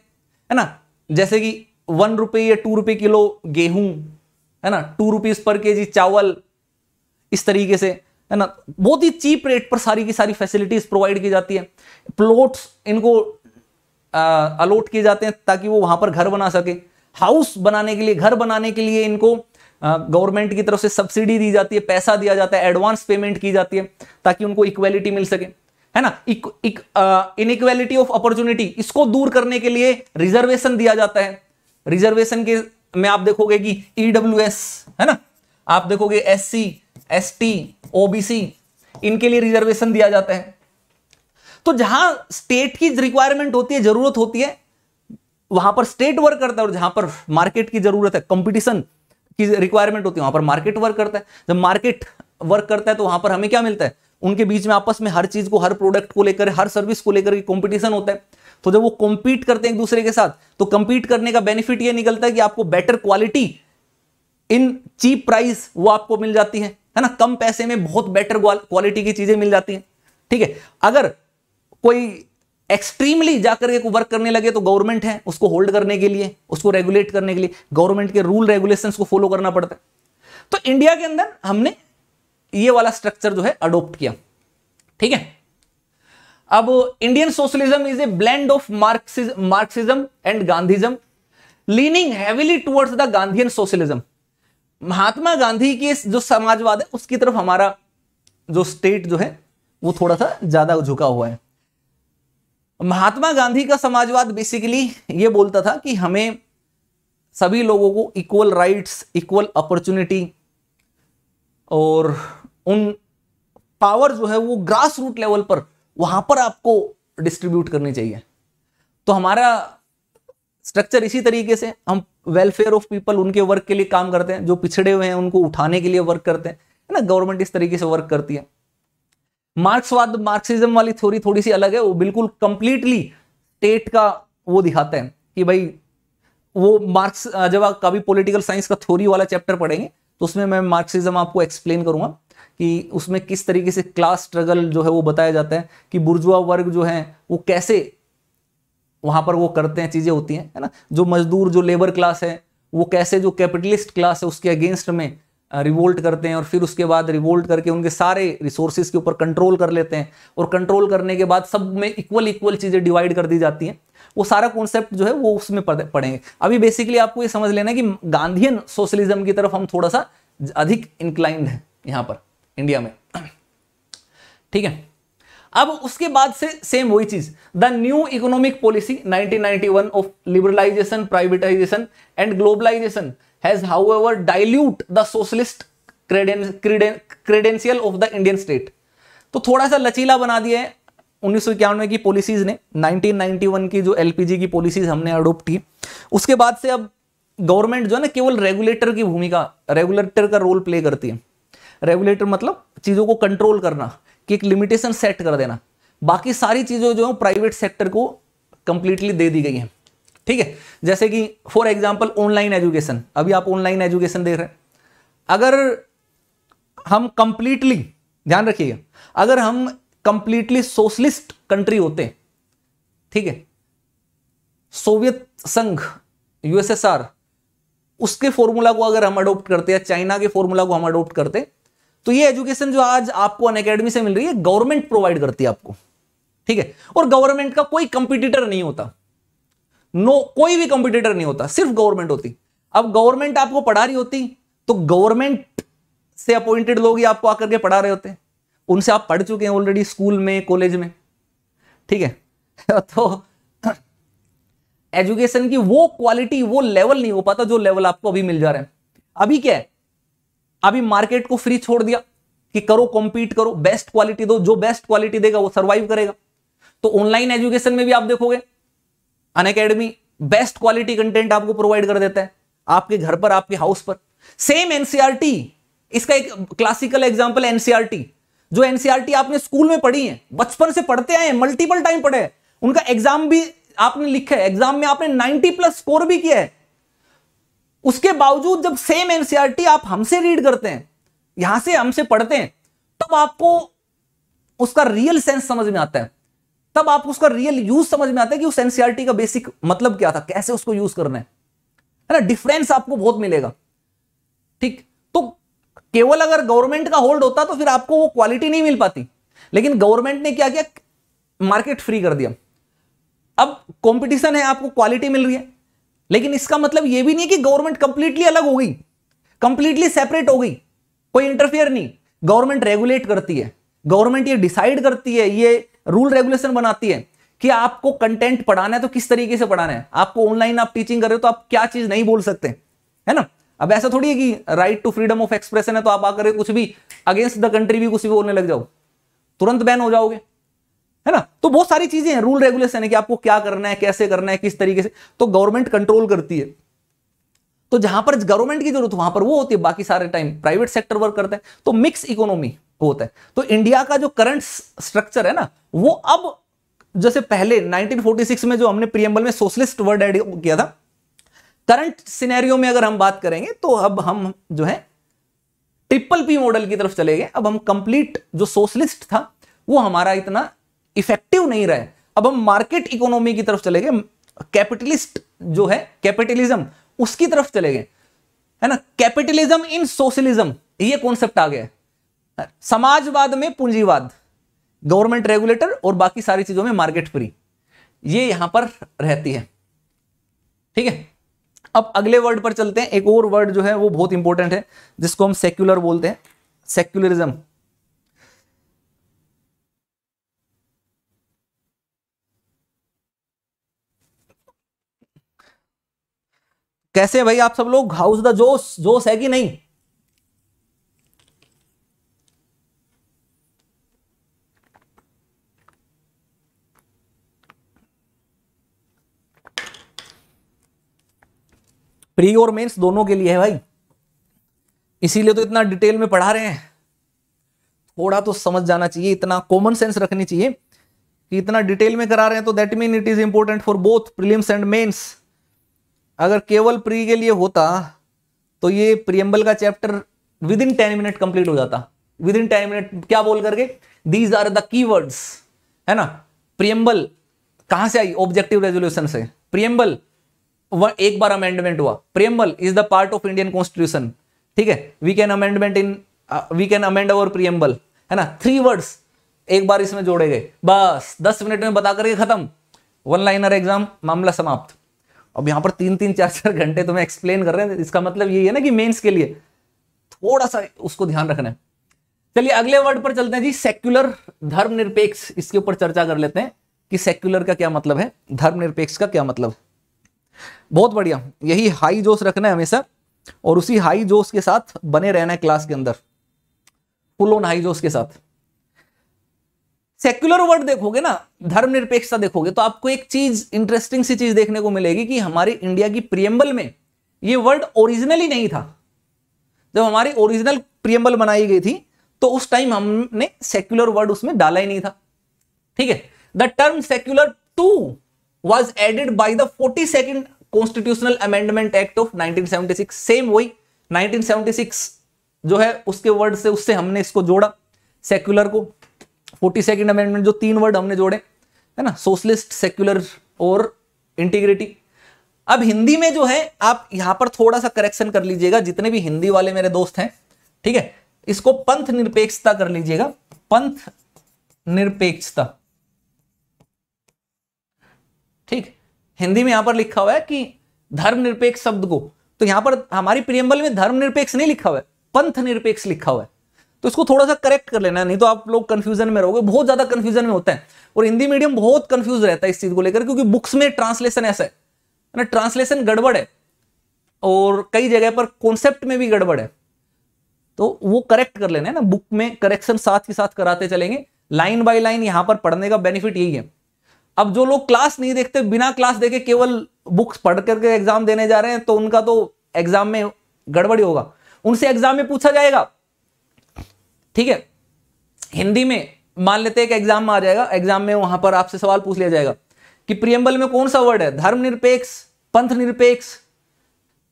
है ना जैसे कि वन रुपये या टू रुपये किलो गेहूं है ना टू रुपीज पर के जी चावल इस तरीके से है ना बहुत ही चीप रेट पर सारी की सारी फैसिलिटीज प्रोवाइड की जाती है प्लॉट्स इनको अलॉट किए जाते हैं ताकि वो वहां पर घर बना सके हाउस बनाने के लिए घर बनाने के लिए इनको गवर्नमेंट की तरफ से सब्सिडी दी जाती है पैसा दिया जाता है एडवांस पेमेंट की जाती है ताकि उनको इक्वेलिटी मिल सके है ना इनइक्वेलिटी ऑफ अपॉर्चुनिटी इसको दूर करने के लिए रिजर्वेशन दिया जाता है रिजर्वेशन के में आप देखोगे कि ईडब्ल्यू e है ना आप देखोगे S C S T OBC इनके लिए रिजर्वेशन दिया जाता है तो जहां स्टेट की रिक्वायरमेंट होती है जरूरत होती है वहां पर स्टेट वर्क करता है और जहां पर मार्केट की जरूरत है कंपटीशन की रिक्वायरमेंट होती है वहां पर मार्केट वर्क करता है जब मार्केट वर्क करता है तो वहां पर हमें क्या मिलता है उनके बीच में आपस में हर चीज को हर प्रोडक्ट को लेकर हर सर्विस को लेकर कॉम्पिटिशन होता है तो जब वो कॉम्पीट करते हैं एक दूसरे के साथ तो कम्पीट करने का बेनिफिट ये निकलता है कि आपको better quality in cheap price वो आपको मिल जाती है है ना कम पैसे में बहुत बेटर क्वालिटी की चीजें मिल जाती हैं ठीक है अगर कोई एक्सट्रीमली जाकर के वर्क करने लगे तो गवर्नमेंट है उसको होल्ड करने के लिए उसको रेगुलेट करने के लिए गवर्नमेंट के रूल रेगुलेशन को फॉलो करना पड़ता है तो इंडिया के अंदर हमने ये वाला स्ट्रक्चर जो है अडोप्ट किया ठीक है अब Indian socialism is a blend of Marxism and Gandhism leaning heavily towards the Gandhian socialism Mahatma Gandhi के जो समाजवाद है उसकी तरफ हमारा जो स्टेट जो है वो थोड़ा सा ज्यादा झुका हुआ है महात्मा गांधी का समाजवाद बेसिकली ये बोलता था कि हमें सभी लोगों को इक्वल राइट्स इक्वल अपॉर्चुनिटी और उन पावर जो है वो ग्रास रूट लेवल पर वहां पर आपको डिस्ट्रीब्यूट करनी चाहिए तो हमारा स्ट्रक्चर इसी तरीके से हम वेलफेयर ऑफ पीपल उनके वर्क के लिए काम करते हैं जो पिछड़े हुए हैं उनको उठाने के लिए वर्क करते हैं है ना गवर्नमेंट इस तरीके से वर्क करती है मार्क्सवाद मार्क्सिज्म वाली थ्योरी थोड़ी सी अलग है वो बिल्कुल कंप्लीटली स्टेट का वो दिखाते हैं कि भाई वो मार्क्स जब आप कभी पॉलिटिकल साइंस का थ्योरी वाला चैप्टर पढ़ेंगे तो उसमें मैं मार्क्सिज्म आपको एक्सप्लेन करूंगा कि उसमें किस तरीके से क्लास स्ट्रगल जो है वो बताया जाता है कि बुर्जुआ वर्ग जो है वो कैसे वहां पर वो करते हैं चीजें होती हैं है ना जो मजदूर जो लेबर क्लास है वो कैसे जो कैपिटलिस्ट क्लास है उसके अगेंस्ट में रिवोल्ट करते हैं और फिर उसके बाद रिवोल्ट करके उनके सारे रिसोर्सेज के ऊपर कंट्रोल कर लेते हैं और कंट्रोल करने के बाद सब में इक्वल इक्वल चीज़ें डिवाइड कर दी जाती हैं वो सारा कॉन्सेप्ट जो है वो उसमें पढ़ेंगे अभी बेसिकली आपको ये समझ लेना है कि गांधीयन सोशलिज्म की तरफ हम थोड़ा सा अधिक इंक्लाइंड है यहाँ पर इंडिया में ठीक है अब उसके बाद से सेम वही चीज the new economic policy 1991 of liberalisation privatisation and globalisation has however dilute the socialist credential of the Indian state तो थोड़ा सा लचीला बना दिया है उन्नीस की पॉलिसीज ने 1991 की जो एलपीजी की पॉलिसीज हमने अडोप्ट की उसके बाद से अब गवर्नमेंट जो है ना केवल रेगुलेटर की भूमिका रेगुलेटर का रोल प्ले करती है रेगुलेटर मतलब चीज़ों को कंट्रोल करना कि एक लिमिटेशन सेट कर देना बाकी सारी चीज़ें जो है प्राइवेट सेक्टर को कंप्लीटली दे दी गई हैं ठीक है जैसे कि फॉर एग्जाम्पल ऑनलाइन एजुकेशन अभी आप ऑनलाइन एजुकेशन देख रहे हैं अगर हम कंप्लीटली ध्यान रखिएगा अगर हम कंप्लीटली सोशलिस्ट कंट्री होते ठीक है सोवियत संघ यूएसएसआर उसके फॉर्मूला को अगर हम अडोप्ट करते हैं चाइना के फॉर्मूला को हम अडोप्ट करते तो ये एजुकेशन जो आज आपको अन अकेडमी से मिल रही है गवर्नमेंट प्रोवाइड करती है आपको ठीक है और गवर्नमेंट का कोई कंपिटिटर नहीं होता नो no, कोई भी कंपिटिटर नहीं होता सिर्फ गवर्नमेंट होती अब गवर्नमेंट आपको पढ़ा रही होती तो गवर्नमेंट से अपॉइंटेड लोग ही आपको आकर के पढ़ा रहे होते उनसे आप पढ़ चुके हैं ऑलरेडी स्कूल में कॉलेज में ठीक है *laughs* तो एजुकेशन की वो क्वालिटी वो लेवल नहीं हो पाता जो लेवल आपको अभी मिल जा रहा है अभी क्या है अभी मार्केट को फ्री छोड़ दिया कि करो कॉम्पीट करो बेस्ट क्वालिटी दो जो बेस्ट क्वालिटी देगा वो सर्वाइव करेगा तो ऑनलाइन एजुकेशन में भी आप देखोगे Unacademy best quality content आपको प्रोवाइड कर देता है आपके घर पर आपके हाउस पर सेम एनसीआरटी e इसका एक क्लासिकल एग्जाम्पल एनसीआरटी जो एनसीआरटी e आपने स्कूल में पढ़ी है बचपन से पढ़ते आए मल्टीपल टाइम पढ़े उनका एग्जाम भी आपने लिखा है एग्जाम में आपने 90 प्लस स्कोर भी किया है उसके बावजूद जब सेम एनसीआरटी e आप हमसे रीड करते हैं यहां से हमसे पढ़ते हैं तब आपको उसका रियल सेंस समझ में आता है तब आपको उसका रियल यूज समझ में आता है कि उस एनसीआरटी e का बेसिक मतलब क्या था कैसे उसको यूज करना है ना डिफरेंस आपको बहुत मिलेगा ठीक तो केवल अगर गवर्नमेंट का होल्ड होता तो फिर आपको वो क्वालिटी नहीं मिल पाती लेकिन गवर्नमेंट ने क्या किया मार्केट फ्री कर दिया अब कंपटीशन है आपको क्वालिटी मिल रही है लेकिन इसका मतलब यह भी नहीं कि गवर्नमेंट कंप्लीटली अलग हो गई कंप्लीटली सेपरेट हो गई कोई इंटरफेयर नहीं गवर्नमेंट रेगुलेट करती है गवर्नमेंट ये डिसाइड करती है ये रूल रेगुलेशन बनाती है कि आपको कंटेंट पढ़ाना है तो किस तरीके से पढ़ाना है आपको ऑनलाइन आप टीचिंग कर रहे हो तो आप क्या चीज नहीं बोल सकते है ना अब ऐसा थोड़ी है कि right to freedom of expression है तो आप आकर कुछ भी अगेंस्ट द कंट्री भी कुछ भी बोलने लग जाओ तुरंत बैन हो जाओगे है ना तो बहुत सारी चीजें हैं रूल रेगुलेशन है कि आपको क्या करना है कैसे करना है किस तरीके से तो गवर्नमेंट कंट्रोल करती है तो जहां पर गवर्नमेंट की जरूरत वहां पर वो होती है बाकी सारे टाइम प्राइवेट सेक्टर वर्क करता है तो मिक्स इकोनॉमी होता है तो इंडिया का जो करंट स्ट्रक्चर है ना वो अब जैसे पहले 1946 में जो हमने प्रियम्बल में सोशलिस्ट वर्ड एड किया था करंट सिनेरियो में अगर हम बात करेंगे तो अब हम जो है ट्रिपल पी मॉडल की तरफ चले गए अब हम कंप्लीट जो सोशलिस्ट था वो हमारा इतना इफेक्टिव नहीं रहे अब हम मार्केट इकोनॉमी की तरफ चले गए कैपिटलिस्ट जो है कैपिटलिज्म उसकी तरफ चले गए है ना कैपिटलिज्म इन सोशलिज्म ये कॉन्सेप्ट आ गया समाजवाद में पूंजीवाद गवर्नमेंट रेगुलेटर और बाकी सारी चीजों में मार्केट फ्री ये यहां पर रहती है ठीक है अब अगले वर्ड पर चलते हैं एक और वर्ड जो है वो बहुत इंपॉर्टेंट है जिसको हम सेक्युलर बोलते हैं सेक्युलरिज्म कैसे भाई आप सब लोग हाउस द जोश जोश है कि नहीं प्री और मेंस दोनों के लिए है भाई इसीलिए तो इतना डिटेल में पढ़ा रहे हैं थोड़ा तो समझ जाना चाहिए इतना कॉमन सेंस रखनी चाहिए कि इतना डिटेल में करा रहे हैं तो that mean it is important for both prelims and mains अगर केवल प्री के लिए होता तो ये प्रियम्बल का chapter within ten minute complete हो जाता विद इन टेन मिनट क्या बोल करके दीज आर द कीवर्ड्स है ना प्रियम्बल कहां से आई ऑब्जेक्टिव रेजोल्यूशन से प्रियम्बल एक बार अमेंडमेंट हुआ preamble is the part of Indian constitution ठीक है we can amendment in we can amend our preamble है ना थ्री वर्ड्स एक बार इसमें जोड़े गए बस दस मिनट में बता करके खत्म वन लाइनर एग्जाम मामला समाप्त अब यहां पर तीन तीन चार चार घंटे तुम्हें एक्सप्लेन कर रहे हैं इसका मतलब यही है ना कि मेन्स के लिए थोड़ा सा उसको ध्यान रखना है चलिए अगले वर्ड पर चलते हैं जी सेक्युलर धर्मनिरपेक्ष इसके ऊपर चर्चा कर लेते हैं कि सेक्युलर का क्या मतलब है धर्मनिरपेक्ष का क्या मतलब बहुत बढ़िया यही हाई जोश रखना है हमेशा और उसी हाई जोश के साथ बने रहना है क्लास के अंदर फुल ऑन हाई जोश के साथ सेक्युलर वर्ड देखोगे ना धर्मनिरपेक्षता देखोगे तो आपको एक चीज इंटरेस्टिंग सी चीज देखने को मिलेगी कि हमारी इंडिया की प्रियम्बल में ये वर्ड ओरिजिनली नहीं था जब हमारी ओरिजिनल प्रियम्बल बनाई गई थी तो उस टाइम हमने सेक्युलर वर्ड उसमें डाला ही नहीं था ठीक है the term secular too was added by the forty second constitutional amendment act of nineteen same वही नाइनटीन जो है उसके वर्ड से उससे हमने इसको जोड़ा सेक्युलर को फोर्टी सेकेंड अमेंडमेंट जो तीन वर्ड हमने जोड़े है ना सोशलिस्ट सेक्युलर और इंटीग्रिटी अब हिंदी में जो है आप यहां पर थोड़ा सा करेक्शन कर लीजिएगा जितने भी हिंदी वाले मेरे दोस्त हैं ठीक है इसको पंथ निरपेक्षता कर लीजिएगा पंथ निरपेक्षता ठीक हिंदी में यहां पर लिखा हुआ है कि धर्मनिरपेक्ष शब्द को तो यहां पर हमारी प्रियम्बल में धर्मनिरपेक्ष नहीं लिखा हुआ है पंथ निरपेक्ष लिखा हुआ है तो इसको थोड़ा सा करेक्ट कर लेना नहीं तो आप लोग कंफ्यूजन में रहोगे बहुत ज्यादा कंफ्यूजन में होता है और हिंदी मीडियम बहुत कंफ्यूज रहता है इस चीज को लेकर क्योंकि बुक्स में ट्रांसलेशन ऐसा है ना ट्रांसलेशन गड़बड़ है और कई जगह पर कॉन्सेप्ट में भी गड़बड़ है तो वो करेक्ट कर लेना है ना बुक में करेक्शन साथ ही साथ कराते चलेंगे लाइन बाय लाइन यहां पर पढ़ने का बेनिफिट यही है अब जो लोग क्लास नहीं देखते बिना क्लास देखे केवल बुक्स पढ़ करके एग्जाम देने जा रहे हैं तो उनका तो एग्जाम में गड़बड़ी होगा उनसे एग्जाम में पूछा जाएगा ठीक है हिंदी में मान लेते हैं कि एग्जाम में आ जाएगा एग्जाम में वहां पर आपसे सवाल पूछ लिया जाएगा कि प्रियम्बल में कौन सा वर्ड है धर्मनिरपेक्ष पंथ निरपेक्ष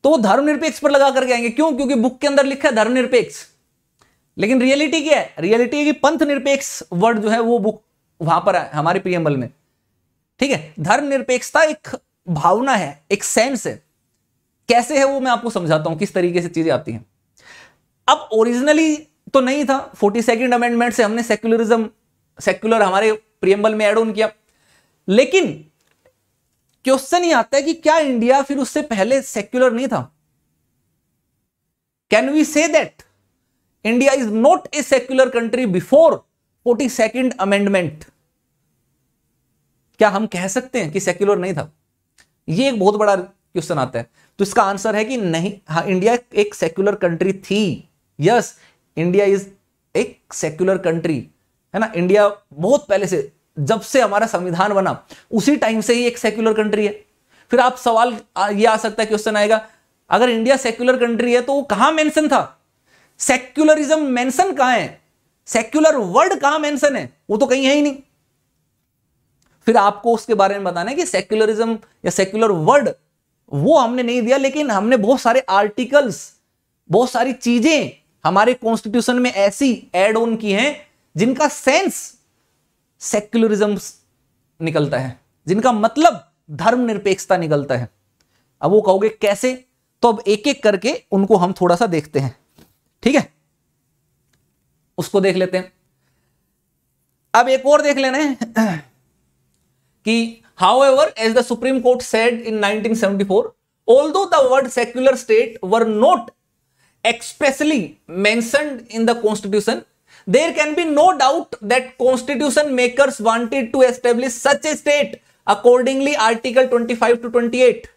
तो धर्मनिरपेक्ष पर लगा करके आएंगे क्यों क्योंकि बुक के अंदर लिखा है धर्मनिरपेक्ष लेकिन रियलिटी क्या है रियलिटी है कि पंथ निरपेक्ष वर्ड जो है वो बुक वहां पर है हमारे प्रियम्बल में ठीक है धर्मनिरपेक्षता एक भावना है एक सेंस है कैसे है वो मैं आपको समझाता हूं किस तरीके से चीजें आती हैं अब ओरिजिनली तो नहीं था फोर्टी सेकेंड अमेंडमेंट से हमने सेक्युलरिज्म सेक्युलर हमारे प्रियम्बल में एड ऑन किया लेकिन क्वेश्चन ही आता है कि क्या इंडिया फिर उससे पहले सेक्युलर नहीं था can we say that India is not a secular country before forty second amendment क्या हम कह सकते हैं कि सेक्युलर नहीं था ये एक बहुत बड़ा क्वेश्चन आता है तो इसका आंसर है कि नहीं हाँ इंडिया एक सेक्युलर कंट्री थी यस इंडिया इज एक सेक्युलर कंट्री है ना इंडिया बहुत पहले से जब से हमारा संविधान बना उसी टाइम से ही एक सेक्युलर कंट्री है फिर आप सवाल ये आ सकता है क्वेश्चन आएगा अगर इंडिया सेक्युलर कंट्री है तो वो कहां मेंशन था सेक्युलरिज्म मेंशन कहां है सेक्युलर वर्ड कहां मेंशन है वो तो कहीं है ही नहीं फिर आपको उसके बारे में बताना है कि सेक्युलरिज्म या सेक्युलर वर्ड वो हमने नहीं दिया लेकिन हमने बहुत सारे आर्टिकल्स बहुत सारी चीजें हमारे कॉन्स्टिट्यूशन में ऐसी एड ऑन की हैं जिनका सेंस सेक्युलरिज्म निकलता है जिनका मतलब धर्मनिरपेक्षता निकलता है अब वो कहोगे कैसे तो अब एक एक करके उनको हम थोड़ा सा देखते हैं ठीक है उसको देख लेते हैं अब एक और देख लेना है कि however as the supreme court said in 1974 although word secular state were not expressly mentioned in the constitution there can be no doubt that constitution makers wanted to establish such a state accordingly article 25 to 28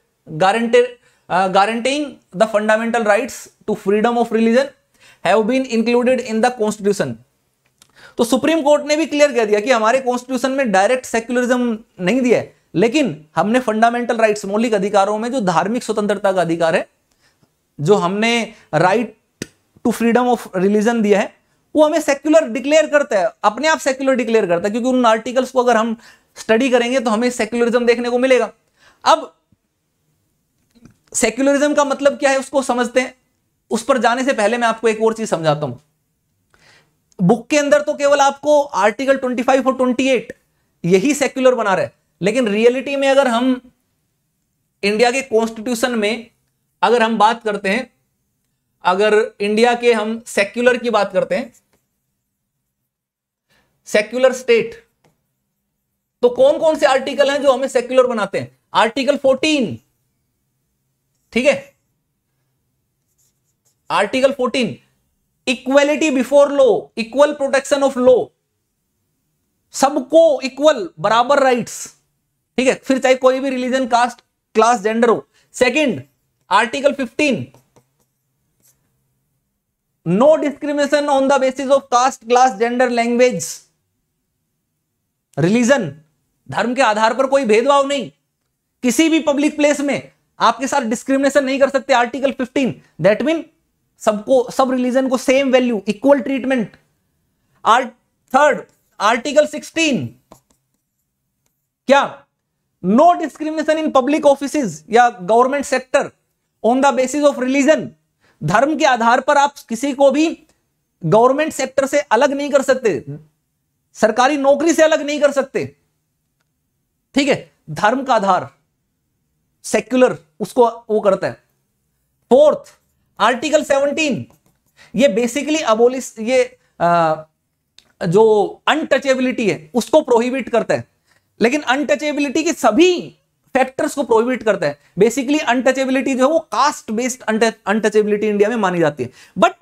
guaranteed uh, guaranteeing the fundamental rights to freedom of religion have been included in the constitution तो सुप्रीम कोर्ट ने भी क्लियर कह दिया कि हमारे कॉन्स्टिट्यूशन में डायरेक्ट सेक्युलरिज्म नहीं दिया है लेकिन हमने फंडामेंटल राइट्स मौलिक अधिकारों में जो धार्मिक स्वतंत्रता का अधिकार है जो हमने right to freedom of religion दिया है वो हमें सेक्युलर डिक्लेयर करता है अपने आप सेक्युलर डिक्लेयर करता है क्योंकि उन आर्टिकल्स को अगर हम स्टडी करेंगे तो हमें सेक्युलरिज्म देखने को मिलेगा अब सेक्युलरिज्म का मतलब क्या है उसको समझते हैं उस पर जाने से पहले मैं आपको एक और चीज समझाता हूं बुक के अंदर तो केवल आपको आर्टिकल 25 और 28 यही सेक्युलर बना रहे लेकिन रियलिटी में अगर हम इंडिया के कॉन्स्टिट्यूशन में अगर हम बात करते हैं अगर इंडिया के हम सेक्युलर की बात करते हैं सेक्युलर स्टेट तो कौन कौन से आर्टिकल हैं जो हमें सेक्युलर बनाते हैं आर्टिकल 14 ठीक है article 14 equality before law equal protection of law सबको इक्वल बराबर राइट्स ठीक है फिर चाहे कोई भी रिलीजन कास्ट क्लास जेंडर हो second article 15 no discrimination on the basis of caste class gender language religion धर्म के आधार पर कोई भेदभाव नहीं किसी भी पब्लिक प्लेस में आपके साथ डिस्क्रिमिनेशन नहीं कर सकते आर्टिकल 15 दैट मीन सबको सब रिलीजन को same value equal treatment art third article 16 क्या no discrimination in public office या government sector on the basis of religion धर्म के आधार पर आप किसी को भी गवर्नमेंट सेक्टर से अलग नहीं कर सकते सरकारी नौकरी से अलग नहीं कर सकते ठीक है धर्म का आधार सेक्युलर उसको वो करता है फोर्थ आर्टिकल सेवनटीन ये बेसिकली अबोलिस ये आ, जो अनटचेबिलिटी है उसको प्रोहिबिट करता है लेकिन अनटचेबिलिटी की सभी फैक्टर्स को प्रोहिबिट करता है बेसिकली अनटचेबिलिटी जो है वो कास्ट बेस्ड अनटचेबिलिटी इंडिया में मानी जाती है बट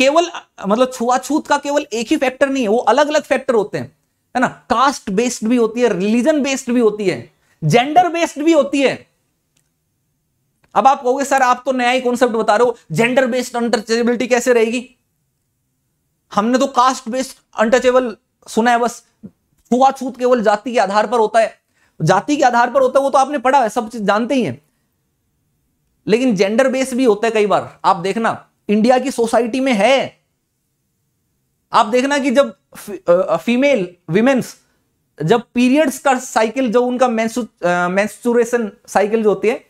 केवल मतलब छुआछूत का केवल एक ही फैक्टर नहीं है वो अलग अलग फैक्टर होते हैं है ना कास्ट बेस्ड भी होती है रिलीजन बेस्ड भी होती है जेंडर बेस्ड भी होती है अब आप कहोगे सर आप तो नया ही कॉन्सेप्ट बता रहे हो जेंडर बेस्ड अनटचेबिलिटी कैसे रहेगी हमने तो कास्ट बेस्ड अनटचेबल सुना है बस छुआछूत केवल जाति के आधार पर होता है जाति के आधार पर होता है वो तो आपने पढ़ा है सब चीज जानते ही हैं लेकिन जेंडर बेस भी होता है कई बार आप देखना इंडिया की सोसाइटी में है आप देखना कि जब फीमेल विमेन्स जब पीरियड्स का साइकिल जो उनका मैंसुरेशन साइकिल जो होती है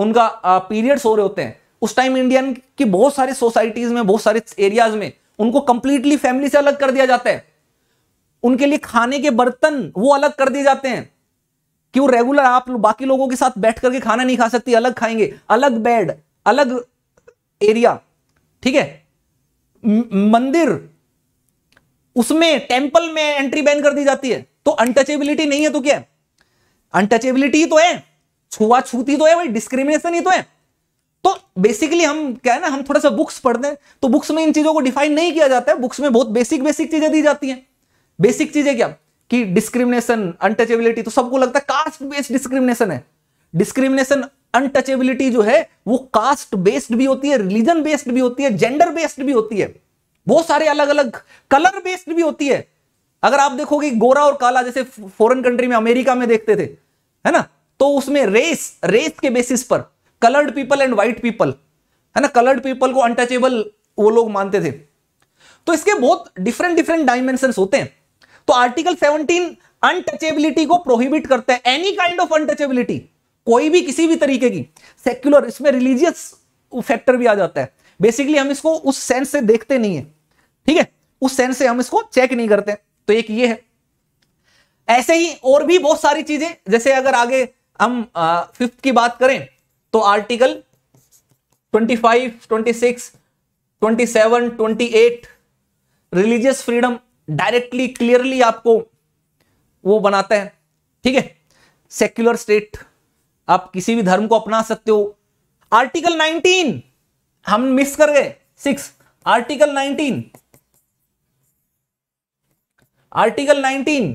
उनका पीरियड्स हो रहे होते हैं उस टाइम इंडियन की बहुत सारी सोसाइटीज में बहुत सारे एरियाज में उनको कंप्लीटली फैमिली से अलग कर दिया जाता है उनके लिए खाने के बर्तन वो अलग कर दिए जाते हैं क्यों रेगुलर आप बाकी लोगों के साथ बैठ करके खाना नहीं खा सकती अलग खाएंगे अलग बेड अलग एरिया ठीक है मंदिर उसमें टेम्पल में एंट्री बैन कर दी जाती है तो अनटचेबिलिटी नहीं है तो क्या है अनटचेबिलिटी तो है छूती तो है भाई डिस्क्रिमिनेशन ही तो है तो बेसिकली हम क्या है ना हम थोड़ा सा बुक्स पढ़ते हैं तो बुक्स में इन चीजों को डिफाइन नहीं किया जाता है बुक्स में बहुत बेसिक बेसिक चीजें दी जाती हैं बेसिक चीजें क्या कि डिस्क्रिमिनेशन अनटचेबिलिटी तो सबको लगता है कास्ट बेस्ड डिस्क्रिमिनेशन है डिस्क्रिमिनेशन अनटचेबिलिटी जो है वो कास्ट बेस्ड भी होती है रिलीजन बेस्ड भी होती है जेंडर बेस्ड भी होती है बहुत सारे अलग अलग कलर बेस्ड भी होती है अगर आप देखोगे गोरा और काला जैसे फॉरेन कंट्री में अमेरिका में देखते थे है ना तो उसमें रेस रेस के बेसिस पर coloured people and white people है ना कलर्ड पीपल को अनटचेबल वो लोग मानते थे तो इसके बहुत डिफरेंट डिफरेंट डायमेंशन होते हैं तो आर्टिकल 17 अनटचेबिलिटी को प्रोहिबिट करता है एनी काइंड ऑफ अनटचेबिलिटी कोई भी किसी भी तरीके की सेक्युलर इसमें रिलीजियस फैक्टर भी आ जाता है बेसिकली हम इसको उस सेंस से देखते नहीं है ठीक है उस सेंस से हम इसको चेक नहीं करते तो एक ये है ऐसे ही और भी बहुत सारी चीजें जैसे अगर आगे हम फिफ्थ की बात करें तो article 25, 26, 27, 28 religious freedom directly clearly आपको वो बनाता है ठीक है सेक्युलर स्टेट आप किसी भी धर्म को अपना सकते हो आर्टिकल 19 हम मिस कर गए सिक्स आर्टिकल 19 आर्टिकल 19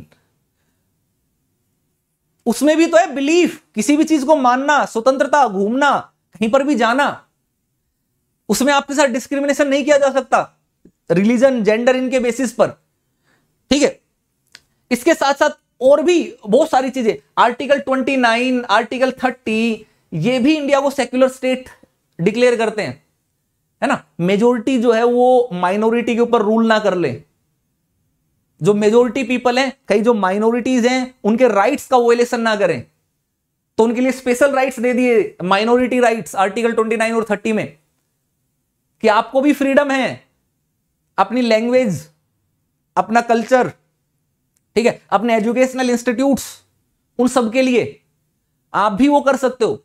उसमें भी तो है बिलीफ किसी भी चीज को मानना स्वतंत्रता घूमना कहीं पर भी जाना उसमें आपके साथ डिस्क्रिमिनेशन नहीं किया जा सकता रिलीजन जेंडर इनके बेसिस पर ठीक है इसके साथ साथ और भी बहुत सारी चीजें आर्टिकल 29 आर्टिकल 30 ये भी इंडिया को सेक्युलर स्टेट डिक्लेयर करते हैं है ना मेजोरिटी जो है वो माइनॉरिटी के ऊपर रूल ना कर ले जो मेजोरिटी पीपल हैं कई जो माइनॉरिटीज हैं उनके राइट्स का वोलेशन ना करें तो उनके लिए स्पेशल राइट्स दे दिए माइनॉरिटी राइट्स आर्टिकल 29 और 30 में कि आपको भी फ्रीडम है अपनी लैंग्वेज अपना कल्चर ठीक है अपने एजुकेशनल इंस्टीट्यूट उन सब के लिए आप भी वो कर सकते हो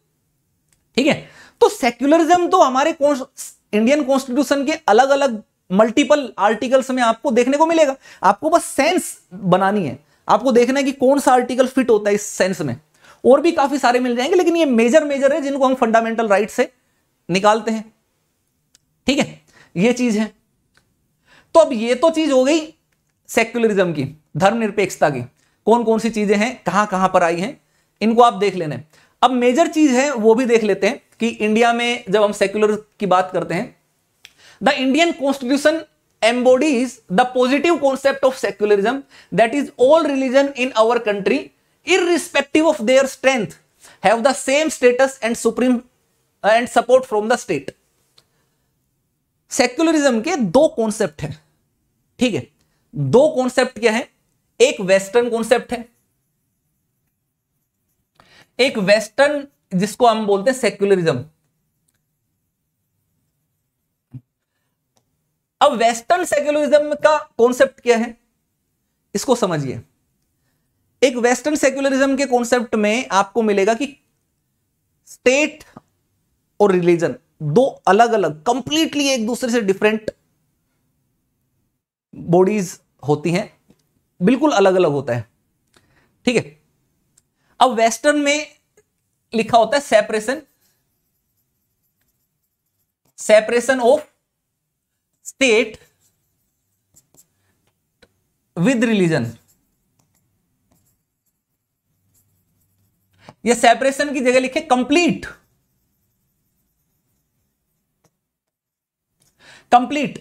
ठीक है तो सेक्युलरिज्म तो हमारे इंडियन कॉन्स्टिट्यूशन के अलग अलग मल्टीपल आर्टिकल्स में आपको देखने को मिलेगा आपको बस सेंस बनानी है आपको देखना है कि कौन सा आर्टिकल फिट होता है इस सेंस में और भी काफी सारे मिल जाएंगे लेकिन ये मेजर मेजर है जिनको हम फंडामेंटल राइट से निकालते हैं ठीक है ये चीज है तो अब ये तो चीज हो गई सेक्युलरिज्म की धर्मनिरपेक्षता की कौन कौन सी चीजें हैं कहां कहां पर आई हैं इनको आप देख लेने अब मेजर चीज है वो भी देख लेते हैं कि इंडिया में जब हम सेक्युलर की बात करते हैं the Indian constitution embodies the positive concept of secularism that is all religion in our country irrespective of their strength have the same status and supreme and support from the state secularism के दो कॉन्सेप्ट है ठीक है दो कॉन्सेप्ट क्या है एक वेस्टर्न कॉन्सेप्ट है एक वेस्टर्न जिसको हम बोलते हैं सेक्युलरिज्म अब वेस्टर्न सेक्युलरिज्म का कॉन्सेप्ट क्या है इसको समझिए एक वेस्टर्न सेक्युलरिज्म के कॉन्सेप्ट में आपको मिलेगा कि स्टेट और रिलीजन दो अलग अलग कंप्लीटली एक दूसरे से डिफरेंट बॉडीज होती हैं बिल्कुल अलग अलग होता है ठीक है अब वेस्टर्न में लिखा होता है separation separation of state with religion या सेपरेशन की जगह लिखे कंप्लीट कंप्लीट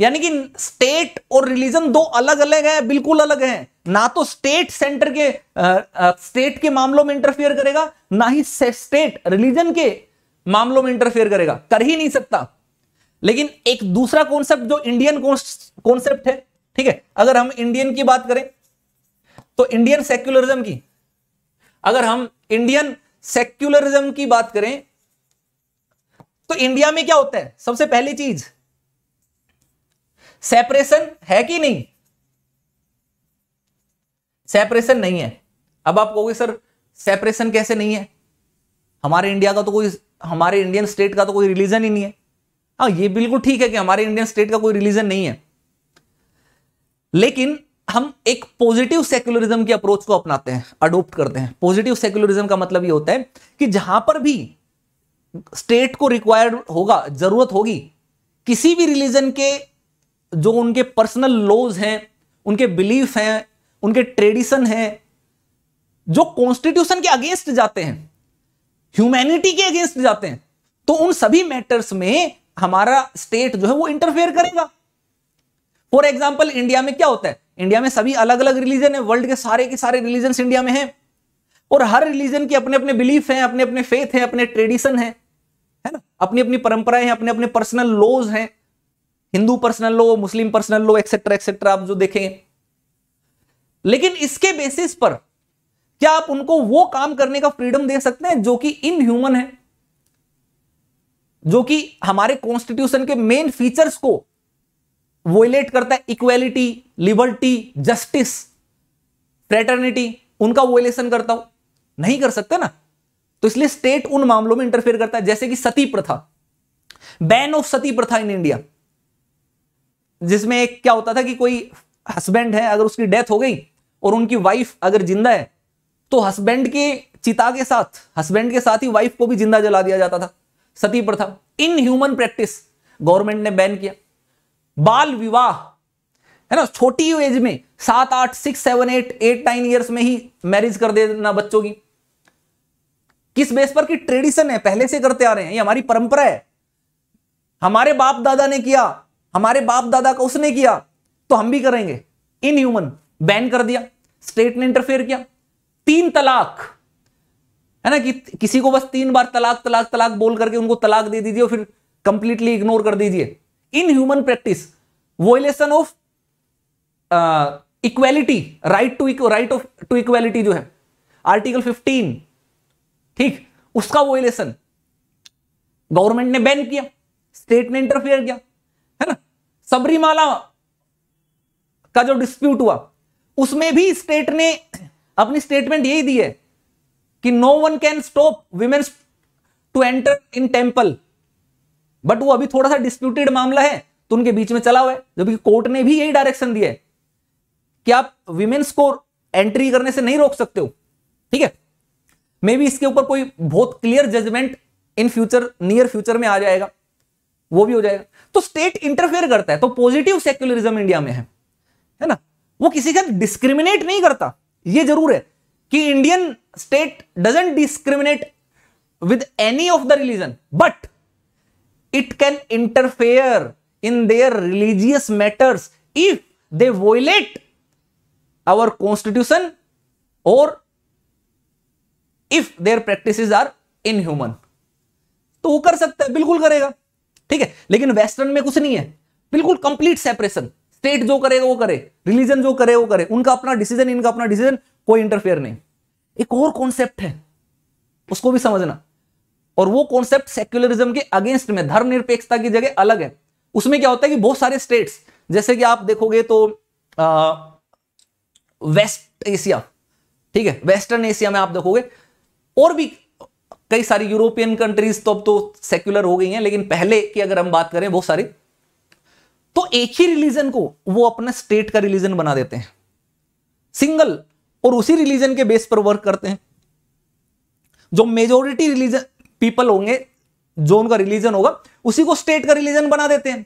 यानी कि स्टेट और रिलीजन दो अलग अलग है बिल्कुल अलग है ना तो स्टेट सेंटर के आ, आ, स्टेट के मामलों में इंटरफेयर करेगा ना ही स्टेट रिलीजन के मामलों में इंटरफेयर करेगा कर ही नहीं सकता लेकिन एक दूसरा कॉन्सेप्ट जो इंडियन कॉन्सेप्ट है ठीक है अगर हम इंडियन की बात करें तो इंडियन सेक्युलरिज्म की अगर हम इंडियन सेक्युलरिज्म की बात करें तो इंडिया में क्या होता है सबसे पहली चीज सेपरेशन है कि नहीं सेपरेशन नहीं है अब आप कहोगे सर सेपरेशन कैसे नहीं है हमारे इंडिया का तो कोई हमारे इंडियन स्टेट का तो कोई रिलीजन ही नहीं है हाँ ये बिल्कुल ठीक है कि हमारे इंडियन स्टेट का कोई रिलीजन नहीं है लेकिन हम एक पॉजिटिव सेक्युलरिज्म की अप्रोच को अपनाते हैं अडोप्ट करते हैं पॉजिटिव सेक्युलरिज्म का मतलब ये होता है कि जहां पर भी स्टेट को रिक्वायर्ड होगा जरूरत होगी किसी भी रिलीजन के जो उनके पर्सनल लॉज हैं उनके बिलीफ हैं उनके ट्रेडिशन हैं जो कॉन्स्टिट्यूशन के अगेंस्ट जाते हैं ह्यूमैनिटी के अगेंस्ट जाते हैं तो उन सभी मैटर्स में हमारा स्टेट जो है वो इंटरफेयर करेगा फॉर एग्जाम्पल इंडिया में क्या होता है इंडिया में सभी अलग अलग रिलीजन है वर्ल्ड के सारे के सारे रिलीजन इंडिया में हैं और हर रिलीजन के अपने अपने बिलीफ हैं अपने अपने फेथ हैं अपने ट्रेडिशन हैं है ना अपनी अपनी परंपराएं हैं अपने अपने पर्सनल लॉज हैं Hindu personal law Muslim personal law etcetera etcetera आप जो देखेंगे लेकिन इसके बेसिस पर क्या आप उनको वो काम करने का फ्रीडम दे सकते हैं जो कि इनह्यूमन है जो कि हमारे कॉन्स्टिट्यूशन के मेन फीचर्स को वोलेट करता है इक्वेलिटी लिबर्टी जस्टिस फ्रेटर्निटी उनका वोलेशन करता हो नहीं कर सकते ना तो इसलिए स्टेट उन मामलों में इंटरफेयर करता है जैसे कि सती प्रथा बैन ऑफ सती प्रथा इन इंडिया जिसमें एक क्या होता था कि कोई हस्बैंड है अगर उसकी डेथ हो गई और उनकी वाइफ अगर जिंदा है तो हस्बैंड की चिता के साथ हस्बैंड के साथ ही वाइफ को भी जिंदा जला दिया जाता था सती प्रथा इन ह्यूमन प्रैक्टिस गवर्नमेंट ने बैन किया बाल विवाह है ना छोटी एज में सात आठ six seven eight eight nine years में ही मैरिज कर देना बच्चों की किस बेस पर कि ट्रेडिशन है पहले से करते आ रहे हैं ये हमारी परंपरा है हमारे बाप दादा ने किया हमारे बाप दादा का उसने किया तो हम भी करेंगे इन ह्यूमन बैन कर दिया स्टेट ने इंटरफेयर किया तीन तलाक है ना कि किसी को बस तीन बार तलाक तलाक तलाक बोल करके उनको तलाक दे दीजिए और फिर कंप्लीटली इग्नोर कर दीजिए inhuman practice violation of equality right to right of to equality जो है आर्टिकल 15 ठीक उसका वोलेशन गवर्नमेंट ने बैन किया स्टेट ने इंटरफेयर किया सबरीमाला का जो डिस्प्यूट हुआ उसमें भी स्टेट ने अपनी स्टेटमेंट यही दी है कि no one can stop women's to enter in temple but वो अभी थोड़ा सा डिस्प्यूटेड मामला है तो उनके बीच में चला हुआ है जबकि कोर्ट ने भी यही डायरेक्शन दिया है कि आप विमेन्स को एंट्री करने से नहीं रोक सकते हो ठीक है मे बी इसके ऊपर कोई बहुत clear judgement in future near future में आ जाएगा वो भी हो जाएगा तो स्टेट इंटरफेयर करता है तो पॉजिटिव सेक्युलरिज्म इंडिया में है है ना वो किसी का डिस्क्रिमिनेट नहीं करता ये जरूर है कि Indian state doesn't discriminate with any of the religion but it can interfere in their religious matters if they violate our constitution और if their practice are inhuman तो वो कर सकता है बिल्कुल करेगा ठीक है लेकिन वेस्टर्न में कुछ नहीं है बिल्कुल कंप्लीट सेपरेशन स्टेट जो करे वो करे रिलीजन जो करे वो करे उनका अपना डिसीजन इनका अपना डिसीजन कोई इंटरफेयर नहीं एक और कॉन्सेप्ट है उसको भी समझना और वो कॉन्सेप्ट सेक्युलरिज्म के अगेंस्ट में धर्मनिरपेक्षता की जगह अलग है उसमें क्या होता है कि बहुत सारे स्टेट्स जैसे कि आप देखोगे तो आ, वेस्ट एशिया ठीक है वेस्टर्न एशिया में आप देखोगे और भी कई सारी यूरोपियन कंट्रीज तो अब तो सेक्युलर हो गई हैं लेकिन पहले की अगर हम बात करें बहुत सारी तो एक ही रिलीजन को वो अपना स्टेट का रिलीजन बना देते हैं सिंगल और उसी रिलीजन के बेस पर वर्क करते हैं जो मेजोरिटी रिलीजन पीपल होंगे जो उनका रिलीजन होगा उसी को स्टेट का रिलीजन बना देते हैं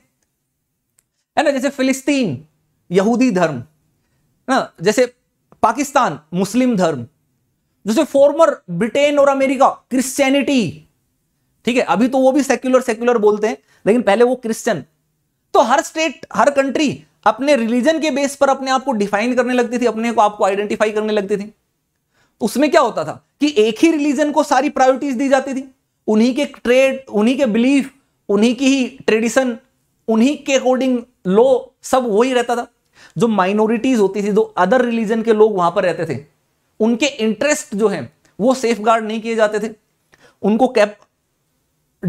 है ना जैसे फिलिस्तीन यहूदी धर्म ना जैसे पाकिस्तान मुस्लिम धर्म जैसे फॉर्मर ब्रिटेन और अमेरिका क्रिश्चियनिटी ठीक है अभी तो वो भी सेक्युलर सेक्युलर बोलते हैं लेकिन पहले वो क्रिश्चियन तो हर स्टेट हर कंट्री अपने रिलीजन के बेस पर अपने आप को डिफाइन करने लगती थी अपने को आपको आइडेंटिफाई करने लगती थी तो उसमें क्या होता था कि एक ही रिलीजन को सारी प्रायोरिटीज दी जाती थी उन्हीं के ट्रेड उन्हीं के बिलीफ उन्हीं की ही ट्रेडिशन उन्हीं के अकॉर्डिंग लॉ सब वही रहता था जो माइनॉरिटीज होती थी जो अदर रिलीजन के लोग वहां पर रहते थे उनके इंटरेस्ट जो है वो सेफ गार्ड नहीं किए जाते थे उनको कैप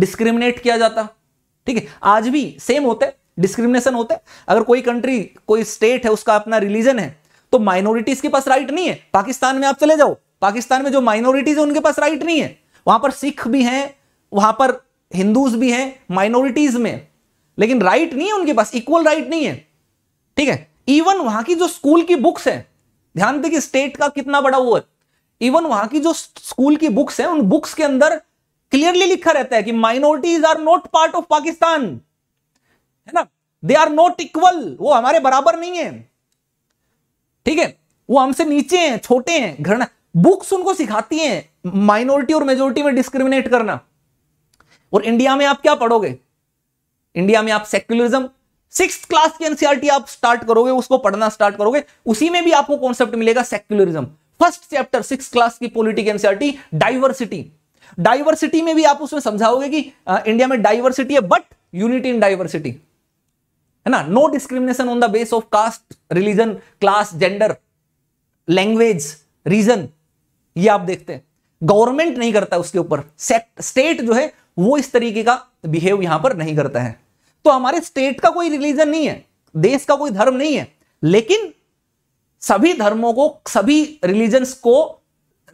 डिस्क्रिमिनेट किया जाता ठीक है आज भी सेम होता है डिस्क्रिमिनेशन होता है अगर कोई कंट्री कोई स्टेट है उसका अपना रिलीजन है तो माइनॉरिटीज के पास राइट नहीं है पाकिस्तान में आप चले जाओ पाकिस्तान में जो माइनॉरिटीज है उनके पास राइट नहीं है वहां पर सिख भी हैं वहां पर हिंदूज भी हैं माइनॉरिटीज में लेकिन राइट नहीं है उनके पास इक्वल राइट नहीं है ठीक है इवन वहां की जो स्कूल की बुक्स है ध्यान दे कि स्टेट का कितना बड़ा वो है इवन वहां की जो स्कूल की बुक्स हैं उन बुक्स के अंदर क्लियरली लिखा रहता है कि minorities are not part of Pakistan है ना दे आर नॉट इक्वल वो हमारे बराबर नहीं है ठीक है वो हमसे नीचे हैं छोटे हैं घृणा बुक्स उनको सिखाती हैं माइनॉरिटी और मेजोरिटी में डिस्क्रिमिनेट करना और इंडिया में आप क्या पढ़ोगे इंडिया में आप सेक्युलरिज्म सिक्स क्लास की एनसीआरटी आप स्टार्ट करोगे उसको पढ़ना स्टार्ट करोगे उसी में भी आपको कॉन्सेप्ट मिलेगा secularism first chapter six class की पोलिटिक एनसीआरटी डाइवर्सिटी डाइवर्सिटी में भी आप उसमें समझाओगे कि आ, इंडिया में डाइवर्सिटी है बट यूनिटी इन डाइवर्सिटी है ना no discrimination on the base of caste religion class gender language region ये आप देखते हैं गवर्नमेंट नहीं करता उसके ऊपर स्टेट जो है वो इस तरीके का बिहेव यहां पर नहीं करता है तो हमारे स्टेट का कोई रिलीजन नहीं है देश का कोई धर्म नहीं है लेकिन सभी धर्मों को सभी रिलीजन्स को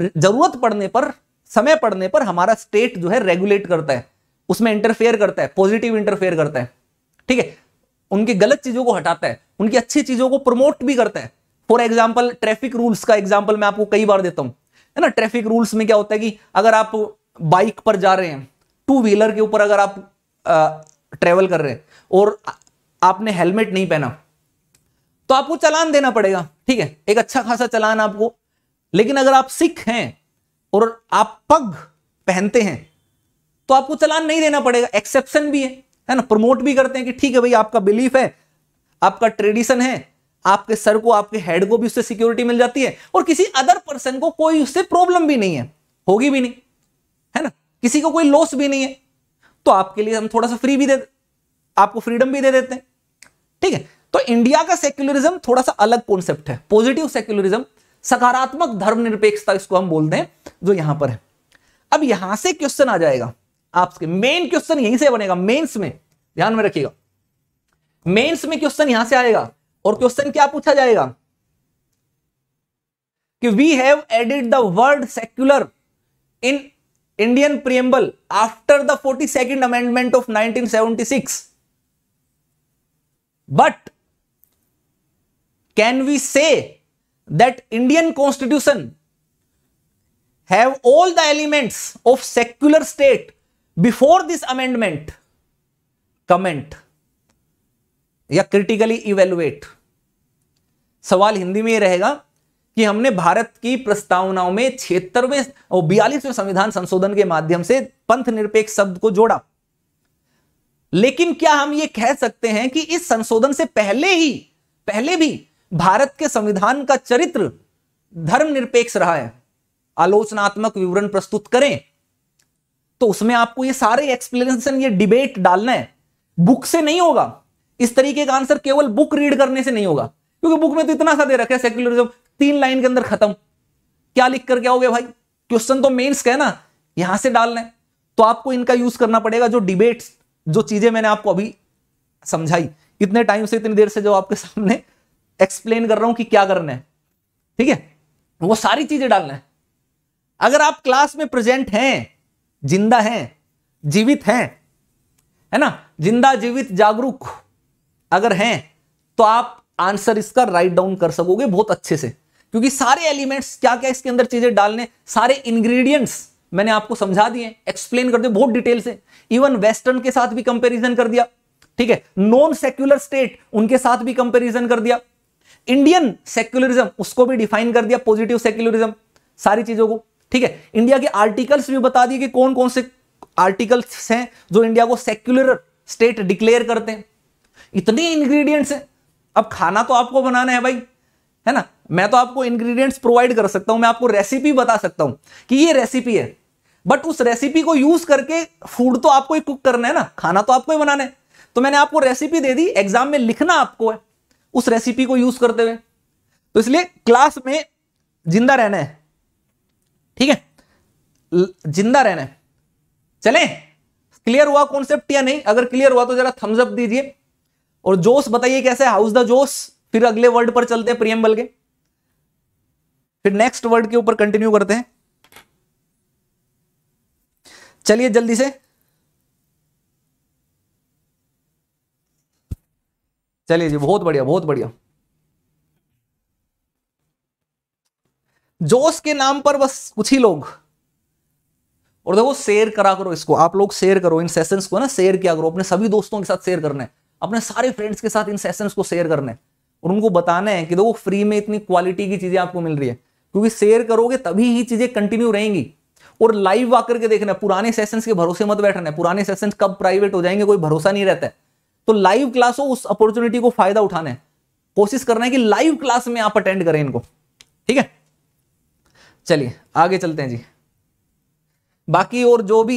जरूरत पड़ने पर समय पड़ने पर हमारा स्टेट जो है रेगुलेट करता है उसमें इंटरफेयर करता है पॉजिटिव इंटरफेयर करता है ठीक है उनकी गलत चीजों को हटाता है उनकी अच्छी चीजों को प्रमोट भी करता है फॉर एग्जाम्पल ट्रैफिक रूल्स का एग्जाम्पल मैं आपको कई बार देता हूं है ना ट्रैफिक रूल्स में क्या होता है कि अगर आप बाइक पर जा रहे हैं टू व्हीलर के ऊपर अगर आप ट्रेवल कर रहे हैं और आपने हेलमेट नहीं पहना तो आपको चलान देना पड़ेगा ठीक है एक अच्छा खासा चलान आपको लेकिन अगर आप सिख हैं और आप पग पहनते हैं तो आपको चलान नहीं देना पड़ेगा एक्सेप्शन भी है है ना प्रमोट भी करते हैं कि ठीक है भाई आपका बिलीफ है आपका ट्रेडिशन है आपके सर को आपके हेड को भी उससे सिक्योरिटी मिल जाती है और किसी अदर पर्सन को कोई उससे प्रॉब्लम भी नहीं है होगी भी नहीं है ना किसी को कोई लॉस भी नहीं है तो आपके लिए हम थोड़ा सा फ्री भी दे आपको फ्रीडम भी दे देते हैं ठीक है तो इंडिया का सेक्युलरिज्म थोड़ा सा अलग कॉन्सेप्ट है पॉजिटिव सेक्युलरिज्म सकारात्मक धर्मनिरपेक्षता इसको हम बोलते हैं जो यहां पर है अब यहां से क्वेश्चन आ जाएगा आपके मेन क्वेश्चन यहीं से बनेगा मेंस में ध्यान में रखिएगा मेंस में क्वेश्चन यहां से आएगा और क्वेश्चन क्या पूछा जाएगा कि we have added the word secular in Indian preamble after the forty second amendment of nineteen seventy six but can we say that Indian constitution have all the elements of secular state before this amendment comment या क्रिटिकली इवेलुएट सवाल हिंदी में ही रहेगा कि हमने भारत की प्रस्तावनाओं में छिहत्तरवें और बयालीसवें संविधान संशोधन के माध्यम से पंथ निरपेक्ष शब्द को जोड़ा लेकिन क्या हम ये कह सकते हैं कि इस संशोधन से पहले ही पहले भी भारत के संविधान का चरित्र धर्मनिरपेक्ष रहा है आलोचनात्मक विवरण प्रस्तुत करें तो उसमें आपको ये सारे एक्सप्लेनेशन ये डिबेट डालना है बुक से नहीं होगा इस तरीके का आंसर केवल बुक रीड करने से नहीं होगा क्योंकि बुक में तो इतना सा दे रखा है सेक्युलरिज्म तीन लाइन के अंदर खत्म क्या लिख कर आओगे भाई क्वेश्चन तो मेन्स का है ना यहां से डालना है तो आपको इनका यूज करना पड़ेगा जो डिबेट्स जो चीजें मैंने आपको अभी समझाई इतने टाइम से इतनी देर से जो आपके सामने एक्सप्लेन कर रहा हूं कि क्या करना है ठीक है वो सारी चीजें डालना है अगर आप क्लास में प्रेजेंट हैं जिंदा हैं जीवित हैं है ना जिंदा जीवित जागरूक अगर हैं तो आप आंसर इसका राइट डाउन कर सकोगे बहुत अच्छे से क्योंकि सारे एलिमेंट्स क्या क्या इसके अंदर चीजें डालने सारे इंग्रेडिएंट्स मैंने आपको समझा दिए एक्सप्लेन कर दिए बहुत डिटेल से इवन वेस्टर्न के साथ भी कंपैरिजन कर दिया ठीक है नॉन सेक्युलर स्टेट उनके साथ भी कंपैरिजन कर दिया इंडियन सेक्युलरिज्म उसको भी डिफाइन कर दिया पॉजिटिव सेक्युलरिज्म सारी चीजों को ठीक है इंडिया के आर्टिकल्स भी बता दिए कि कौन कौन से आर्टिकल्स हैं जो इंडिया को सेक्युलर स्टेट डिक्लेयर करते हैं इतने इंग्रेडिएंट्स हैं अब खाना तो आपको बनाना है भाई है ना मैं तो आपको इंग्रेडिएंट्स प्रोवाइड कर सकता हूं मैं आपको रेसिपी बता सकता हूं कि ये रेसिपी है बट उस रेसिपी को यूज करके फूड तो आपको ही कुक करना है ना खाना तो आपको ही बनाना है तो मैंने आपको रेसिपी दे दी एग्जाम में लिखना आपको है उस रेसिपी को यूज करते हुए तो इसलिए क्लास में जिंदा रहना है ठीक है जिंदा रहना है चले क्लियर हुआ कॉन्सेप्ट या नहीं अगर क्लियर हुआ तो जरा थम्सअप दीजिए और जोश बताइए कैसे हाउस द जोश फिर अगले वर्ड पर चलते हैं प्रियम बल के फिर नेक्स्ट वर्ड के ऊपर कंटिन्यू करते हैं चलिए जल्दी से चलिए जी बहुत बढ़िया बहुत बढ़िया जोश के नाम पर बस कुछ ही लोग और देखो शेयर करा करो इसको आप लोग शेयर करो इन सेशंस को ना शेयर किया करो अपने सभी दोस्तों के साथ शेयर करने अपने सारे फ्रेंड्स के साथ इन सेशंस को शेयर करने और उनको बताने हैं कि देखो फ्री में इतनी क्वालिटी की चीजें आपको मिल रही है क्योंकि शेयर करोगे तभी ही चीजें कंटिन्यू रहेंगी और लाइव आकर के देखना पुराने सेशंस के भरोसे मत बैठना पुराने सेशंस कब प्राइवेट हो जाएंगे कोई भरोसा नहीं रहता है तो लाइव क्लास हो उस अपॉर्चुनिटी को फायदा उठाना है कोशिश करना है कि लाइव क्लास में आप अटेंड करें इनको ठीक है चलिए आगे चलते हैं जी बाकी और जो भी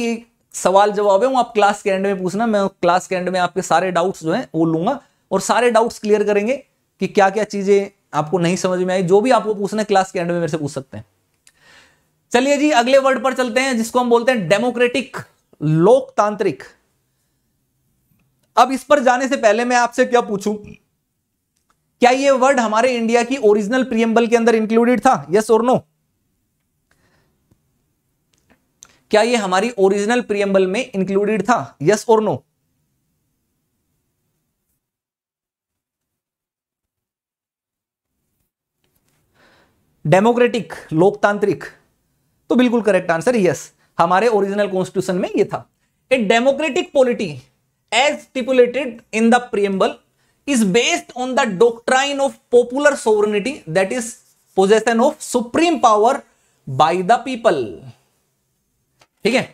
सवाल जवाब है वो आप क्लास के एंड में पूछना मैं क्लास के एंड में आपके सारे डाउट्स जो है वो लूंगा और सारे डाउट्स क्लियर करेंगे कि क्या क्या चीज़ें आपको नहीं समझ में आई जो भी आपको पूछना क्लास के एंड में मेरे से पूछ सकते हैं चलिए जी अगले वर्ड पर चलते हैं जिसको हम बोलते हैं डेमोक्रेटिक लोकतांत्रिक अब इस पर जाने से पहले मैं आपसे क्या पूछूं क्या ये वर्ड हमारे इंडिया की ओरिजिनल प्रियम्बल के अंदर इंक्लूडेड था यस और नो क्या ये हमारी ओरिजिनल प्रियम्बल में इंक्लूडेड था यस और नो डेमोक्रेटिक लोकतांत्रिक तो बिल्कुल करेक्ट आंसर यस हमारे ओरिजिनल कॉन्स्टिट्यूशन में ये था a democratic polity as stipulated in the preamble is based on the doctrine of popular sovereignty that is possession of supreme power by the people ठीक है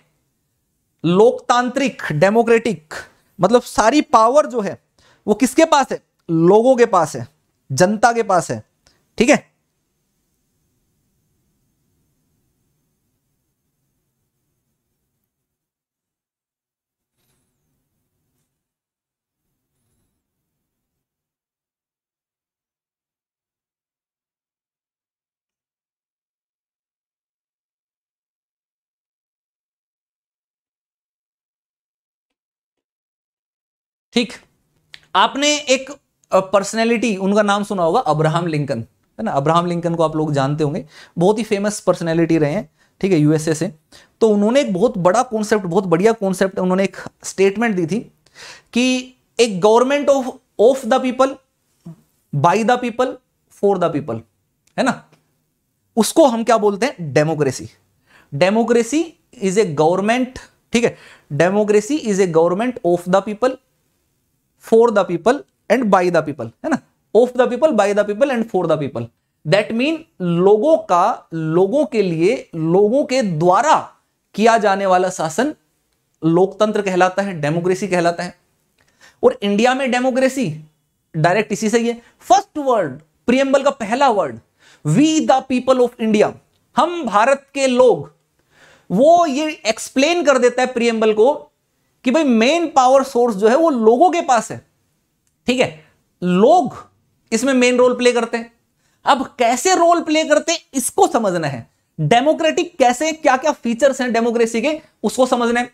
लोकतांत्रिक डेमोक्रेटिक मतलब सारी पावर जो है वो किसके पास है लोगों के पास है जनता के पास है ठीक है ठीक आपने एक पर्सनैलिटी उनका नाम सुना होगा अब्राहम लिंकन है ना अब्राहम लिंकन को आप लोग जानते होंगे बहुत ही फेमस पर्सनैलिटी रहे हैं ठीक है यूएसए से तो उन्होंने एक बहुत बड़ा कॉन्सेप्ट बहुत बढ़िया कॉन्सेप्ट उन्होंने एक स्टेटमेंट दी थी कि एक government of of the people by the people for the people है ना उसको हम क्या बोलते हैं democracy democracy is a government ठीक है democracy is a government of the people for the people and by the people है ना of the people by the people and for the people that mean लोगों का लोगों के लिए लोगों के द्वारा किया जाने वाला शासन लोकतंत्र कहलाता है डेमोक्रेसी कहलाता है और इंडिया में डेमोक्रेसी डायरेक्ट इसी से ही है फर्स्ट वर्ड प्रियम्बल का पहला word we the people of India हम भारत के लोग वो ये एक्सप्लेन कर देता है प्रियम्बल को कि भाई मेन पावर सोर्स जो है वो लोगों के पास है ठीक है लोग इसमें मेन रोल प्ले करते हैं अब कैसे रोल प्ले करते हैं इसको समझना है डेमोक्रेटिक कैसे क्या क्या फीचर्स हैं डेमोक्रेसी के उसको समझना है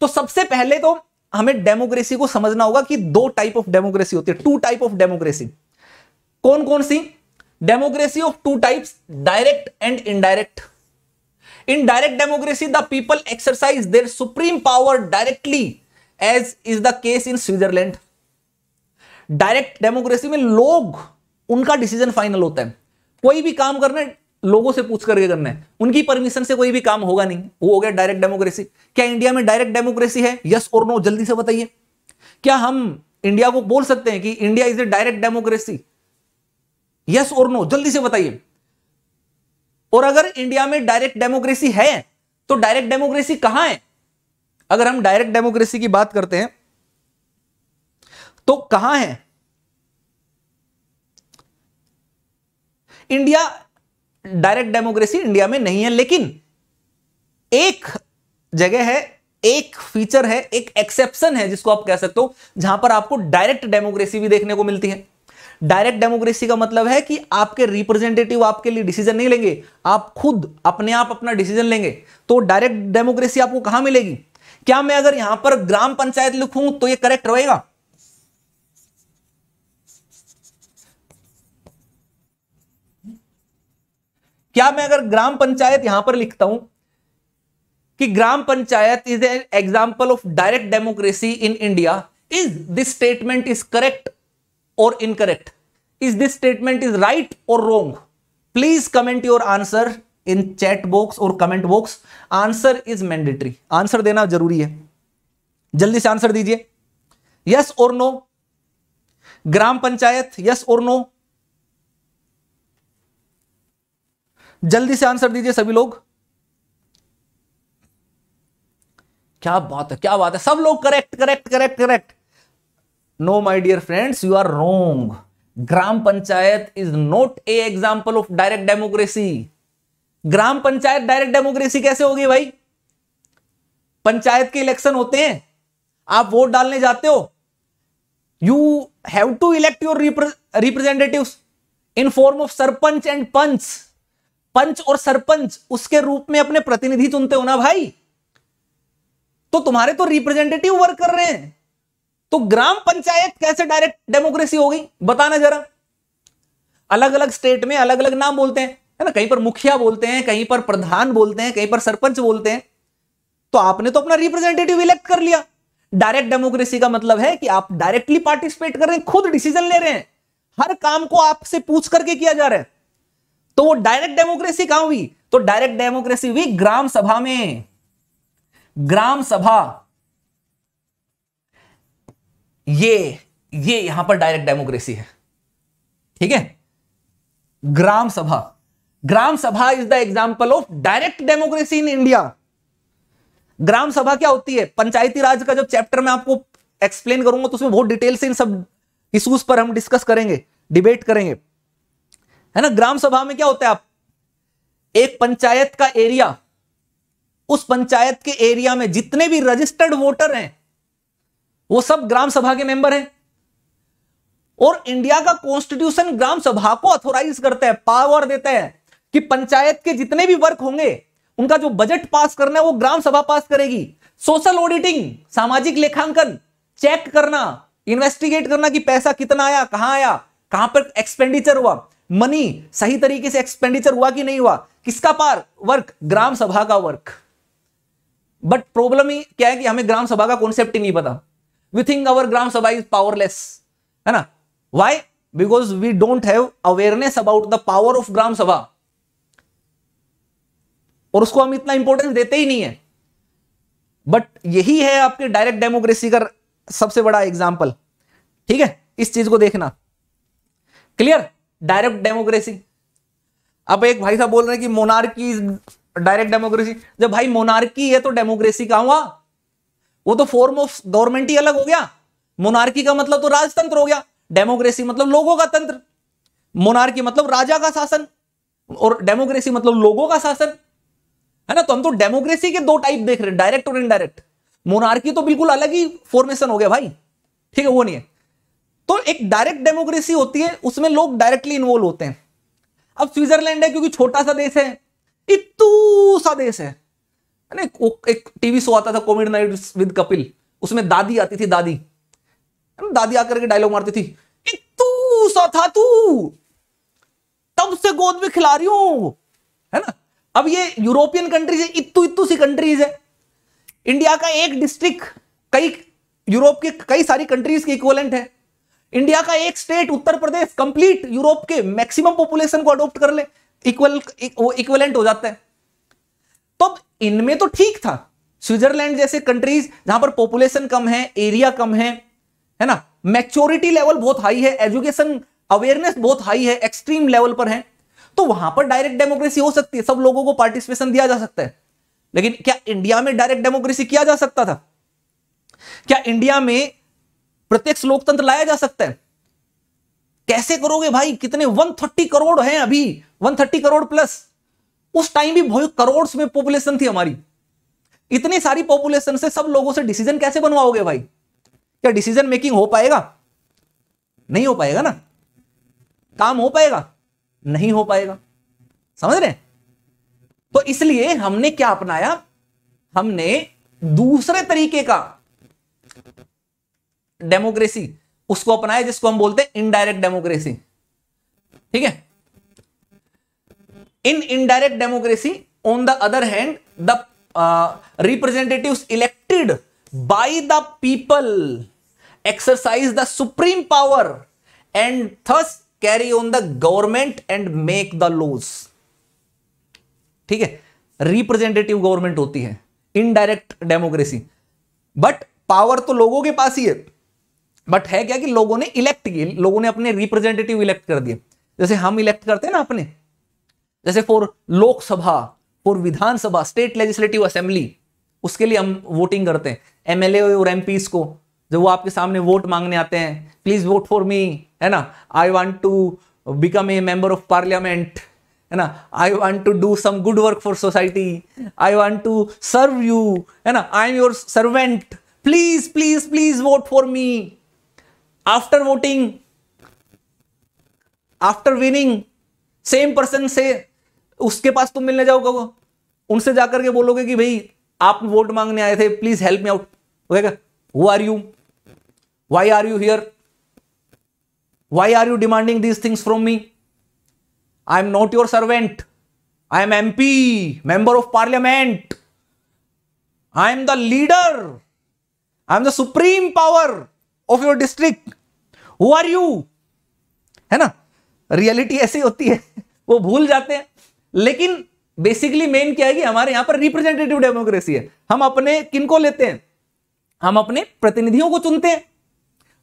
तो सबसे पहले तो हमें डेमोक्रेसी को समझना होगा कि दो टाइप ऑफ डेमोक्रेसी होती है टू टाइप ऑफ डेमोक्रेसी कौन कौन सी democracy of two types direct and indirect in direct democracy the people exercise their supreme power directly as is the case in Switzerland direct democracy में लोग उनका डिसीजन फाइनल होता है कोई भी काम करना लोगों से पूछ करके करना है उनकी परमिशन से कोई भी काम होगा नहीं वो हो गया डायरेक्ट डेमोक्रेसी क्या इंडिया में डायरेक्ट डेमोक्रेसी है यस और नो जल्दी से बताइए क्या हम इंडिया को बोल सकते हैं कि India is a direct democracy yes और नो जल्दी से बताइए और अगर इंडिया में डायरेक्ट डेमोक्रेसी है तो डायरेक्ट डेमोक्रेसी कहां है अगर हम डायरेक्ट डेमोक्रेसी की बात करते हैं तो कहां है इंडिया डायरेक्ट डेमोक्रेसी इंडिया में नहीं है लेकिन एक जगह है एक फीचर है एक एक्सेप्शन है जिसको आप कह सकते हो जहां पर आपको डायरेक्ट डेमोक्रेसी भी देखने को मिलती है डायरेक्ट डेमोक्रेसी का मतलब है कि आपके रिप्रेजेंटेटिव आपके लिए डिसीजन नहीं लेंगे आप खुद अपने आप अपना डिसीजन लेंगे तो डायरेक्ट डेमोक्रेसी आपको कहां मिलेगी क्या मैं अगर यहां पर ग्राम पंचायत लिखूं तो ये करेक्ट रहेगा क्या मैं अगर ग्राम पंचायत यहां पर लिखता हूं कि gram panchayat is an example of direct democracy in India is this statement is correct और incorrect is this statement is right और wrong please comment your answer in chat box और comment box answer is mandatory answer देना जरूरी है जल्दी से आंसर दीजिए यस और नो ग्राम पंचायत यस और नो जल्दी से आंसर दीजिए सभी लोग क्या बात है क्या बात है सब लोग correct correct correct correct no my dear friends you are wrong gram panchayat is not a example of direct democracy gram panchayat direct democracy कैसे होगी भाई पंचायत के इलेक्शन होते हैं आप वोट डालने जाते हो you have to elect your representative in form of sarpanch and panch panch और सरपंच उसके रूप में अपने प्रतिनिधि चुनते हो ना भाई तो तुम्हारे तो रिप्रेजेंटेटिव वर्क कर रहे हैं तो ग्राम पंचायत कैसे डायरेक्ट डेमोक्रेसी हो गई बताना जरा अलग अलग स्टेट में अलग अलग नाम बोलते हैं है ना कहीं पर मुखिया बोलते हैं कहीं पर प्रधान बोलते हैं कहीं पर सरपंच बोलते हैं तो आपने तो अपना रिप्रेजेंटेटिव इलेक्ट कर लिया डायरेक्ट डेमोक्रेसी का मतलब है कि आप डायरेक्टली पार्टिसिपेट कर रहे हैं खुद डिसीजन ले रहे हैं हर काम को आपसे पूछ करके किया जा रहा है तो वो डायरेक्ट डेमोक्रेसी कहां हुई तो डायरेक्ट डेमोक्रेसी हुई ग्राम सभा में ग्राम सभा ये ये यहां पर डायरेक्ट डेमोक्रेसी है ठीक है ग्राम sabha gram sabha is the example of direct democracy in India gram sabha क्या होती है पंचायती राज का जब चैप्टर में आपको एक्सप्लेन करूंगा तो उसमें बहुत डिटेल से इन सब इशूज पर हम डिस्कस करेंगे डिबेट करेंगे है ना ग्राम सभा में क्या होता है आप एक पंचायत का एरिया उस पंचायत के एरिया में जितने भी रजिस्टर्ड वोटर हैं वो सब ग्राम सभा के मेंबर हैं और इंडिया का कॉन्स्टिट्यूशन ग्राम सभा को अथोराइज करता है पावर देता है कि पंचायत के जितने भी वर्क होंगे उनका जो बजट पास करना है वो ग्राम सभा पास करेगी सोशल ऑडिटिंग सामाजिक लेखांकन चेक करना इन्वेस्टिगेट करना कि पैसा कितना आया कहां आया कहां पर एक्सपेंडिचर हुआ मनी सही तरीके से एक्सपेंडिचर हुआ कि नहीं हुआ किसका पार वर्क ग्राम सभा का वर्क बट प्रॉब्लम क्या है कि हमें ग्राम सभा का कॉन्सेप्ट ही नहीं पता we think our gram sabha is powerless है ना why because we don't have awareness about the power of gram sabha और उसको हम इतना इंपॉर्टेंस देते ही नहीं है बट यही है आपके डायरेक्ट डेमोक्रेसी का सबसे बड़ा एग्जाम्पल ठीक है इस चीज को देखना क्लियर डायरेक्ट डेमोक्रेसी अब एक भाई साहब बोल रहे हैं कि मोनार्की डायरेक्ट डेमोक्रेसी जब भाई मोनार्की है तो डेमोक्रेसी का हुआ वो तो फॉर्म ऑफ गवर्नमेंट ही अलग हो गया मोनार्की का मतलब तो राजतंत्र हो गया डेमोक्रेसी मतलब लोगों का तंत्र मोनार्की मतलब राजा का शासन और डेमोक्रेसी मतलब लोगों का शासन है ना तो हम तो डेमोक्रेसी के दो टाइप देख रहे हैं डायरेक्ट और इनडायरेक्ट मोनार्की तो बिल्कुल अलग ही फॉर्मेशन हो गया भाई ठीक है वो नहीं है तो एक डायरेक्ट डेमोक्रेसी होती है उसमें लोग डायरेक्टली इन्वॉल्व होते हैं अब स्विट्जरलैंड है क्योंकि छोटा सा देश है इतू सा देश है ना एक टीवी शो आता था कोविड नाइट विद कपिल उसमें दादी आती थी दादी दादी आकर के डायलॉग मारती थी तू सा था तू तब से गोद में खिला रही हूं है ना अब ये यूरोपियन कंट्रीज है इतू इतू सी कंट्रीज है इंडिया का एक डिस्ट्रिक्ट कई यूरोप के कई सारी कंट्रीज के इक्वलेंट है इंडिया का एक state Uttar Pradesh complete Europe के मैक्सिमम पॉपुलेशन को अडोप्ट कर ले इक्वल वो इक्वलेंट हो जाता है तो इनमें तो ठीक था स्विट्जरलैंड जैसे कंट्रीज जहां पर पॉपुलेशन कम है एरिया कम है है ना मैच्योरिटी लेवल बहुत हाई है एजुकेशन अवेयरनेस बहुत हाई है एक्सट्रीम लेवल पर है तो वहां पर डायरेक्ट डेमोक्रेसी हो सकती है सब लोगों को पार्टिसिपेशन दिया जा सकता है लेकिन क्या इंडिया में डायरेक्ट डेमोक्रेसी किया जा सकता था क्या इंडिया में प्रत्यक्ष लोकतंत्र लाया जा सकता है कैसे करोगे भाई कितने 130 करोड़ हैं अभी 130 करोड़ प्लस उस टाइम भी बहुत करोड़ में पॉपुलेशन थी हमारी इतनी सारी पॉपुलेशन से सब लोगों से डिसीजन कैसे बनवाओगे भाई क्या डिसीजन मेकिंग हो पाएगा नहीं हो पाएगा ना काम हो पाएगा नहीं हो पाएगा समझ रहे तो इसलिए हमने क्या अपनाया हमने दूसरे तरीके का डेमोक्रेसी उसको अपनाया जिसको हम बोलते हैं इनडायरेक्ट डेमोक्रेसी ठीक है in indirect democracy on the other hand the representative elected by the people exercise the supreme power and thus carry on the government and make the laws ठीक है रिप्रेजेंटेटिव गवर्नमेंट होती है इनडायरेक्ट डेमोक्रेसी बट पावर तो लोगों के पास ही है बट है क्या कि लोगों ने इलेक्ट किए लोगों ने अपने रिप्रेजेंटेटिव इलेक्ट कर दिए जैसे हम इलेक्ट करते हैं ना अपने जैसे for Lok Sabha for Vidhan Sabha state legislative assembly उसके लिए हम वोटिंग करते हैं एमएलए और एम को जब वो आपके सामने वोट मांगने आते हैं प्लीज वोट फॉर मी है ना I want to become a member of parliament है ना I want to do some good work for society I want to serve you है ना I am your servant please please please vote for me after voting after winning same person से उसके पास तुम मिलने जाओगे वो उनसे जाकर के बोलोगे कि भाई आप वोट मांगने आए थे प्लीज हेल्प मी आउट हो who are you why are you here why are you demanding these things from me I am not your servant I am M P member of parliament I am the leader I am the supreme power of your district who are you है ना रियलिटी ऐसी होती है *laughs* वो भूल जाते हैं लेकिन बेसिकली मेन क्या है कि हमारे यहां पर रिप्रेजेंटेटिव डेमोक्रेसी है हम अपने किनको लेते हैं हम अपने प्रतिनिधियों को चुनते हैं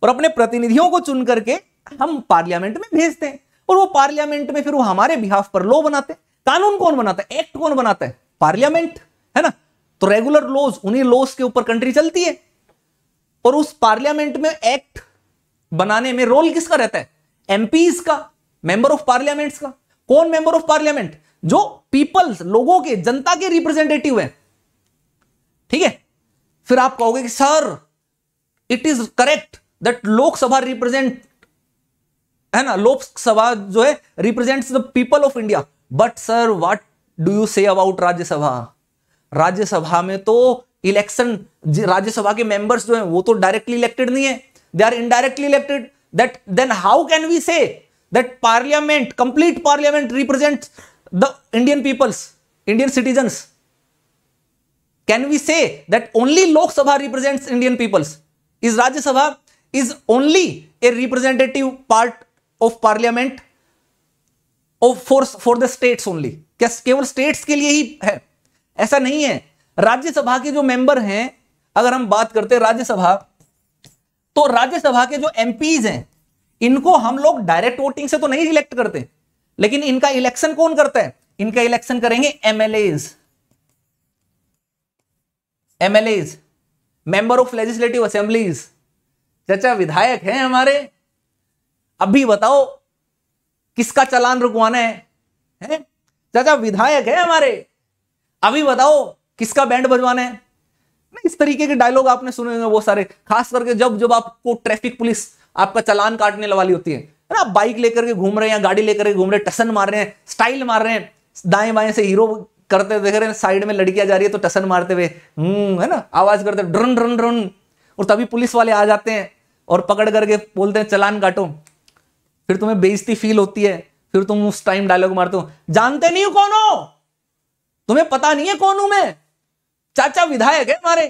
और अपने प्रतिनिधियों को चुन करके हम पार्लियामेंट में भेजते हैं और वो पार्लियामेंट में फिर वो हमारे बिहाफ पर लॉ बनाते हैं कानून कौन बनाता है एक्ट कौन बनाता है पार्लियामेंट है ना तो रेगुलर लॉज उन्हीं लॉज के ऊपर कंट्री चलती है और उस पार्लियामेंट में एक्ट बनाने में रोल किसका रहता है एमपीज का मेंबर ऑफ पार्लियामेंट का कौन मेंबर ऑफ पार्लियामेंट जो पीपल्स लोगों के जनता के रिप्रेजेंटेटिव है ठीक है फिर आप कहोगे कि sir it is correct that Lok Sabha represent है ना लोकसभा जो है represent the people of India but sir what do you say about Rajya Sabha Rajya Sabha में तो इलेक्शन राज्यसभा के मेंबर्स जो हैं वो तो डायरेक्टली इलेक्टेड नहीं है they are indirectly elected that then how can we say that parliament complete parliament represent the Indian peoples Indian citizens can we say that only Lok Sabha represent Indian peoples is Rajya Sabha is only a representative part of parliament of force for the states only क्या केवल स्टेट्स के लिए ही है ऐसा नहीं है राज्यसभा के जो मेंबर हैं अगर हम बात करते राज्यसभा तो राज्यसभा के जो एमपीज हैं इनको हम लोग डायरेक्ट वोटिंग से तो नहीं इलेक्ट करते हैं लेकिन इनका इलेक्शन कौन करता है इनका इलेक्शन करेंगे MLAs MLAs member of legislative assemblies चाचा विधायक हैं हमारे अभी बताओ किसका चलान रुकवाना है हैं चाचा विधायक है हमारे अभी बताओ किसका बैंड बजवाना है इस तरीके के डायलॉग आपने सुने होंगे वो सारे खास करके जब जब आपको ट्रैफिक पुलिस आपका चलान काटने वाली होती है है ना बाइक लेकर के घूम रहे हैं या गाड़ी लेकर के घूम रहे हैं टसन मार रहे हैं स्टाइल मार रहे हैं दाएं बाएं से हीरो करते देख रहे हैं साइड में लड़कियां जा रही है तो टसन मारते हुए हम्म, है ना आवाज करते ड्रन ड्रन ड्रन और तभी पुलिस वाले आ जाते हैं और पकड़ करके बोलते हैं चलान काटो फिर तुम्हें बेइज्जती फील होती है फिर तुम उस टाइम डायलॉग मारते हो जानते नहीं हो कौन हो तुम्हें पता नहीं है कौन हूं मैं चाचा विधायक है हमारे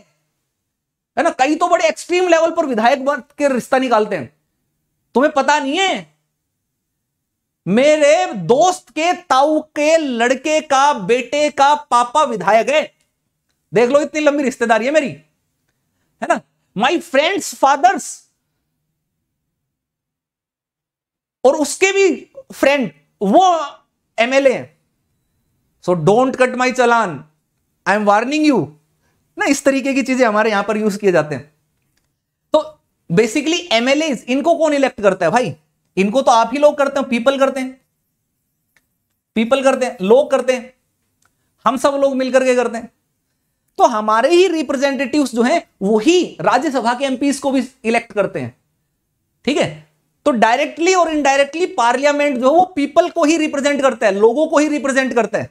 है ना कई तो बड़े एक्सट्रीम लेवल पर विधायक के रिश्ता निकालते हैं तुम्हें पता नहीं है मेरे दोस्त के ताऊ के लड़के का बेटे का पापा विधायक है देख लो इतनी लंबी रिश्तेदारी है मेरी है ना माई फ्रेंड्स फादर्स और उसके भी फ्रेंड वो एमएलए हैं so don't cut my challan I am warning you ना इस तरीके की चीजें हमारे यहां पर यूज किए जाते हैं बेसिकली एमएलए इनको कौन इलेक्ट करता है भाई इनको तो आप ही लोग करते हैं पीपल करते हैं पीपल करते हैं लोग करते हैं हम सब लोग मिलकर के करते हैं तो हमारे ही रिप्रेजेंटेटिव्स जो हैं वही राज्यसभा के एमपी को भी इलेक्ट करते हैं ठीक है तो डायरेक्टली और इनडायरेक्टली पार्लियामेंट जो है वो पीपल को ही रिप्रेजेंट करता है लोगों को ही रिप्रेजेंट करता है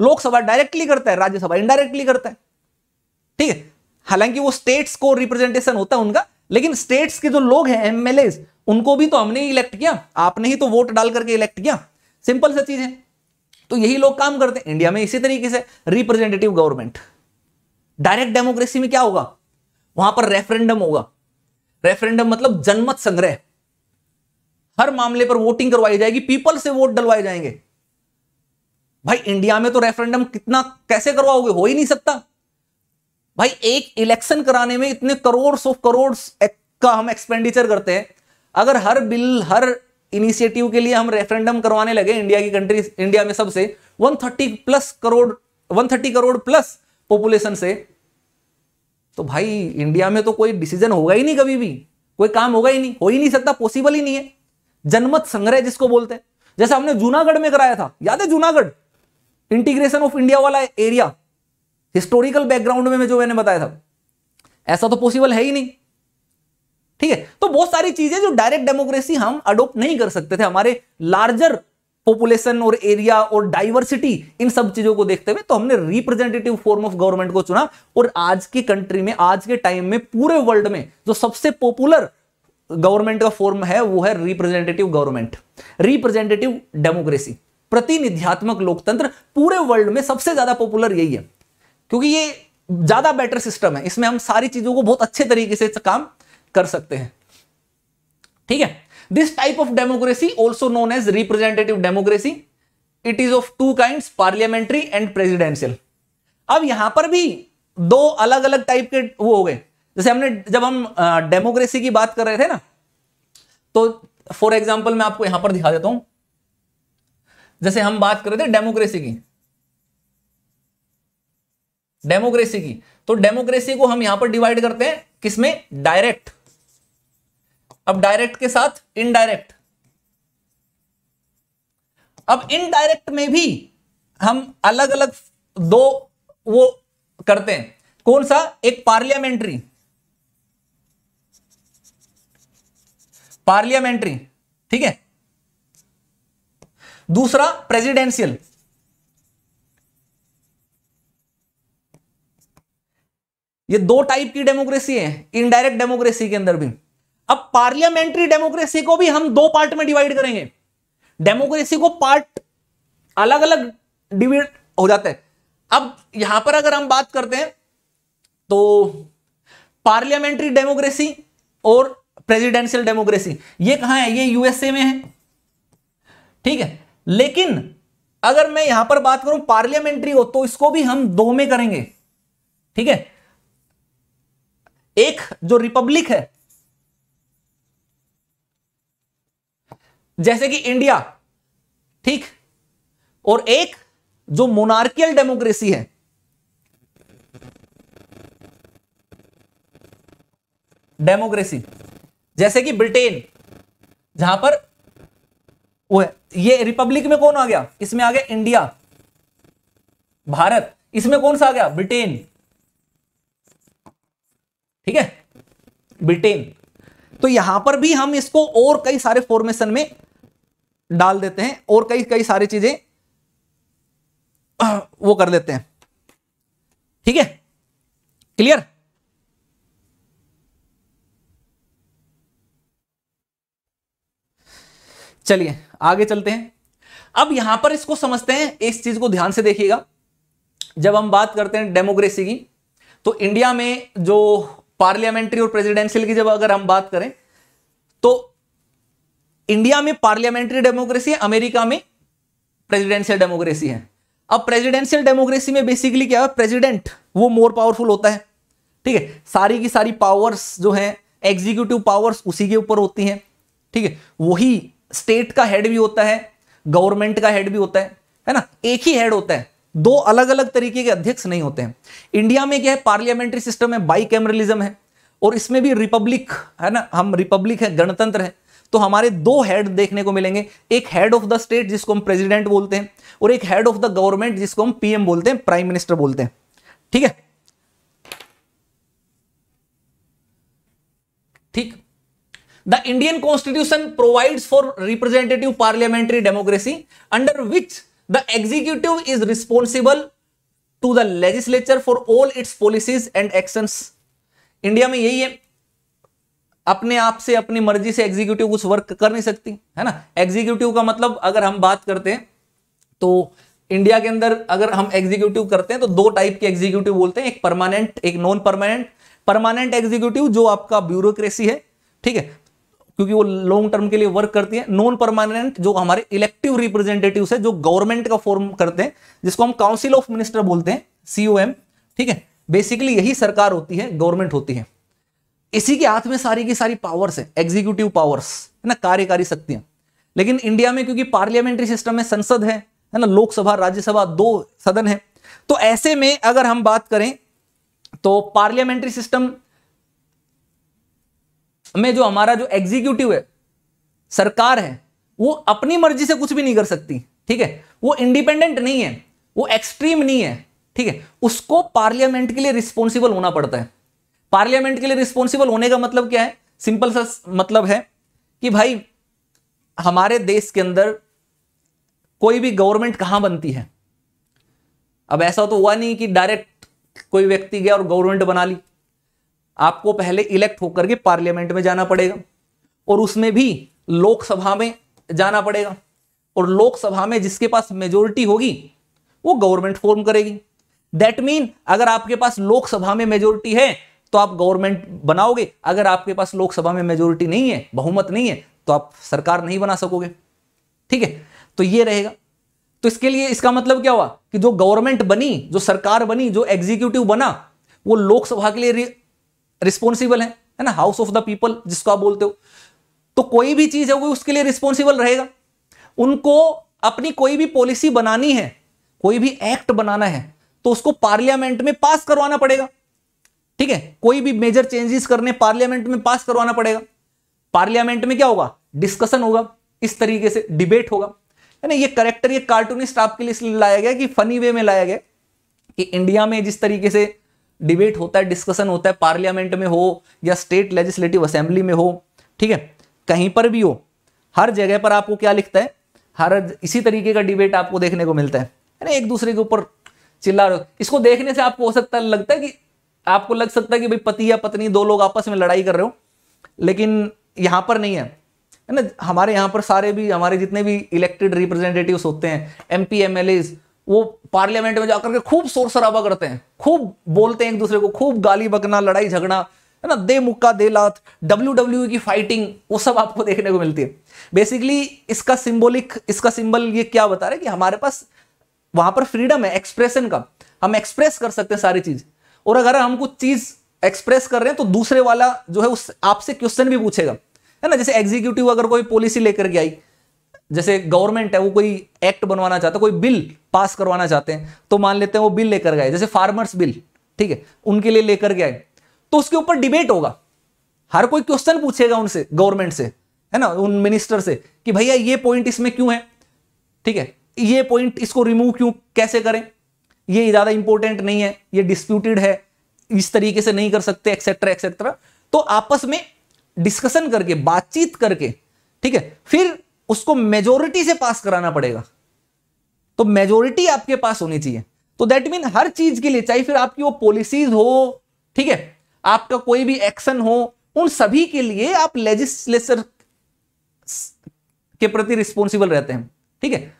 लोकसभा डायरेक्टली करता है राज्यसभा इनडायरेक्टली करता है ठीक है हालांकि वो स्टेट्स को रिप्रेजेंटेशन होता है उनका लेकिन स्टेट्स के जो लोग हैं एमएलए उनको भी तो हमने ही इलेक्ट किया आपने ही तो वोट डाल करके इलेक्ट किया सिंपल सा चीज है तो यही लोग काम करते हैं इंडिया में इसी तरीके से रिप्रेजेंटेटिव गवर्नमेंट डायरेक्ट डेमोक्रेसी में क्या होगा वहां पर रेफरेंडम होगा रेफरेंडम मतलब जनमत संग्रह हर मामले पर वोटिंग करवाई जाएगी पीपल से वोट डलवाए जाएंगे भाई इंडिया में तो रेफरेंडम कितना कैसे करवाओगे हो ही नहीं सकता भाई एक इलेक्शन कराने में इतने करोड़ ऑफ करोड़ का हम एक्सपेंडिचर करते हैं अगर हर बिल हर इनिशिएटिव के लिए हम रेफरेंडम करवाने लगे इंडिया की कंट्री इंडिया में सबसे 130 plus crore 130 crore plus population से तो भाई इंडिया में तो कोई डिसीजन होगा ही नहीं कभी भी कोई काम होगा ही नहीं हो ही नहीं सकता पॉसिबल ही नहीं है जनमत संग्रह जिसको बोलते हैं जैसे हमने जूनागढ़ में कराया था याद है जूनागढ़ इंटीग्रेशन ऑफ इंडिया वाला एरिया हिस्टोरिकल बैकग्राउंड में जो मैंने बताया था ऐसा तो पॉसिबल है ही नहीं ठीक है तो बहुत सारी चीजें जो डायरेक्ट डेमोक्रेसी हम अडोप्ट नहीं कर सकते थे हमारे लार्जर पॉपुलेशन और एरिया और डाइवर्सिटी इन सब चीजों को देखते हुए तो हमने रिप्रेजेंटेटिव फॉर्म ऑफ गवर्नमेंट को चुना और आज की कंट्री में आज के टाइम में पूरे वर्ल्ड में जो सबसे पॉपुलर गवर्नमेंट का फॉर्म है वो है रिप्रेजेंटेटिव गवर्नमेंट रिप्रेजेंटेटिव डेमोक्रेसी प्रतिनिध्यात्मक लोकतंत्र पूरे वर्ल्ड में सबसे ज्यादा पॉपुलर यही है क्योंकि ये ज़्यादा बेटर सिस्टम है इसमें हम सारी चीज़ों को बहुत अच्छे तरीके से काम कर सकते हैं ठीक है this type of democracy also known as representative democracy it is of two kind parliamentary and presidential अब यहां पर भी दो अलग अलग टाइप के वो हो गए जैसे हमने जब हम डेमोक्रेसी की बात कर रहे थे ना तो फॉर एग्जाम्पल मैं आपको यहां पर दिखा देता हूं जैसे हम बात कर रहे थे डेमोक्रेसी की डेमोक्रेसी की तो डेमोक्रेसी को हम यहां पर डिवाइड करते हैं किसमें डायरेक्ट अब डायरेक्ट के साथ इनडायरेक्ट अब इनडायरेक्ट में भी हम अलग अलग दो वो करते हैं कौन सा एक पार्लियामेंट्री पार्लियामेंट्री ठीक है दूसरा प्रेसिडेंशियल ये दो टाइप की डेमोक्रेसी है इनडायरेक्ट डेमोक्रेसी के अंदर भी अब पार्लियामेंट्री डेमोक्रेसी को भी हम दो पार्ट में डिवाइड करेंगे डेमोक्रेसी को पार्ट अलग अलग डिविड हो जाता है अब यहां पर अगर हम बात करते हैं तो पार्लियामेंट्री डेमोक्रेसी और प्रेसिडेंशियल डेमोक्रेसी ये कहां है ये यूएसए में है ठीक है लेकिन अगर मैं यहां पर बात करूं पार्लियामेंट्री हो तो इसको भी हम दो में करेंगे ठीक है एक जो रिपब्लिक है जैसे कि इंडिया ठीक और एक जो मोनार्कियल डेमोक्रेसी है डेमोक्रेसी जैसे कि ब्रिटेन जहां पर वो है ये रिपब्लिक में कौन आ गया इसमें आ गया इंडिया भारत इसमें कौन सा आ गया ब्रिटेन ठीक है ब्रिटेन तो यहां पर भी हम इसको और कई सारे फॉर्मेशन में डाल देते हैं और कई कई सारी चीजें वो कर देते हैं ठीक है क्लियर चलिए आगे चलते हैं अब यहां पर इसको समझते हैं इस चीज को ध्यान से देखिएगा जब हम बात करते हैं डेमोक्रेसी की तो इंडिया में जो पार्लियामेंट्री और प्रेसिडेंशियल की जब अगर हम बात करें तो इंडिया में पार्लियामेंट्री डेमोक्रेसी है अमेरिका में प्रेसिडेंशियल डेमोक्रेसी है अब प्रेसिडेंशियल डेमोक्रेसी में बेसिकली क्या है प्रेसिडेंट वो मोर पावरफुल होता है ठीक है सारी की सारी पावर्स जो है एग्जीक्यूटिव पावर्स उसी के ऊपर होती हैं ठीक है वही स्टेट का हेड भी होता है गवर्नमेंट का हेड भी होता है है ना एक ही हेड होता है दो अलग अलग तरीके के अध्यक्ष नहीं होते हैं इंडिया में क्या है पार्लियामेंट्री सिस्टम है बाई कैमरलिज्म है और इसमें भी रिपब्लिक है ना हम रिपब्लिक है गणतंत्र है तो हमारे दो हेड देखने को मिलेंगे एक हेड ऑफ द स्टेट जिसको हम प्रेसिडेंट बोलते हैं और एक हेड ऑफ द गवर्नमेंट जिसको हम पीएम बोलते हैं प्राइम मिनिस्टर बोलते हैं ठीक है ठीक the Indian constitution provides for representative parliamentary democracy under which the executive is responsible to the legislature for all its policies and actions India में यही है अपने आप से अपनी मर्जी से एग्जीक्यूटिव कुछ वर्क कर नहीं सकती है ना एग्जीक्यूटिव का मतलब अगर हम बात करते हैं तो इंडिया के अंदर अगर हम एग्जीक्यूटिव करते हैं तो दो टाइप के एग्जीक्यूटिव बोलते हैं एक परमानेंट एक नॉन परमानेंट परमानेंट एग्जीक्यूटिव जो आपका ब्यूरोक्रेसी है ठीक है क्योंकि वो लॉन्ग टर्म के लिए वर्क करती है नॉन परमानेंट जो हमारे इलेक्टिव रिप्रेजेंटेटिव है जो गवर्नमेंट का फॉर्म करते हैं जिसको हम काउंसिल ऑफ मिनिस्टर बोलते हैं सीओएम ठीक है बेसिकली यही सरकार होती है गवर्नमेंट होती है इसी के हाथ में सारी की सारी पावर्स है एग्जीक्यूटिव पावर्स है ना कार्यकारी शक्तियां लेकिन इंडिया में क्योंकि पार्लियामेंट्री सिस्टम है संसद है है ना लोकसभा राज्यसभा दो सदन है तो ऐसे में अगर हम बात करें तो पार्लियामेंट्री सिस्टम में जो हमारा जो एग्जीक्यूटिव है सरकार है वो अपनी मर्जी से कुछ भी नहीं कर सकती ठीक है वो इंडिपेंडेंट नहीं है वो एक्सट्रीम नहीं है ठीक है उसको पार्लियामेंट के लिए रिस्पॉन्सिबल होना पड़ता है पार्लियामेंट के लिए रिस्पॉन्सिबल होने का मतलब क्या है सिंपल सा मतलब है कि भाई हमारे देश के अंदर कोई भी गवर्नमेंट कहां बनती है अब ऐसा तो हुआ नहीं कि डायरेक्ट कोई व्यक्ति गया और गवर्नमेंट बना ली आपको पहले इलेक्ट होकर के पार्लियामेंट में जाना पड़ेगा और उसमें भी लोकसभा में जाना पड़ेगा और लोकसभा में जिसके पास मेजोरिटी होगी वो गवर्नमेंट फॉर्म करेगी दैट मीन अगर आपके पास लोकसभा में मेजोरिटी है तो आप गवर्नमेंट बनाओगे अगर आपके पास लोकसभा में मेजोरिटी नहीं है बहुमत नहीं है तो आप सरकार नहीं बना सकोगे ठीक है तो ये रहेगा तो इसके लिए इसका मतलब क्या हुआ कि जो गवर्नमेंट बनी जो सरकार बनी जो एग्जीक्यूटिव बना वो लोकसभा के लिए रिस्पॉन्सिबल है है ना हाउस ऑफ द पीपल जिसको आप बोलते हो तो कोई भी चीज वो उसके लिए रिस्पॉन्सिबल रहेगा उनको अपनी कोई भी पॉलिसी बनानी है कोई भी एक्ट बनाना है तो उसको पार्लियामेंट में पास करवाना पड़ेगा ठीक है कोई भी मेजर चेंजेस करने पार्लियामेंट में पास करवाना पड़ेगा पार्लियामेंट में क्या होगा डिस्कशन होगा इस तरीके से डिबेट होगा है ना ये करेक्टर ये कार्टूनिस्ट आपके लिए इसलिए लाया गया कि फनी वे में लाया गया कि इंडिया में जिस तरीके से डिबेट होता है डिस्कशन होता है पार्लियामेंट में हो या स्टेट लेजिस्लेटिव असेंबली में हो ठीक है कहीं पर भी हो हर जगह पर आपको क्या लिखता है हर इसी तरीके का डिबेट आपको देखने को मिलता है ना एक दूसरे के ऊपर चिल्ला रहे हो इसको देखने से आपको हो सकता है लगता है कि आपको लग सकता है कि भाई पति या पत्नी दो लोग आपस में लड़ाई कर रहे हो लेकिन यहाँ पर नहीं है है ना हमारे यहाँ पर सारे भी हमारे जितने भी इलेक्टेड रिप्रेजेंटेटिव होते हैं M P M L As वो पार्लियामेंट में जाकर के खूब शोर शराबा करते हैं खूब बोलते हैं एक दूसरे को खूब गाली बकना लड़ाई झगड़ा है ना दे मुक्का दे लात डब्ल्यू डब्ल्यू e की फाइटिंग वो सब आपको देखने को मिलती है बेसिकली इसका सिंबॉलिक इसका सिंबल ये क्या बता रहा है कि हमारे पास वहां पर फ्रीडम है एक्सप्रेशन का हम एक्सप्रेस कर सकते हैं सारी चीज और अगर हम कुछ चीज एक्सप्रेस कर रहे हैं तो दूसरे वाला जो है उस आपसे क्वेश्चन भी पूछेगा है ना जैसे एग्जीक्यूटिव अगर कोई पॉलिसी लेकर के आई जैसे गवर्नमेंट है वो कोई एक्ट बनवाना चाहता है कोई बिल पास करवाना चाहते हैं तो मान लेते हैं वो बिल लेकर गए जैसे फार्मर्स बिल ठीक है उनके लिए लेकर गए तो उसके ऊपर डिबेट होगा हर कोई क्वेश्चन पूछेगा उनसे गवर्नमेंट से है ना उन मिनिस्टर से कि भैया ये पॉइंट इसमें क्यों है ठीक है ये पॉइंट इसको रिमूव क्यों कैसे करें ये ज़्यादा इंपॉर्टेंट नहीं है ये डिस्प्यूटेड है इस तरीके से नहीं कर सकते एक्सेट्रा एक्सेट्रा तो आपस में डिस्कशन करके बातचीत करके ठीक है फिर उसको मेजोरिटी से पास कराना पड़ेगा तो मेजोरिटी आपके पास होनी चाहिए तो दैट मीन हर चीज के लिए चाहे फिर आपकी वो पॉलिसीज हो ठीक है आपका कोई भी एक्शन हो उन सभी के लिए आप लेजिस्लेचर के प्रति रिस्पॉन्सिबल रहते हैं ठीक है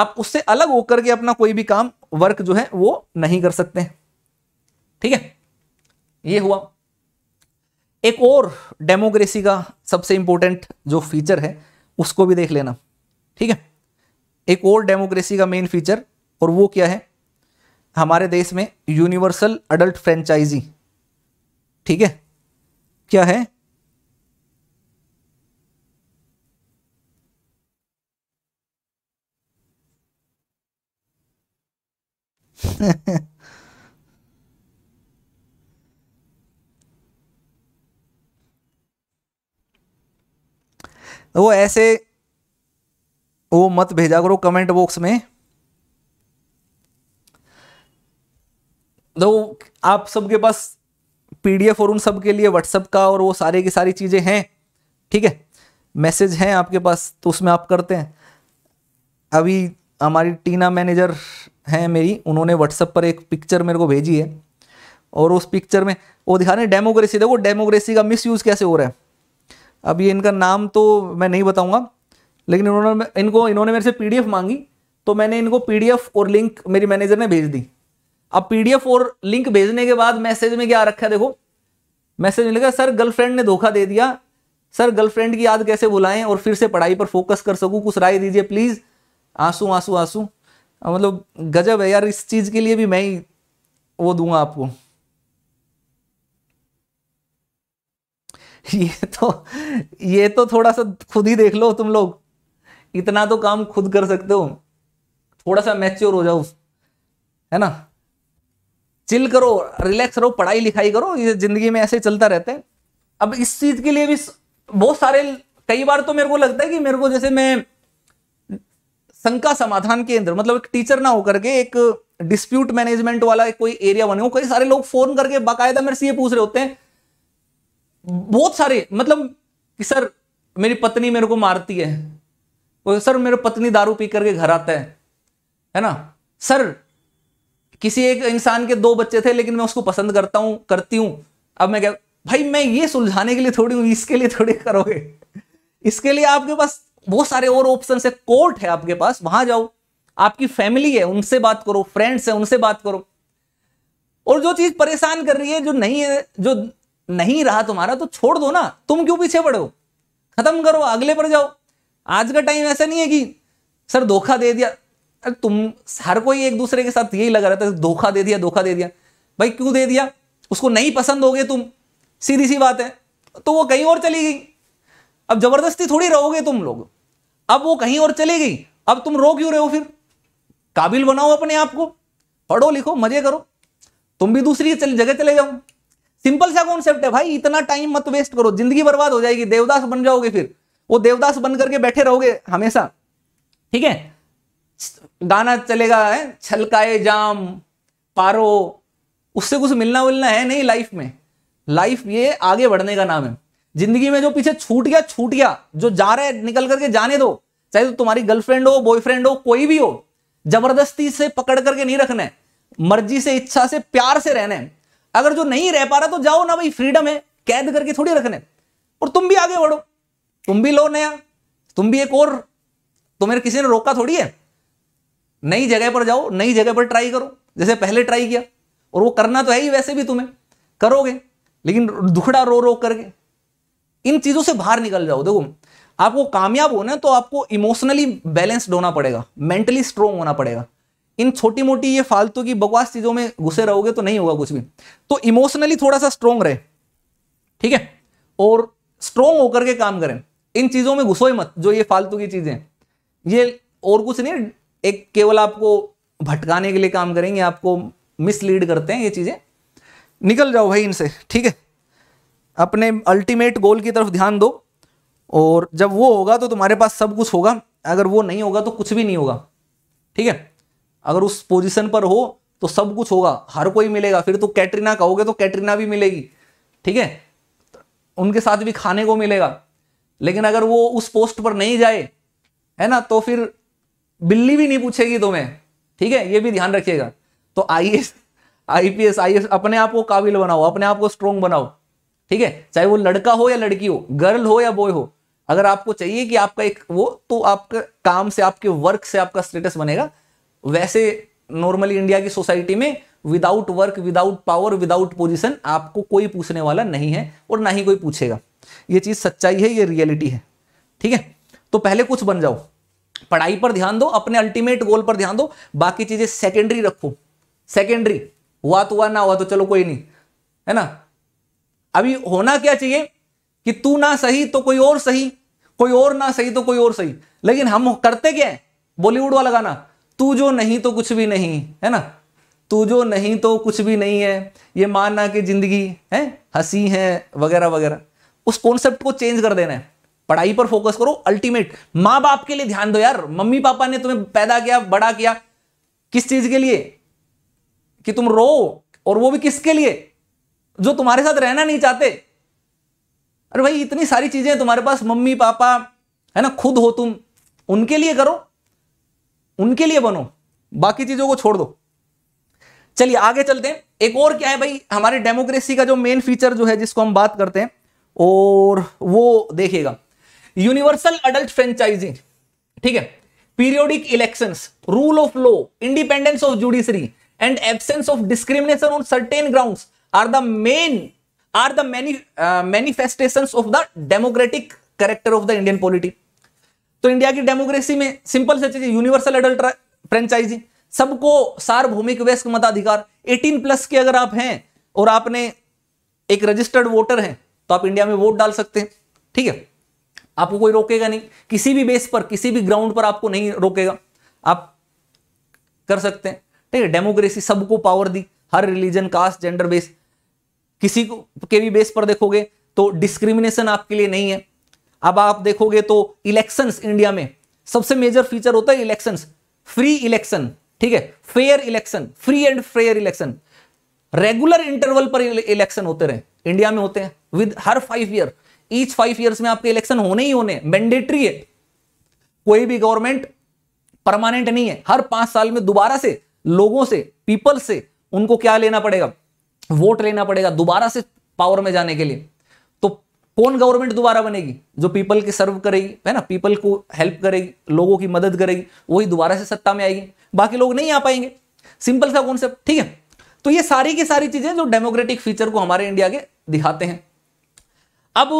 आप उससे अलग होकर के अपना कोई भी काम वर्क जो है वो नहीं कर सकते ठीक है ये हुआ एक और डेमोक्रेसी का सबसे इंपॉर्टेंट जो फीचर है उसको भी देख लेना ठीक है एक और डेमोक्रेसी का मेन फीचर और वो क्या है हमारे देश में यूनिवर्सल अडल्ट फ्रेंचाइजी ठीक है क्या है *laughs* वो ऐसे वो मत भेजा करो कमेंट बॉक्स में तो आप सबके पास पीडीएफ और उन सब के लिए व्हाट्सअप का और वो सारे की सारी चीज़ें हैं ठीक है मैसेज हैं आपके पास तो उसमें आप करते हैं अभी हमारी टीना मैनेजर हैं मेरी उन्होंने व्हाट्सअप पर एक पिक्चर मेरे को भेजी है और उस पिक्चर में वो दिखा रहे हैं डेमोक्रेसी देखो डेमोक्रेसी का मिसयूज़ कैसे हो रहा है अब ये इनका नाम तो मैं नहीं बताऊंगा लेकिन इन्होंने इनको इन्होंने मेरे से पीडीएफ मांगी तो मैंने इनको पीडीएफ और लिंक मेरी मैनेजर ने भेज दी अब पीडीएफ और लिंक भेजने के बाद मैसेज में क्या रखा है देखो मैसेज में लिखा सर गर्लफ्रेंड ने धोखा दे दिया सर गर्लफ्रेंड की याद कैसे बुलाएं और फिर से पढ़ाई पर फोकस कर सकूं कुछ राय दीजिए प्लीज़ आंसू आंसू आंसू मतलब गजब है यार इस चीज़ के लिए भी मैं ही वो दूंगा आपको *laughs* ये तो ये तो थोड़ा सा खुद ही देख लो तुम लोग इतना तो काम खुद कर सकते हो थोड़ा सा मैच्योर हो जाओ है ना चिल करो रिलैक्स रहो पढ़ाई लिखाई करो ये जिंदगी में ऐसे ही चलता रहता है अब इस चीज के लिए भी बहुत सारे कई बार तो मेरे को लगता है कि मेरे को जैसे मैं शंका समाधान केंद्र मतलब एक टीचर ना होकर के एक डिस्प्यूट मैनेजमेंट वाला कोई एरिया बने हो कई सारे लोग फोन करके बाकायदा मेरे से ये पूछ रहे होते हैं बहुत सारे मतलब कि सर मेरी पत्नी मेरे को मारती है वो सर मेरे पत्नी दारू पी करके घर आता है है ना सर किसी एक इंसान के दो बच्चे थे लेकिन मैं उसको पसंद करता हूं करती हूं अब मैं क्या भाई मैं ये सुलझाने के लिए थोड़ी हूं इसके लिए थोड़ी करोगे इसके लिए आपके पास बहुत सारे और ऑप्शन है कोर्ट है आपके पास वहां जाओ आपकी फैमिली है उनसे बात करो फ्रेंड्स है उनसे बात करो और जो चीज परेशान कर रही है जो नहीं है जो नहीं रहा तुम्हारा तो छोड़ दो ना तुम क्यों पीछे पड़े हो खत्म करो अगले पर जाओ आज का टाइम ऐसा नहीं है कि सर धोखा दे दिया अरे तुम हर कोई एक दूसरे के साथ यही लगा रहता है धोखा दे दिया धोखा दे दिया भाई क्यों दे दिया उसको नहीं पसंद हो गए तुम सीधी सी बात है तो वो कहीं और चली गई अब जबरदस्ती थोड़ी रहोगे तुम लोग अब वो कहीं और चली गई अब तुम रो क्यों रहे हो फिर काबिल बनाओ अपने आप को पढ़ो लिखो मजे करो तुम भी दूसरी जगह चले जाओ सिंपल सा कॉन्सेप्ट है भाई इतना टाइम मत वेस्ट करो जिंदगी बर्बाद हो जाएगी देवदास बन जाओगे फिर वो देवदास बन करके बैठे रहोगे हमेशा ठीक है गाना चलेगा है छलकाए जाम पारो उससे कुछ मिलना उलना है नहीं लाइफ में लाइफ ये आगे बढ़ने का नाम है जिंदगी में जो पीछे छूट गया छूट गया जो जा रहा है निकल करके जाने दो चाहे तो तुम्हारी गर्लफ्रेंड हो बॉयफ्रेंड हो कोई भी हो जबरदस्ती से पकड़ करके नहीं रखना है मर्जी से इच्छा से प्यार से रहना है अगर जो नहीं रह पा रहा तो जाओ ना भाई फ्रीडम है कैद करके थोड़ी रखने और तुम भी आगे बढ़ो तुम भी लो नया तुम भी एक और तुम्हें किसी ने रोका थोड़ी है नई जगह पर जाओ नई जगह पर ट्राई करो जैसे पहले ट्राई किया और वो करना तो है ही वैसे भी तुम्हें करोगे लेकिन दुखड़ा रो रो करके इन चीजों से बाहर निकल जाओ देखो आपको कामयाब होना है तो आपको इमोशनली बैलेंस्ड होना पड़ेगा मेंटली स्ट्रोंग होना पड़ेगा इन छोटी मोटी ये फालतू की बकवास चीजों में घुसे रहोगे तो नहीं होगा कुछ भी तो इमोशनली थोड़ा सा स्ट्रोंग रहे ठीक है और स्ट्रोंग होकर के काम करें इन चीजों में घुसो ही मत जो ये फालतू की चीजें ये और कुछ नहीं एक केवल आपको भटकाने के लिए काम करेंगे आपको मिसलीड करते हैं ये चीजें निकल जाओ भाई इनसे ठीक है अपने अल्टीमेट गोल की तरफ ध्यान दो और जब वो होगा तो तुम्हारे पास सब कुछ होगा अगर वो नहीं होगा तो कुछ भी नहीं होगा ठीक है अगर उस पोजीशन पर हो तो सब कुछ होगा हर कोई मिलेगा फिर तो कैटरीना कहोगे तो कैटरीना भी मिलेगी ठीक है उनके साथ भी खाने को मिलेगा लेकिन अगर वो उस पोस्ट पर नहीं जाए है ना तो फिर बिल्ली भी नहीं पूछेगी तुम्हें ठीक है ये भी ध्यान रखिएगा तो I S I P S I S अपने आप को काबिल बनाओ अपने आप को स्ट्रोंग बनाओ ठीक है चाहे वो लड़का हो या लड़की हो गर्ल हो या बॉय हो अगर आपको चाहिए कि आपका एक वो तो आपका काम से आपके वर्क से आपका स्टेटस बनेगा वैसे नॉर्मली इंडिया की सोसाइटी में without work without power without position आपको कोई पूछने वाला नहीं है और ना ही कोई पूछेगा ये चीज़ सच्चाई है ये रियलिटी है ठीक है तो पहले कुछ बन जाओ पढ़ाई पर ध्यान दो अपने अल्टीमेट गोल पर ध्यान दो बाकी चीज़ें सेकेंडरी रखो सेकेंडरी हुआ तो हुआ ना हुआ तो चलो कोई नहीं है ना अभी होना क्या चाहिए कि तू ना सही तो कोई और सही कोई और ना सही तो कोई और सही लेकिन हम करते क्या है बॉलीवुड वाला गाना तू जो नहीं तो कुछ भी नहीं है ना तू जो नहीं तो कुछ भी नहीं है ये मानना कि जिंदगी है हंसी है वगैरह वगैरह उस कॉन्सेप्ट को चेंज कर देना है पढ़ाई पर फोकस करो अल्टीमेट माँ बाप के लिए ध्यान दो यार मम्मी पापा ने तुम्हें पैदा किया बड़ा किया किस चीज के लिए कि तुम रो और वो भी किसके लिए जो तुम्हारे साथ रहना नहीं चाहते अरे भाई इतनी सारी चीजें तुम्हारे पास मम्मी पापा है ना खुद हो तुम उनके लिए करो उनके लिए बनो बाकी चीजों को छोड़ दो चलिए आगे चलते हैं एक और क्या है भाई हमारे डेमोक्रेसी का जो मेन फीचर जो है जिसको हम बात करते हैं और वो देखिएगा यूनिवर्सल अडल्ट फ्रेंचाइजिंग ठीक है periodic elections rule of law independence of judiciary and absence of discrimination on certain ground are the main are the many manifestation of the democratic character of the Indian polity तो इंडिया की डेमोक्रेसी में सिंपल से चीज यूनिवर्सल एडल्ट फ्रेंचाइजी सबको सार्वभौमिक वयस्क मताधिकार 18 प्लस के अगर आप हैं और आपने एक रजिस्टर्ड वोटर हैं तो आप इंडिया में वोट डाल सकते हैं ठीक है आपको कोई रोकेगा नहीं किसी भी बेस पर किसी भी ग्राउंड पर आपको नहीं रोकेगा आप कर सकते हैं ठीक है डेमोक्रेसी सबको पावर दी हर रिलीजन कास्ट जेंडर बेस किसी को के भी बेस पर देखोगे तो डिस्क्रिमिनेशन आपके लिए नहीं है अब आप देखोगे तो इलेक्शंस इंडिया में सबसे मेजर फीचर होता है इलेक्शंस फ्री इलेक्शन ठीक है fair election free and fair election regular interval पर इलेक्शन होते रहे इंडिया में होते हैं विद हर five year each five year में आपके इलेक्शन होने ही होने मैंडेटरी है कोई भी गवर्नमेंट परमानेंट नहीं है हर पांच साल में दोबारा से लोगों से पीपल से उनको क्या लेना पड़ेगा वोट लेना पड़ेगा दोबारा से पावर में जाने के लिए कौन गवर्नमेंट दोबारा बनेगी जो पीपल के सर्व करेगी है ना पीपल को हेल्प करेगी लोगों की मदद करेगी वही दोबारा से सत्ता में आएगी बाकी लोग नहीं आ पाएंगे सिंपल सा कॉन्सेप्ट ठीक है तो ये सारी की सारी चीजें जो डेमोक्रेटिक फीचर को हमारे इंडिया के दिखाते हैं अब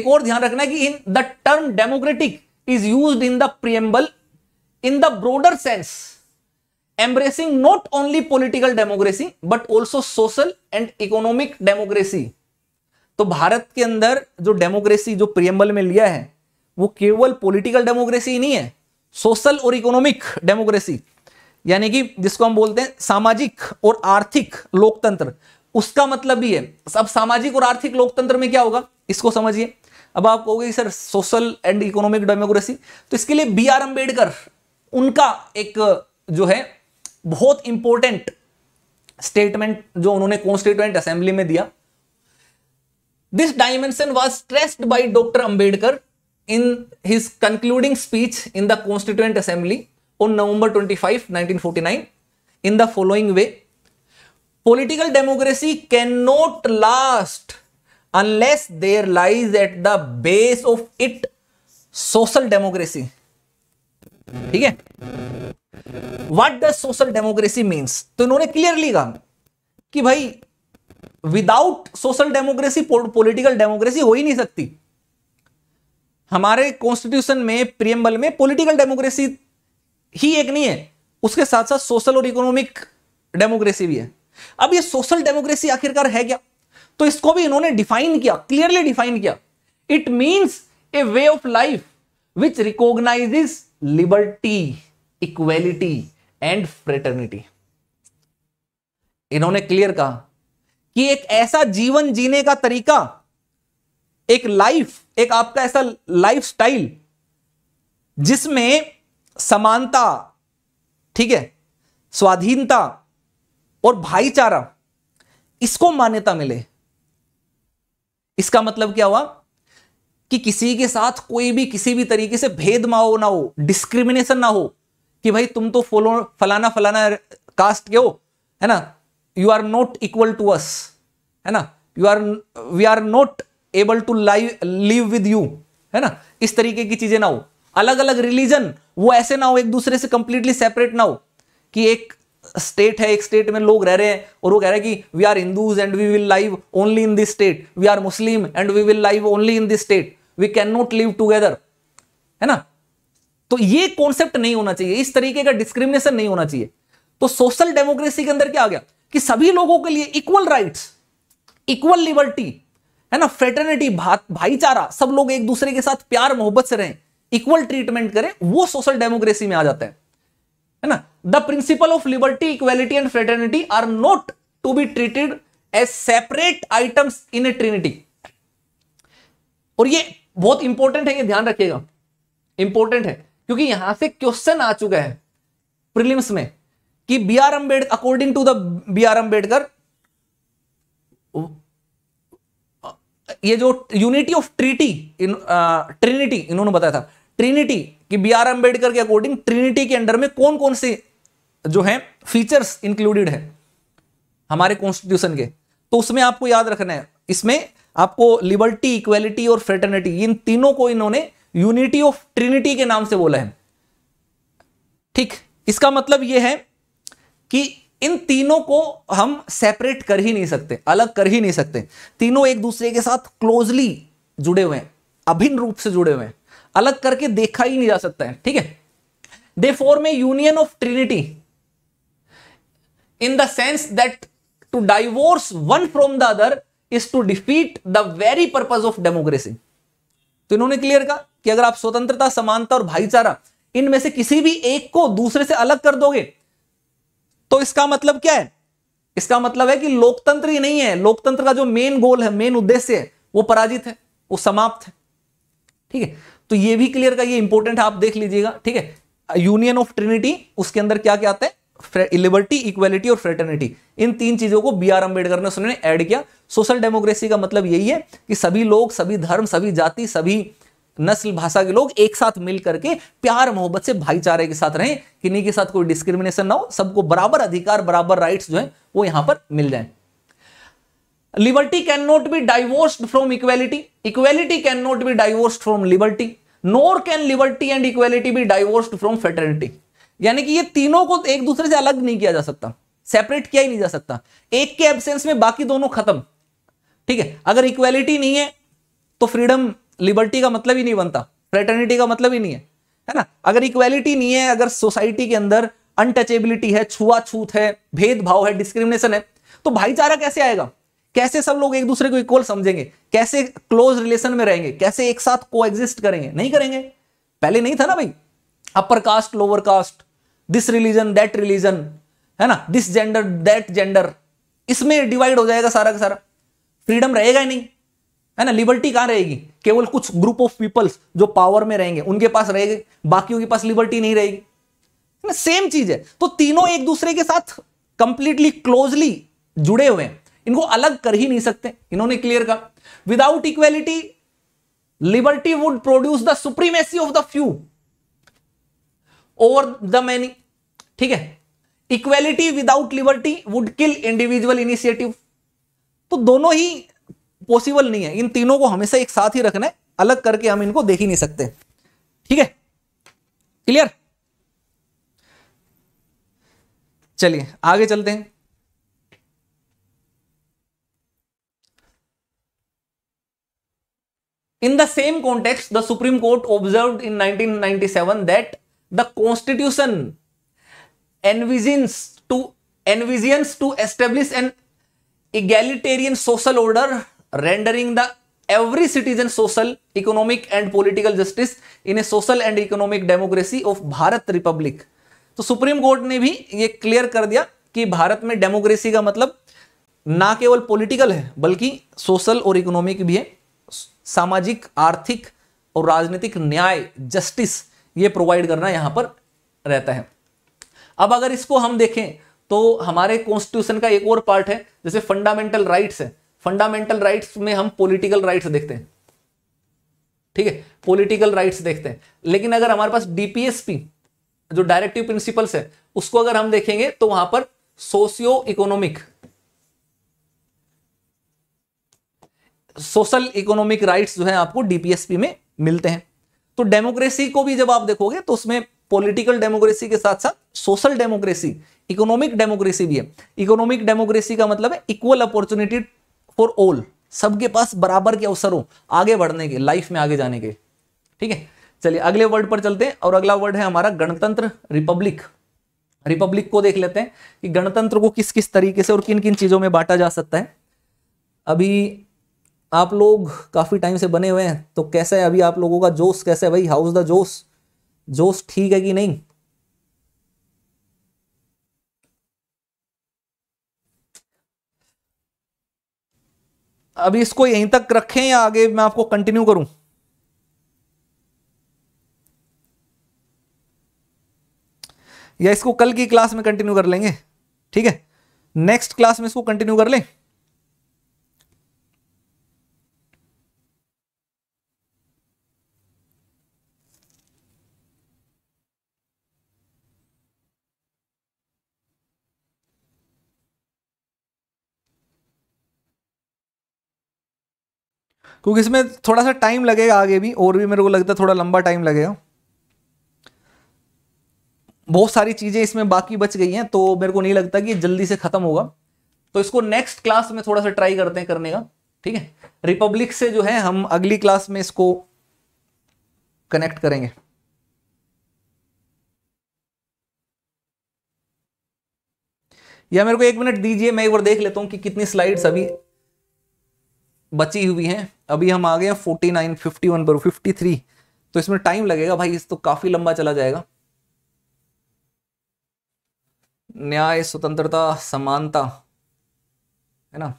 एक और ध्यान रखना कि in the term democratic is use in the preamble in the broader sense embracing not only political democracy but also social and economic democracy तो भारत के अंदर जो डेमोक्रेसी जो प्रियम्बल में लिया है वो केवल पॉलिटिकल डेमोक्रेसी ही नहीं है सोशल और इकोनॉमिक डेमोक्रेसी यानी कि जिसको हम बोलते हैं सामाजिक और आर्थिक लोकतंत्र उसका मतलब भी है अब सामाजिक और आर्थिक लोकतंत्र में क्या होगा इसको समझिए अब आप कहोगे sir social and economic democracy तो इसके लिए बी आर अंबेडकर उनका एक जो है बहुत इंपॉर्टेंट स्टेटमेंट जो उन्होंने कॉन्स्टिट्यूएंट असेंबली में दिया this dimension was stressed by doctor Ambedkar in his concluding speech in the constituent assembly on November twenty five nineteen forty nine in the following way political democracy can not last unless there lies at the base of it social democracy ठीक है what the social democracy means तो इन्होंने क्लियरली कहा कि भाई without social democracy political democracy हो ही नहीं सकती हमारे कॉन्स्टिट्यूशन में प्रियम्बल में पॉलिटिकल डेमोक्रेसी ही एक नहीं है उसके साथ साथ सोशल और इकोनॉमिक डेमोक्रेसी भी है अब ये सोशल डेमोक्रेसी आखिरकार है क्या तो इसको भी इन्होंने डिफाइन किया क्लियरली डिफाइन किया it means a way of life which recognises liberty equality and fraternity इन्होंने क्लियर कहा कि एक ऐसा जीवन जीने का तरीका एक लाइफ एक आपका ऐसा लाइफ स्टाइल जिसमें समानता ठीक है स्वाधीनता और भाईचारा इसको मान्यता मिले इसका मतलब क्या हुआ कि किसी के साथ कोई भी किसी भी तरीके से भेदभाव ना हो डिस्क्रिमिनेशन ना हो कि भाई तुम तो फोलो फलाना फलाना कास्ट के हो है ना you are not equal to us है ना you are we are not able to live live with you है ना इस तरीके की चीजें ना हो अलग अलग रिलीजन वो ऐसे ना हो एक दूसरे से कंप्लीटली सेपरेट ना हो कि एक स्टेट है एक स्टेट में लोग रह रहे हैं और वो कह रहे हैं कि we are Hindus and we will live only in this state we are Muslim and we will live only in this state we can not live together है ना तो ये कॉन्सेप्ट नहीं होना चाहिए इस तरीके का डिस्क्रिमिनेशन नहीं होना चाहिए तो सोशल डेमोक्रेसी के अंदर क्या आ गया कि सभी लोगों के लिए इक्वल राइट्स इक्वल लिबर्टी है ना फ्रेटर्निटी भाईचारा सब लोग एक दूसरे के साथ प्यार मोहब्बत से रहें इक्वल ट्रीटमेंट करें वो सोशल डेमोक्रेसी में आ जाता है है ना the principle of liberty equality and fraternity are not to be treated as separate items in a trinity और ये बहुत इंपॉर्टेंट है ये ध्यान रखिएगा इंपॉर्टेंट है क्योंकि यहां से क्वेश्चन आ चुका है प्रिलिम्स में कि B R Ambedkar according to the B R Ambedkar ये जो यूनिटी ऑफ ट्रिटी ट्रिनिटी इन्होंने बताया था ट्रिनिटी कि बी आर अंबेडकर के अकॉर्डिंग ट्रिनिटी के अंडर में कौन कौन से जो है फीचर्स इंक्लूडेड है हमारे कॉन्स्टिट्यूशन के तो उसमें आपको याद रखना है इसमें आपको लिबर्टी इक्वेलिटी और फ्रेटर्निटी इन तीनों को इन्होंने यूनिटी ऑफ ट्रिनिटी के नाम से बोला है ठीक इसका मतलब यह है कि इन तीनों को हम सेपरेट कर ही नहीं सकते अलग कर ही नहीं सकते तीनों एक दूसरे के साथ क्लोजली जुड़े हुए हैं अभिन्न रूप से जुड़े हुए हैं अलग करके देखा ही नहीं जा सकता है ठीक है they form a union of trinity in the sense that to divorce one from the other is to defeat the very purpose of democracy तो इन्होंने क्लियर कहा कि अगर आप स्वतंत्रता समानता और भाईचारा इनमें से किसी भी एक को दूसरे से अलग कर दोगे तो इसका मतलब क्या है इसका मतलब है कि लोकतंत्र ही नहीं है लोकतंत्र का जो मेन गोल है मेन उद्देश्य है वो पराजित है वो समाप्त है ठीक है तो ये भी क्लियर का ये इंपॉर्टेंट आप देख लीजिएगा ठीक है यूनियन ऑफ ट्रिनिटी उसके अंदर क्या क्या आता है लिबर्टी इक्वेलिटी और फ्रेटर्निटी इन तीन चीजों को बी आर अंबेडकर ने सुनने ऐड किया सोशल डेमोक्रेसी का मतलब यही है कि सभी लोग सभी धर्म सभी जाति सभी नस्ल भाषा के लोग एक साथ मिल करके प्यार मोहब्बत से भाईचारे के साथ रहें किन्हीं के साथ कोई डिस्क्रिमिनेशन ना हो सबको बराबर अधिकार बराबर राइट्स जो है वो यहां पर मिल जाए liberty can not be divorced from equality equality can not be divorced from liberty nor can liberty and equality be divorced from fraternity यानी कि ये तीनों को एक दूसरे से अलग नहीं किया जा सकता सेपरेट किया ही नहीं जा सकता एक के एबसेंस में बाकी दोनों खत्म ठीक है अगर इक्वेलिटी नहीं है तो फ्रीडम लिबर्टी का मतलब ही नहीं बनता फ्रेटर्निटी का मतलब ही नहीं है है ना अगर इक्वेलिटी नहीं है अगर सोसाइटी के अंदर अनटचेबिलिटी है छुआछूत है भेदभाव है डिस्क्रिमिनेशन है तो भाईचारा कैसे आएगा कैसे सब लोग एक दूसरे को इक्वल समझेंगे कैसे क्लोज रिलेशन में रहेंगे कैसे एक साथ को करेंगे नहीं करेंगे पहले नहीं था ना भाई upper caste lower caste this religion that religion है ना दिस जेंडर दैट जेंडर इसमें डिवाइड हो जाएगा सारा का सारा फ्रीडम रहेगा ही नहीं है ना लिबर्टी कहां रहेगी केवल कुछ ग्रुप ऑफ पीपल्स जो पावर में रहेंगे उनके पास रहेगी बाकियों के पास लिबर्टी नहीं रहेगी ना सेम चीज है तो तीनों एक दूसरे के साथ कंप्लीटली क्लोजली जुड़े हुए हैं इनको अलग कर ही नहीं सकते इन्होंने क्लियर कहा without equality liberty would produce the supremacy of the few over the many ठीक है equality without liberty would kill individual initiative तो दोनों ही पॉसिबल नहीं है इन तीनों को हमेशा एक साथ ही रखना है अलग करके हम इनको देख ही नहीं सकते ठीक है क्लियर चलिए आगे चलते हैं in the same context the supreme court observe in 1997 ninety seven that the constitution envisions to envisions to establish an egalitarian social order rendering the every citizen social economic and political justice in a social and economic democracy of Bharat republic तो सुप्रीम कोर्ट ने भी ये क्लियर कर दिया कि भारत में डेमोक्रेसी का मतलब ना केवल पॉलिटिकल है बल्कि सोशल और इकोनॉमिक भी है सामाजिक आर्थिक और राजनीतिक न्याय जस्टिस ये प्रोवाइड करना यहां पर रहता है अब अगर इसको हम देखें तो हमारे कॉन्स्टिट्यूशन का एक और पार्ट है जैसे फंडामेंटल राइट्स है फंडामेंटल राइट्स में हम पॉलिटिकल राइट्स देखते हैं ठीक है पॉलिटिकल राइट्स देखते हैं लेकिन अगर हमारे पास डीपीएसपी जो डायरेक्टिव प्रिंसिपल्स है उसको अगर हम देखेंगे तो वहां पर socio economic social economic rights जो है आपको डीपीएसपी में मिलते हैं तो डेमोक्रेसी को भी जब आप देखोगे तो उसमें पॉलिटिकल डेमोक्रेसी के साथ साथ सोशल डेमोक्रेसी इकोनॉमिक डेमोक्रेसी भी है इकोनॉमिक डेमोक्रेसी का मतलब है इक्वल अपॉर्चुनिटी फॉर ऑल सबके पास बराबर के अवसर हो आगे बढ़ने के लाइफ में आगे जाने के ठीक है चलिए अगले वर्ड पर चलते हैं और अगला वर्ड है हमारा गणतंत्र रिपब्लिक रिपब्लिक को देख लेते हैं कि गणतंत्र को किस किस तरीके से और किन किन चीज़ों में बांटा जा सकता है अभी आप लोग काफ़ी टाइम से बने हुए हैं तो कैसा है अभी आप लोगों का जोश कैसा है भाई हाउस द जोश जोश ठीक है कि नहीं अभी इसको यहीं तक रखें या आगे मैं आपको कंटिन्यू करूं या इसको कल की क्लास में कंटिन्यू कर लेंगे ठीक है नेक्स्ट क्लास में इसको कंटिन्यू कर लें क्योंकि इसमें थोड़ा सा टाइम लगेगा आगे भी और भी मेरे को लगता है थोड़ा लंबा टाइम लगेगा बहुत सारी चीज़ें इसमें बाकी बच गई हैं तो मेरे को नहीं लगता कि जल्दी से ख़त्म होगा तो इसको नेक्स्ट क्लास में थोड़ा सा ट्राई करते हैं करने का ठीक है रिपब्लिक से जो है हम अगली क्लास में इसको कनेक्ट करेंगे या मेरे को एक मिनट दीजिए मैं एक बार देख लेता हूं कि कितनी स्लाइड्स अभी बची हुई हैं अभी हम आ गए हैं फोर्टी नाइन फिफ्टी वन पर फिफ्टी थ्री तो इसमें टाइम लगेगा भाई इस तो काफ़ी लंबा चला जाएगा न्याय स्वतंत्रता समानता है ना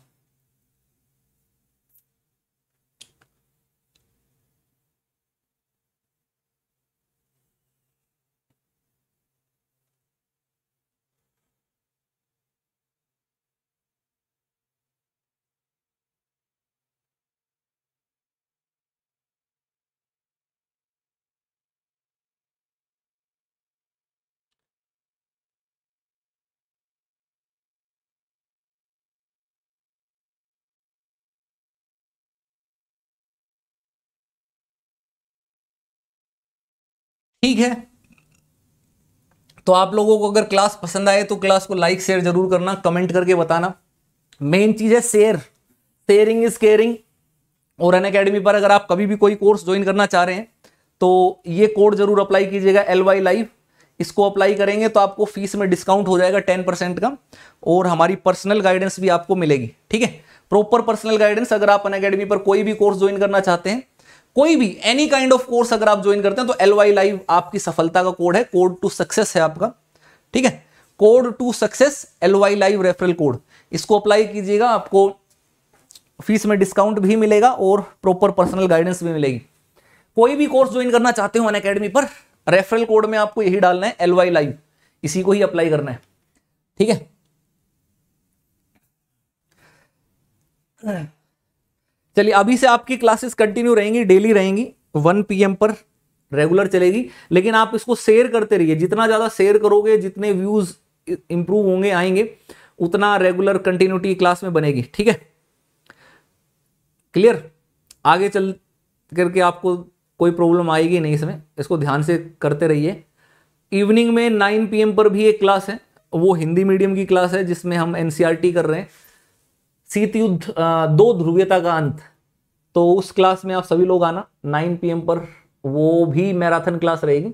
ठीक है तो आप लोगों को अगर क्लास पसंद आए तो क्लास को लाइक शेयर जरूर करना कमेंट करके बताना मेन चीज है शेयर शेयरिंग इज केयरिंग और अन अकेडमी पर अगर आप कभी भी कोई कोर्स ज्वाइन करना चाह रहे हैं तो ये कोड जरूर अप्लाई कीजिएगा एल वाई लाइव इसको अप्लाई करेंगे तो आपको फीस में डिस्काउंट हो जाएगा टेन परसेंट का और हमारी पर्सनल गाइडेंस भी आपको मिलेगी ठीक है प्रॉपर पर्सनल गाइडेंस अगर आप अन अकेडमी पर कोई भी कोर्स ज्वाइन करना चाहते हैं कोई भी एनी काइंड ऑफ कोर्स अगर आप ज्वाइन करते हैं तो एल वाई लाइव आपकी सफलता का कोड है कोड टू सक्सेस है आपका ठीक है code to success L Y live referral code इसको अप्लाई कीजिएगा आपको फीस में डिस्काउंट भी मिलेगा और प्रॉपर पर्सनल गाइडेंस भी मिलेगी कोई भी कोर्स ज्वाइन करना चाहते हो अन अकेडमी पर रेफरल कोड में आपको यही डालना है एल वाई लाइव इसी को ही अप्लाई करना है ठीक है चलिए अभी से आपकी क्लासेस कंटिन्यू रहेंगी डेली रहेंगी वन पीएम पर रेगुलर चलेगी लेकिन आप इसको शेयर करते रहिए जितना ज़्यादा शेयर करोगे जितने व्यूज़ इंप्रूव होंगे आएंगे उतना रेगुलर कंटिन्यूटी क्लास में बनेगी ठीक है क्लियर आगे चल करके आपको कोई प्रॉब्लम आएगी नहीं इसमें इसको ध्यान से करते रहिए इवनिंग में 9 पीएम पर भी एक क्लास है वो हिंदी मीडियम की क्लास है जिसमें हम एनसीआरटी e कर रहे हैं शीत युद्ध दो ध्रुवीयता का अंत तो उस क्लास में आप सभी लोग आना 9 पीएम पर वो भी मैराथन क्लास रहेगी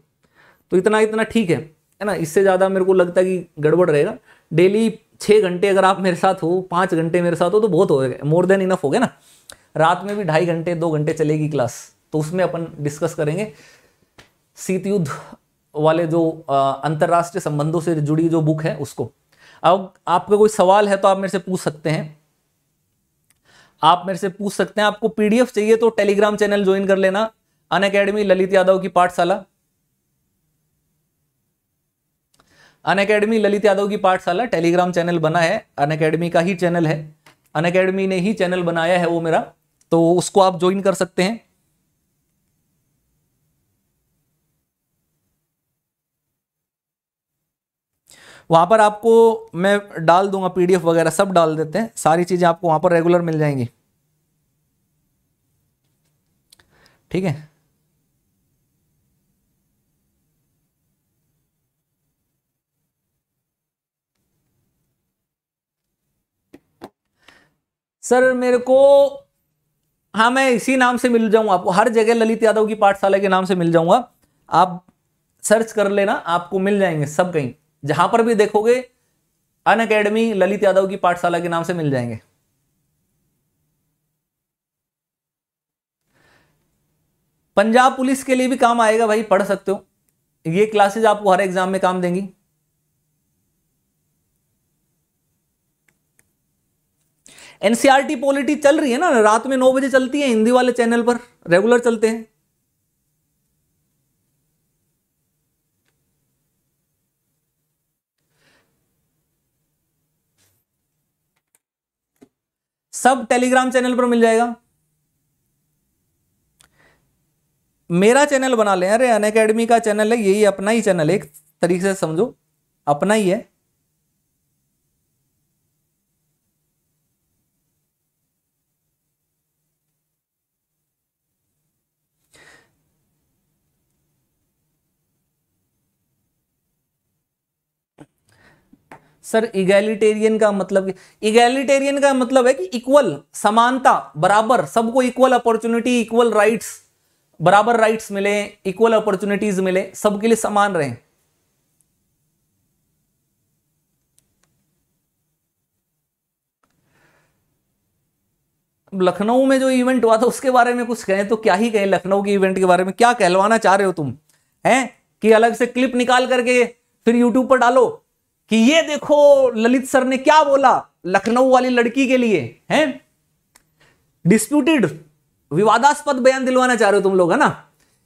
तो इतना इतना ठीक है है ना इससे ज़्यादा मेरे को लगता है कि गड़बड़ रहेगा डेली छः घंटे अगर आप मेरे साथ हो पाँच घंटे मेरे साथ हो तो बहुत हो गए मोर देन इनफ हो गया ना रात में भी ढाई घंटे दो घंटे चलेगी क्लास तो उसमें अपन डिस्कस करेंगे शीत युद्ध वाले जो अंतर्राष्ट्रीय संबंधों से जुड़ी जो बुक है उसको अब आपका कोई सवाल है तो आप मेरे से पूछ सकते हैं आप मेरे से पूछ सकते हैं आपको पीडीएफ चाहिए तो टेलीग्राम चैनल ज्वाइन कर लेना अन अकेडमी ललित यादव की पाठशाला अन अकेडमी ललित यादव की पाठशाला टेलीग्राम चैनल बना है अन अकेडमी का ही चैनल है अन अकेडमी ने ही चैनल बनाया है वो मेरा तो उसको आप ज्वाइन कर सकते हैं वहाँ पर आपको मैं डाल दूंगा पीडीएफ वगैरह सब डाल देते हैं सारी चीज़ें आपको वहाँ पर रेगुलर मिल जाएंगी ठीक है सर मेरे को हाँ मैं इसी नाम से मिल जाऊंगा आपको हर जगह ललित यादव की पाठशाला के नाम से मिल जाऊंगा आप सर्च कर लेना आपको मिल जाएंगे सब कहीं जहां पर भी देखोगे अन अकेडमी ललित यादव की पाठशाला के नाम से मिल जाएंगे पंजाब पुलिस के लिए भी काम आएगा भाई पढ़ सकते हो ये क्लासेज आपको हर एग्जाम में काम देंगी एनसीआरटी पॉलिटी e चल रही है ना रात में नौ बजे चलती है हिंदी वाले चैनल पर रेगुलर चलते हैं सब टेलीग्राम चैनल पर मिल जाएगा मेरा चैनल बना ले अरे अन अकेडमी का चैनल है यही अपना ही चैनल है एक तरीके से समझो अपना ही है सर इगेलिटेरियन का मतलब इगेलिटेरियन का मतलब है कि इक्वल समानता बराबर सबको इक्वल अपॉर्चुनिटी इक्वल राइट्स बराबर राइट्स मिले इक्वल अपॉर्चुनिटीज मिले सबके लिए समान रहे लखनऊ में जो इवेंट हुआ था उसके बारे में कुछ कहें तो क्या ही कहें लखनऊ के इवेंट के बारे में क्या कहलवाना चाह रहे हो तुम हैं कि अलग से क्लिप निकाल करके फिर यूट्यूब पर डालो कि ये देखो ललित सर ने क्या बोला लखनऊ वाली लड़की के लिए हैं डिस्प्यूटेड विवादास्पद बयान दिलवाना चाह रहे हो तुम लोग है ना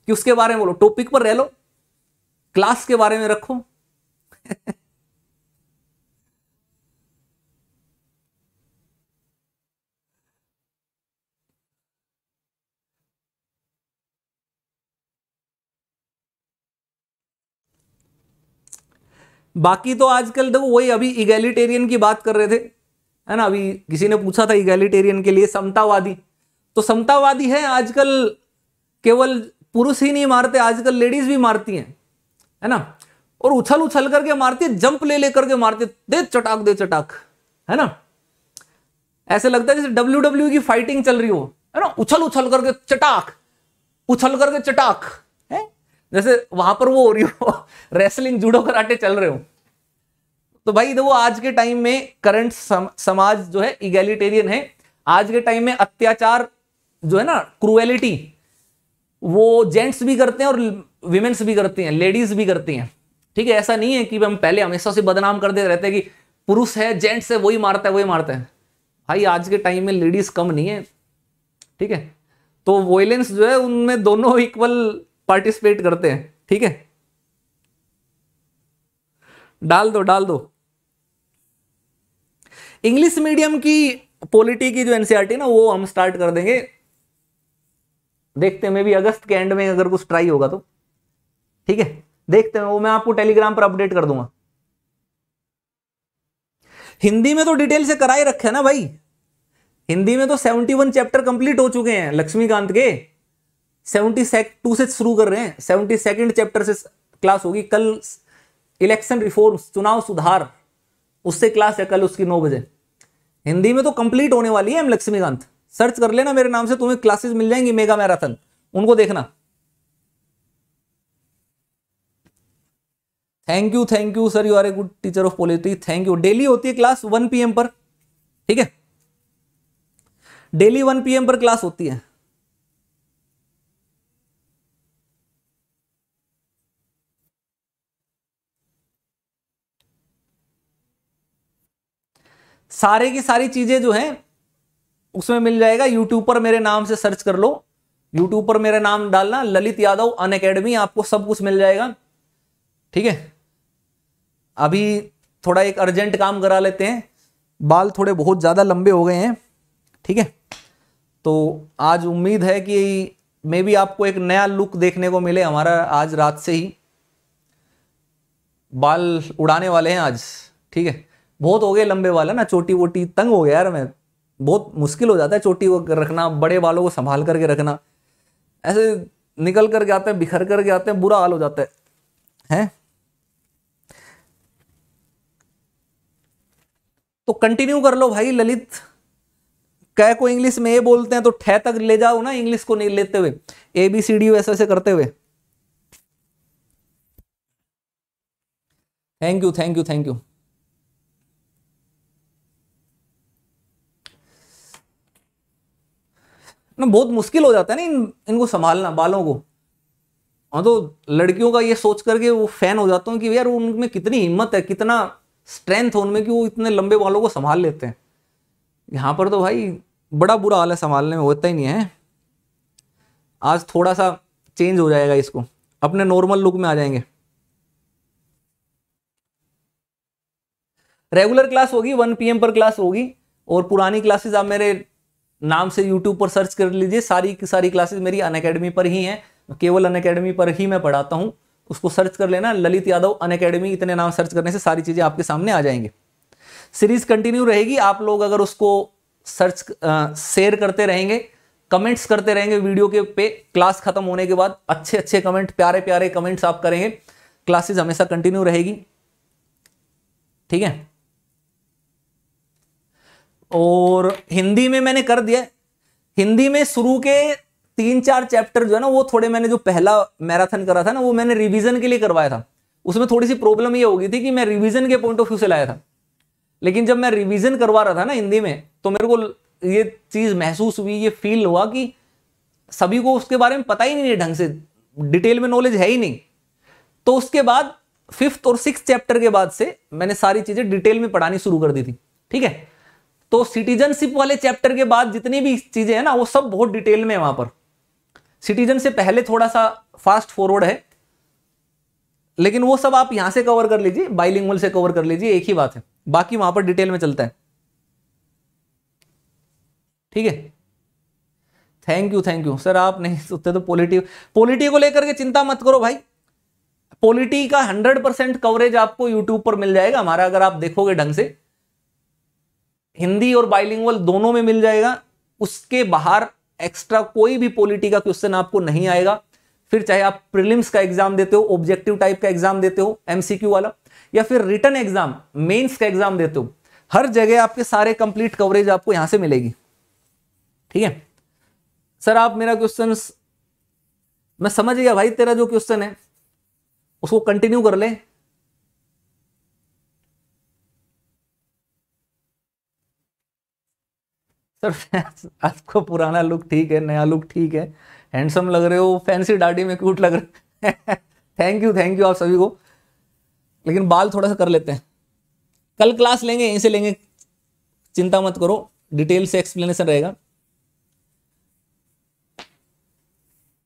कि उसके बारे में बोलो टॉपिक पर रह लो क्लास के बारे में रखो *laughs* बाकी तो आजकल देखो वही अभी इगेलिटेरियन की बात कर रहे थे है ना अभी किसी ने पूछा था इगेलिटेरियन के लिए समतावादी तो समतावादी है आजकल केवल पुरुष ही नहीं मारते आजकल लेडीज भी मारती हैं है ना और उछल उछल करके मारती है जंप ले लेकर के मारती दे चटाक दे चटाक है ना ऐसे लगता है जैसे डब्ल्यू e की फाइटिंग चल रही हो है ना उछल उछल करके चटाक उछल करके चटाक जैसे वहां पर वो हो रही हो रेसलिंग जूडो कराटे चल रहे हो तो भाई देखो आज के टाइम में करंट सम, समाज जो है इगेलिटेरियन है आज के टाइम में अत्याचार जो है ना क्रुएलिटी वो जेंट्स भी करते हैं और विमेन्स भी करती हैं लेडीज भी करती हैं ठीक है ऐसा नहीं है कि हम पहले हमेशा से बदनाम करते रहते हैं कि पुरुष है जेंट्स है वही मारता है वही मारता है भाई आज के टाइम में लेडीज कम नहीं है ठीक है तो वोलेंस जो है उनमें दोनों इक्वल पार्टिसिपेट करते हैं ठीक है डाल दो डाल दो इंग्लिश मीडियम की पॉलिटी की जो एनसीआरटी e ना वो हम स्टार्ट कर देंगे देखते हैं मे भी अगस्त के एंड में अगर कुछ ट्राई होगा तो ठीक है देखते हैं वो मैं आपको टेलीग्राम पर अपडेट कर दूंगा हिंदी में तो डिटेल से कराए रखे ना भाई हिंदी में तो सेवेंटी वन चैप्टर कंप्लीट हो चुके हैं लक्ष्मीकांत के सेवेंटी टू से शुरू कर रहे हैं सेवेंटी सेकेंड चैप्टर से क्लास होगी कल इलेक्शन रिफॉर्म्स चुनाव सुधार उससे क्लास है कल उसकी नौ बजे हिंदी में तो कंप्लीट होने वाली है एम लक्ष्मीकांत सर्च कर लेना मेरे नाम से तुम्हें क्लासेस मिल जाएंगी मेगा मैराथन उनको देखना thank you thank you sir you are a good teacher of polity thank you daily होती है क्लास वन पीएम पर ठीक है डेली वन पीएम पर क्लास होती है सारे की सारी चीजें जो हैं उसमें मिल जाएगा यूट्यूब पर मेरे नाम से सर्च कर लो यूट्यूब पर मेरा नाम डालना ललित यादव अन अकेडमी आपको सब कुछ मिल जाएगा ठीक है अभी थोड़ा एक अर्जेंट काम करा लेते हैं बाल थोड़े बहुत ज़्यादा लंबे हो गए हैं ठीक है तो आज उम्मीद है कि मे भी आपको एक नया लुक देखने को मिले हमारा आज रात से ही बाल उड़ाने वाले हैं आज ठीक है बहुत हो गए लंबे वाला ना चोटी वोटी तंग हो गया यार मैं बहुत मुश्किल हो जाता है चोटी वो रखना बड़े बालों को संभाल करके रखना ऐसे निकल करके आते हैं बिखर करके आते हैं बुरा हाल हो जाता है हैं तो कंटिन्यू कर लो भाई ललित कह को इंग्लिश में ए बोलते हैं तो ठे तक ले जाओ ना इंग्लिश को नहीं लेते हुए ए बी सी डी ऐसे ऐसे करते हुए thank you thank you thank you ना बहुत मुश्किल हो जाता है ना इन इनको संभालना बालों को हाँ तो लड़कियों का ये सोच करके वो फैन हो जाता हूँ कि यार उनमें कितनी हिम्मत है कितना स्ट्रेंथ है उनमें कि वो इतने लंबे बालों को संभाल लेते हैं यहाँ पर तो भाई बड़ा बुरा हाल है संभालने में होता ही नहीं है आज थोड़ा सा चेंज हो जाएगा इसको अपने नॉर्मल लुक में आ जाएंगे रेगुलर क्लास होगी वन पीएम पर क्लास होगी और पुरानी क्लासेस आप मेरे नाम से यूट्यूब पर सर्च कर लीजिए सारी की सारी क्लासेज मेरी अन पर ही हैं केवल अन पर ही मैं पढ़ाता हूँ उसको सर्च कर लेना ललित यादव अन इतने नाम सर्च करने से सारी चीज़ें आपके सामने आ जाएंगी सीरीज कंटिन्यू रहेगी आप लोग अगर उसको सर्च शेयर करते रहेंगे कमेंट्स करते रहेंगे वीडियो के पे क्लास खत्म होने के बाद अच्छे अच्छे कमेंट प्यारे प्यारे कमेंट्स आप करेंगे क्लासेस हमेशा कंटिन्यू रहेगी ठीक है और हिंदी में मैंने कर दिया हिंदी में शुरू के तीन चार चैप्टर जो है ना वो थोड़े मैंने जो पहला मैराथन करा था ना वो मैंने रिवीजन के लिए करवाया था उसमें थोड़ी सी प्रॉब्लम ये हो गई थी कि मैं रिवीजन के पॉइंट ऑफ व्यू से लाया था लेकिन जब मैं रिवीजन करवा रहा था ना हिंदी में तो मेरे को ये चीज़ महसूस हुई ये फील हुआ कि सभी को उसके बारे में पता ही नहीं है ढंग से डिटेल में नॉलेज है ही नहीं तो उसके बाद फिफ्थ और सिक्स चैप्टर के बाद से मैंने सारी चीज़ें डिटेल में पढ़ानी शुरू कर दी थी ठीक है तो सिटीजनशिप वाले चैप्टर के बाद जितनी भी चीजें हैं ना वो सब बहुत डिटेल में है वहां पर सिटीजन से पहले थोड़ा सा फास्ट फॉरवर्ड है लेकिन वो सब आप यहां से कवर कर लीजिए बाइलिंग से कवर कर लीजिए एक ही बात है बाकी वहां पर डिटेल में चलता है ठीक है thank you thank you sir आप नहीं सोचते तो पॉलिटी पॉलिटी को लेकर के चिंता मत करो भाई पॉलिटी का हंड्रेड परसेंट कवरेज आपको यूट्यूब पर मिल जाएगा हमारा अगर आप देखोगे ढंग से हिंदी और बाइलिंगुअल दोनों में मिल जाएगा उसके बाहर एक्स्ट्रा कोई भी पॉलिटी का क्वेश्चन आपको नहीं आएगा फिर चाहे आप प्रिलिम्स का एग्जाम देते हो ऑब्जेक्टिव टाइप का एग्जाम देते हो एमसीक्यू वाला या फिर रिटर्न एग्जाम मेंस का एग्जाम देते हो हर जगह आपके सारे कंप्लीट कवरेज आपको यहां से मिलेगी ठीक है सर आप मेरा क्वेश्चन मैं समझ गया भाई तेरा जो क्वेश्चन है उसको कंटिन्यू कर ले सर आपको पुराना लुक ठीक है नया लुक ठीक है हैंडसम लग रहे हो फैंसी दाढ़ी में क्यूट लग रहे थैंक यू थैंक यू आप सभी को लेकिन बाल थोड़ा सा कर लेते हैं कल क्लास लेंगे यहीं से लेंगे चिंता मत करो डिटेल से एक्सप्लेनेशन रहेगा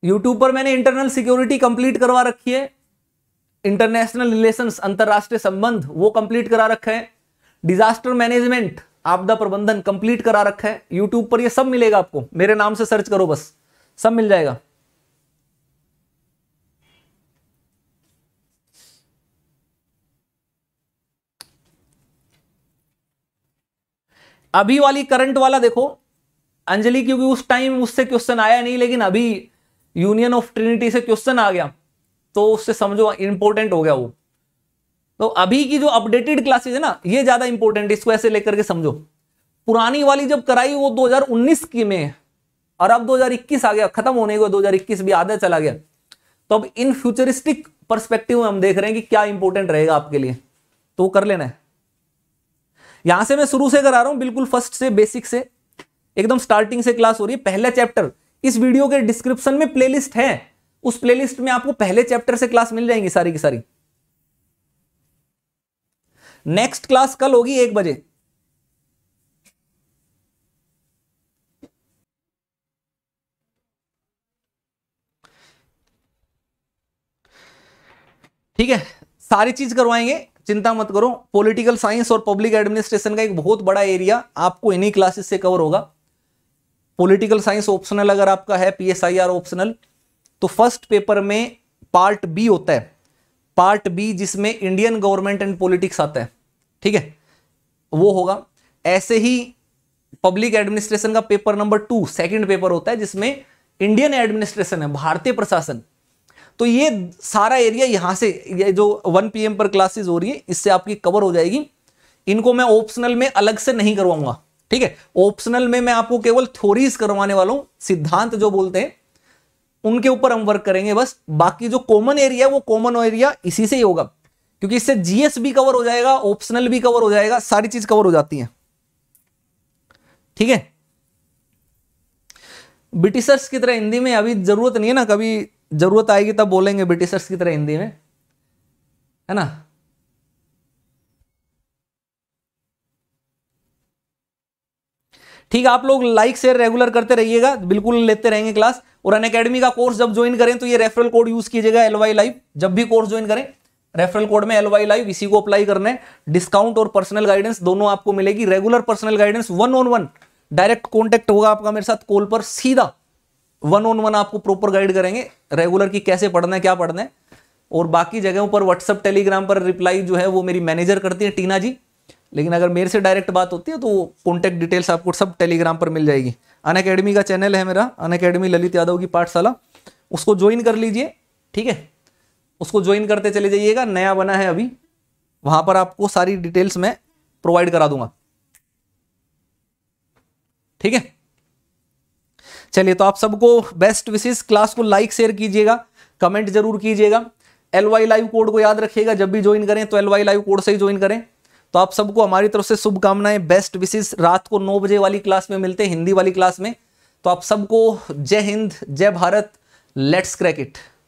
यूट्यूब पर मैंने इंटरनल सिक्योरिटी कंप्लीट करवा रखी है इंटरनेशनल रिलेशंस अंतर्राष्ट्रीय संबंध वो कंप्लीट करा रखा है डिजास्टर मैनेजमेंट आपदा प्रबंधन कंप्लीट करा रखा है यूट्यूब पर ये सब मिलेगा आपको मेरे नाम से सर्च करो बस सब मिल जाएगा अभी वाली करंट वाला देखो अंजलि क्योंकि उस टाइम उससे क्वेश्चन आया नहीं लेकिन अभी यूनियन ऑफ ट्रिनिटी से क्वेश्चन आ गया तो उससे समझो इंपॉर्टेंट हो गया वो तो अभी की जो अपडेटेड क्लासेज है ना ये ज्यादा इंपॉर्टेंट इसको ऐसे लेकर के समझो पुरानी वाली जब कराई वो 2019 की में और अब 2021 आ गया खत्म होने को 2021 भी आधा चला गया तो अब इन फ्यूचरिस्टिक परस्पेक्टिव में हम देख रहे हैं कि क्या इंपॉर्टेंट रहेगा आपके लिए तो कर लेना है यहां से मैं शुरू से करा रहा हूं बिल्कुल फर्स्ट से बेसिक से एकदम स्टार्टिंग से क्लास हो रही है पहला चैप्टर इस वीडियो के डिस्क्रिप्शन में प्लेलिस्ट है उस प्लेलिस्ट में आपको पहले चैप्टर से क्लास मिल जाएंगी सारी की सारी नेक्स्ट क्लास कल होगी एक बजे ठीक है सारी चीज करवाएंगे चिंता मत करो पॉलिटिकल साइंस और पब्लिक एडमिनिस्ट्रेशन का एक बहुत बड़ा एरिया आपको इन्हीं क्लासेस से कवर होगा पॉलिटिकल साइंस ऑप्शनल अगर आपका है पीएसआईआर ऑप्शनल तो फर्स्ट पेपर में पार्ट बी होता है पार्ट बी जिसमें इंडियन गवर्नमेंट एंड पॉलिटिक्स आता है ठीक है वो होगा ऐसे ही पब्लिक एडमिनिस्ट्रेशन का paper number two second paper होता है जिसमें इंडियन एडमिनिस्ट्रेशन है भारतीय प्रशासन तो ये सारा एरिया यहां से ये जो 1 पीएम पर क्लासेस हो रही है इससे आपकी कवर हो जाएगी इनको मैं ऑप्शनल में अलग से नहीं करवाऊंगा ठीक है ऑप्शनल में मैं आपको केवल थ्योरीज करवाने वाला हूँ सिद्धांत जो बोलते हैं उनके ऊपर हम वर्क करेंगे बस बाकी जो कॉमन एरिया है वो कॉमन एरिया इसी से ही होगा क्योंकि इससे जीएस भी कवर हो जाएगा ऑप्शनल भी कवर हो जाएगा सारी चीज कवर हो जाती है ठीक है ब्रिटिशर्स की तरह हिंदी में अभी जरूरत नहीं है ना कभी जरूरत आएगी तब बोलेंगे ब्रिटिशर्स की तरह हिंदी में है ना ठीक है आप लोग लाइक शेयर रेगुलर करते रहिएगा बिल्कुल लेते रहेंगे क्लास और अन अकेडमी का कोर्स जब ज्वाइन करें तो ये रेफरल कोड यूज कीजिएगा एल वाई लाइव जब भी कोर्स ज्वाइन करें रेफरल कोड में एल वाई लाइव इसी को अप्लाई करना है डिस्काउंट और पर्सनल गाइडेंस दोनों आपको मिलेगी regular personal guidance one on one direct contact होगा आपका मेरे साथ कॉल पर सीधा वन ऑन वन आपको प्रॉपर गाइड करेंगे रेगुलर की कैसे पढ़ना है क्या पढ़ना है और बाकी जगहों पर व्हाट्सअप टेलीग्राम पर रिप्लाई जो है वो मेरी मैनेजर करती है टीना जी लेकिन अगर मेरे से डायरेक्ट बात होती है तो कॉन्टैक्ट डिटेल्स आपको सब टेलीग्राम पर मिल जाएगी अन अकेडमी का चैनल है मेरा अन अकेडमी ललित यादव की पाठशाला उसको ज्वाइन कर लीजिए ठीक है उसको ज्वाइन करते चले जाइएगा नया बना है अभी वहां पर आपको सारी डिटेल्स मैं प्रोवाइड करा दूंगा ठीक है चलिए तो आप सबको बेस्ट विशेष क्लास को लाइक शेयर कीजिएगा कमेंट जरूर कीजिएगा एल वाई लाइव कोड को याद रखिएगा जब भी ज्वाइन करें तो एल वाई लाइव कोड से ही ज्वाइन करें तो आप सबको हमारी तरफ से शुभकामनाएं बेस्ट विशेष रात को नौ बजे वाली क्लास में मिलते हैं हिंदी वाली क्लास में तो आप सबको जय हिंद जय भारत लेट्स क्रैक इट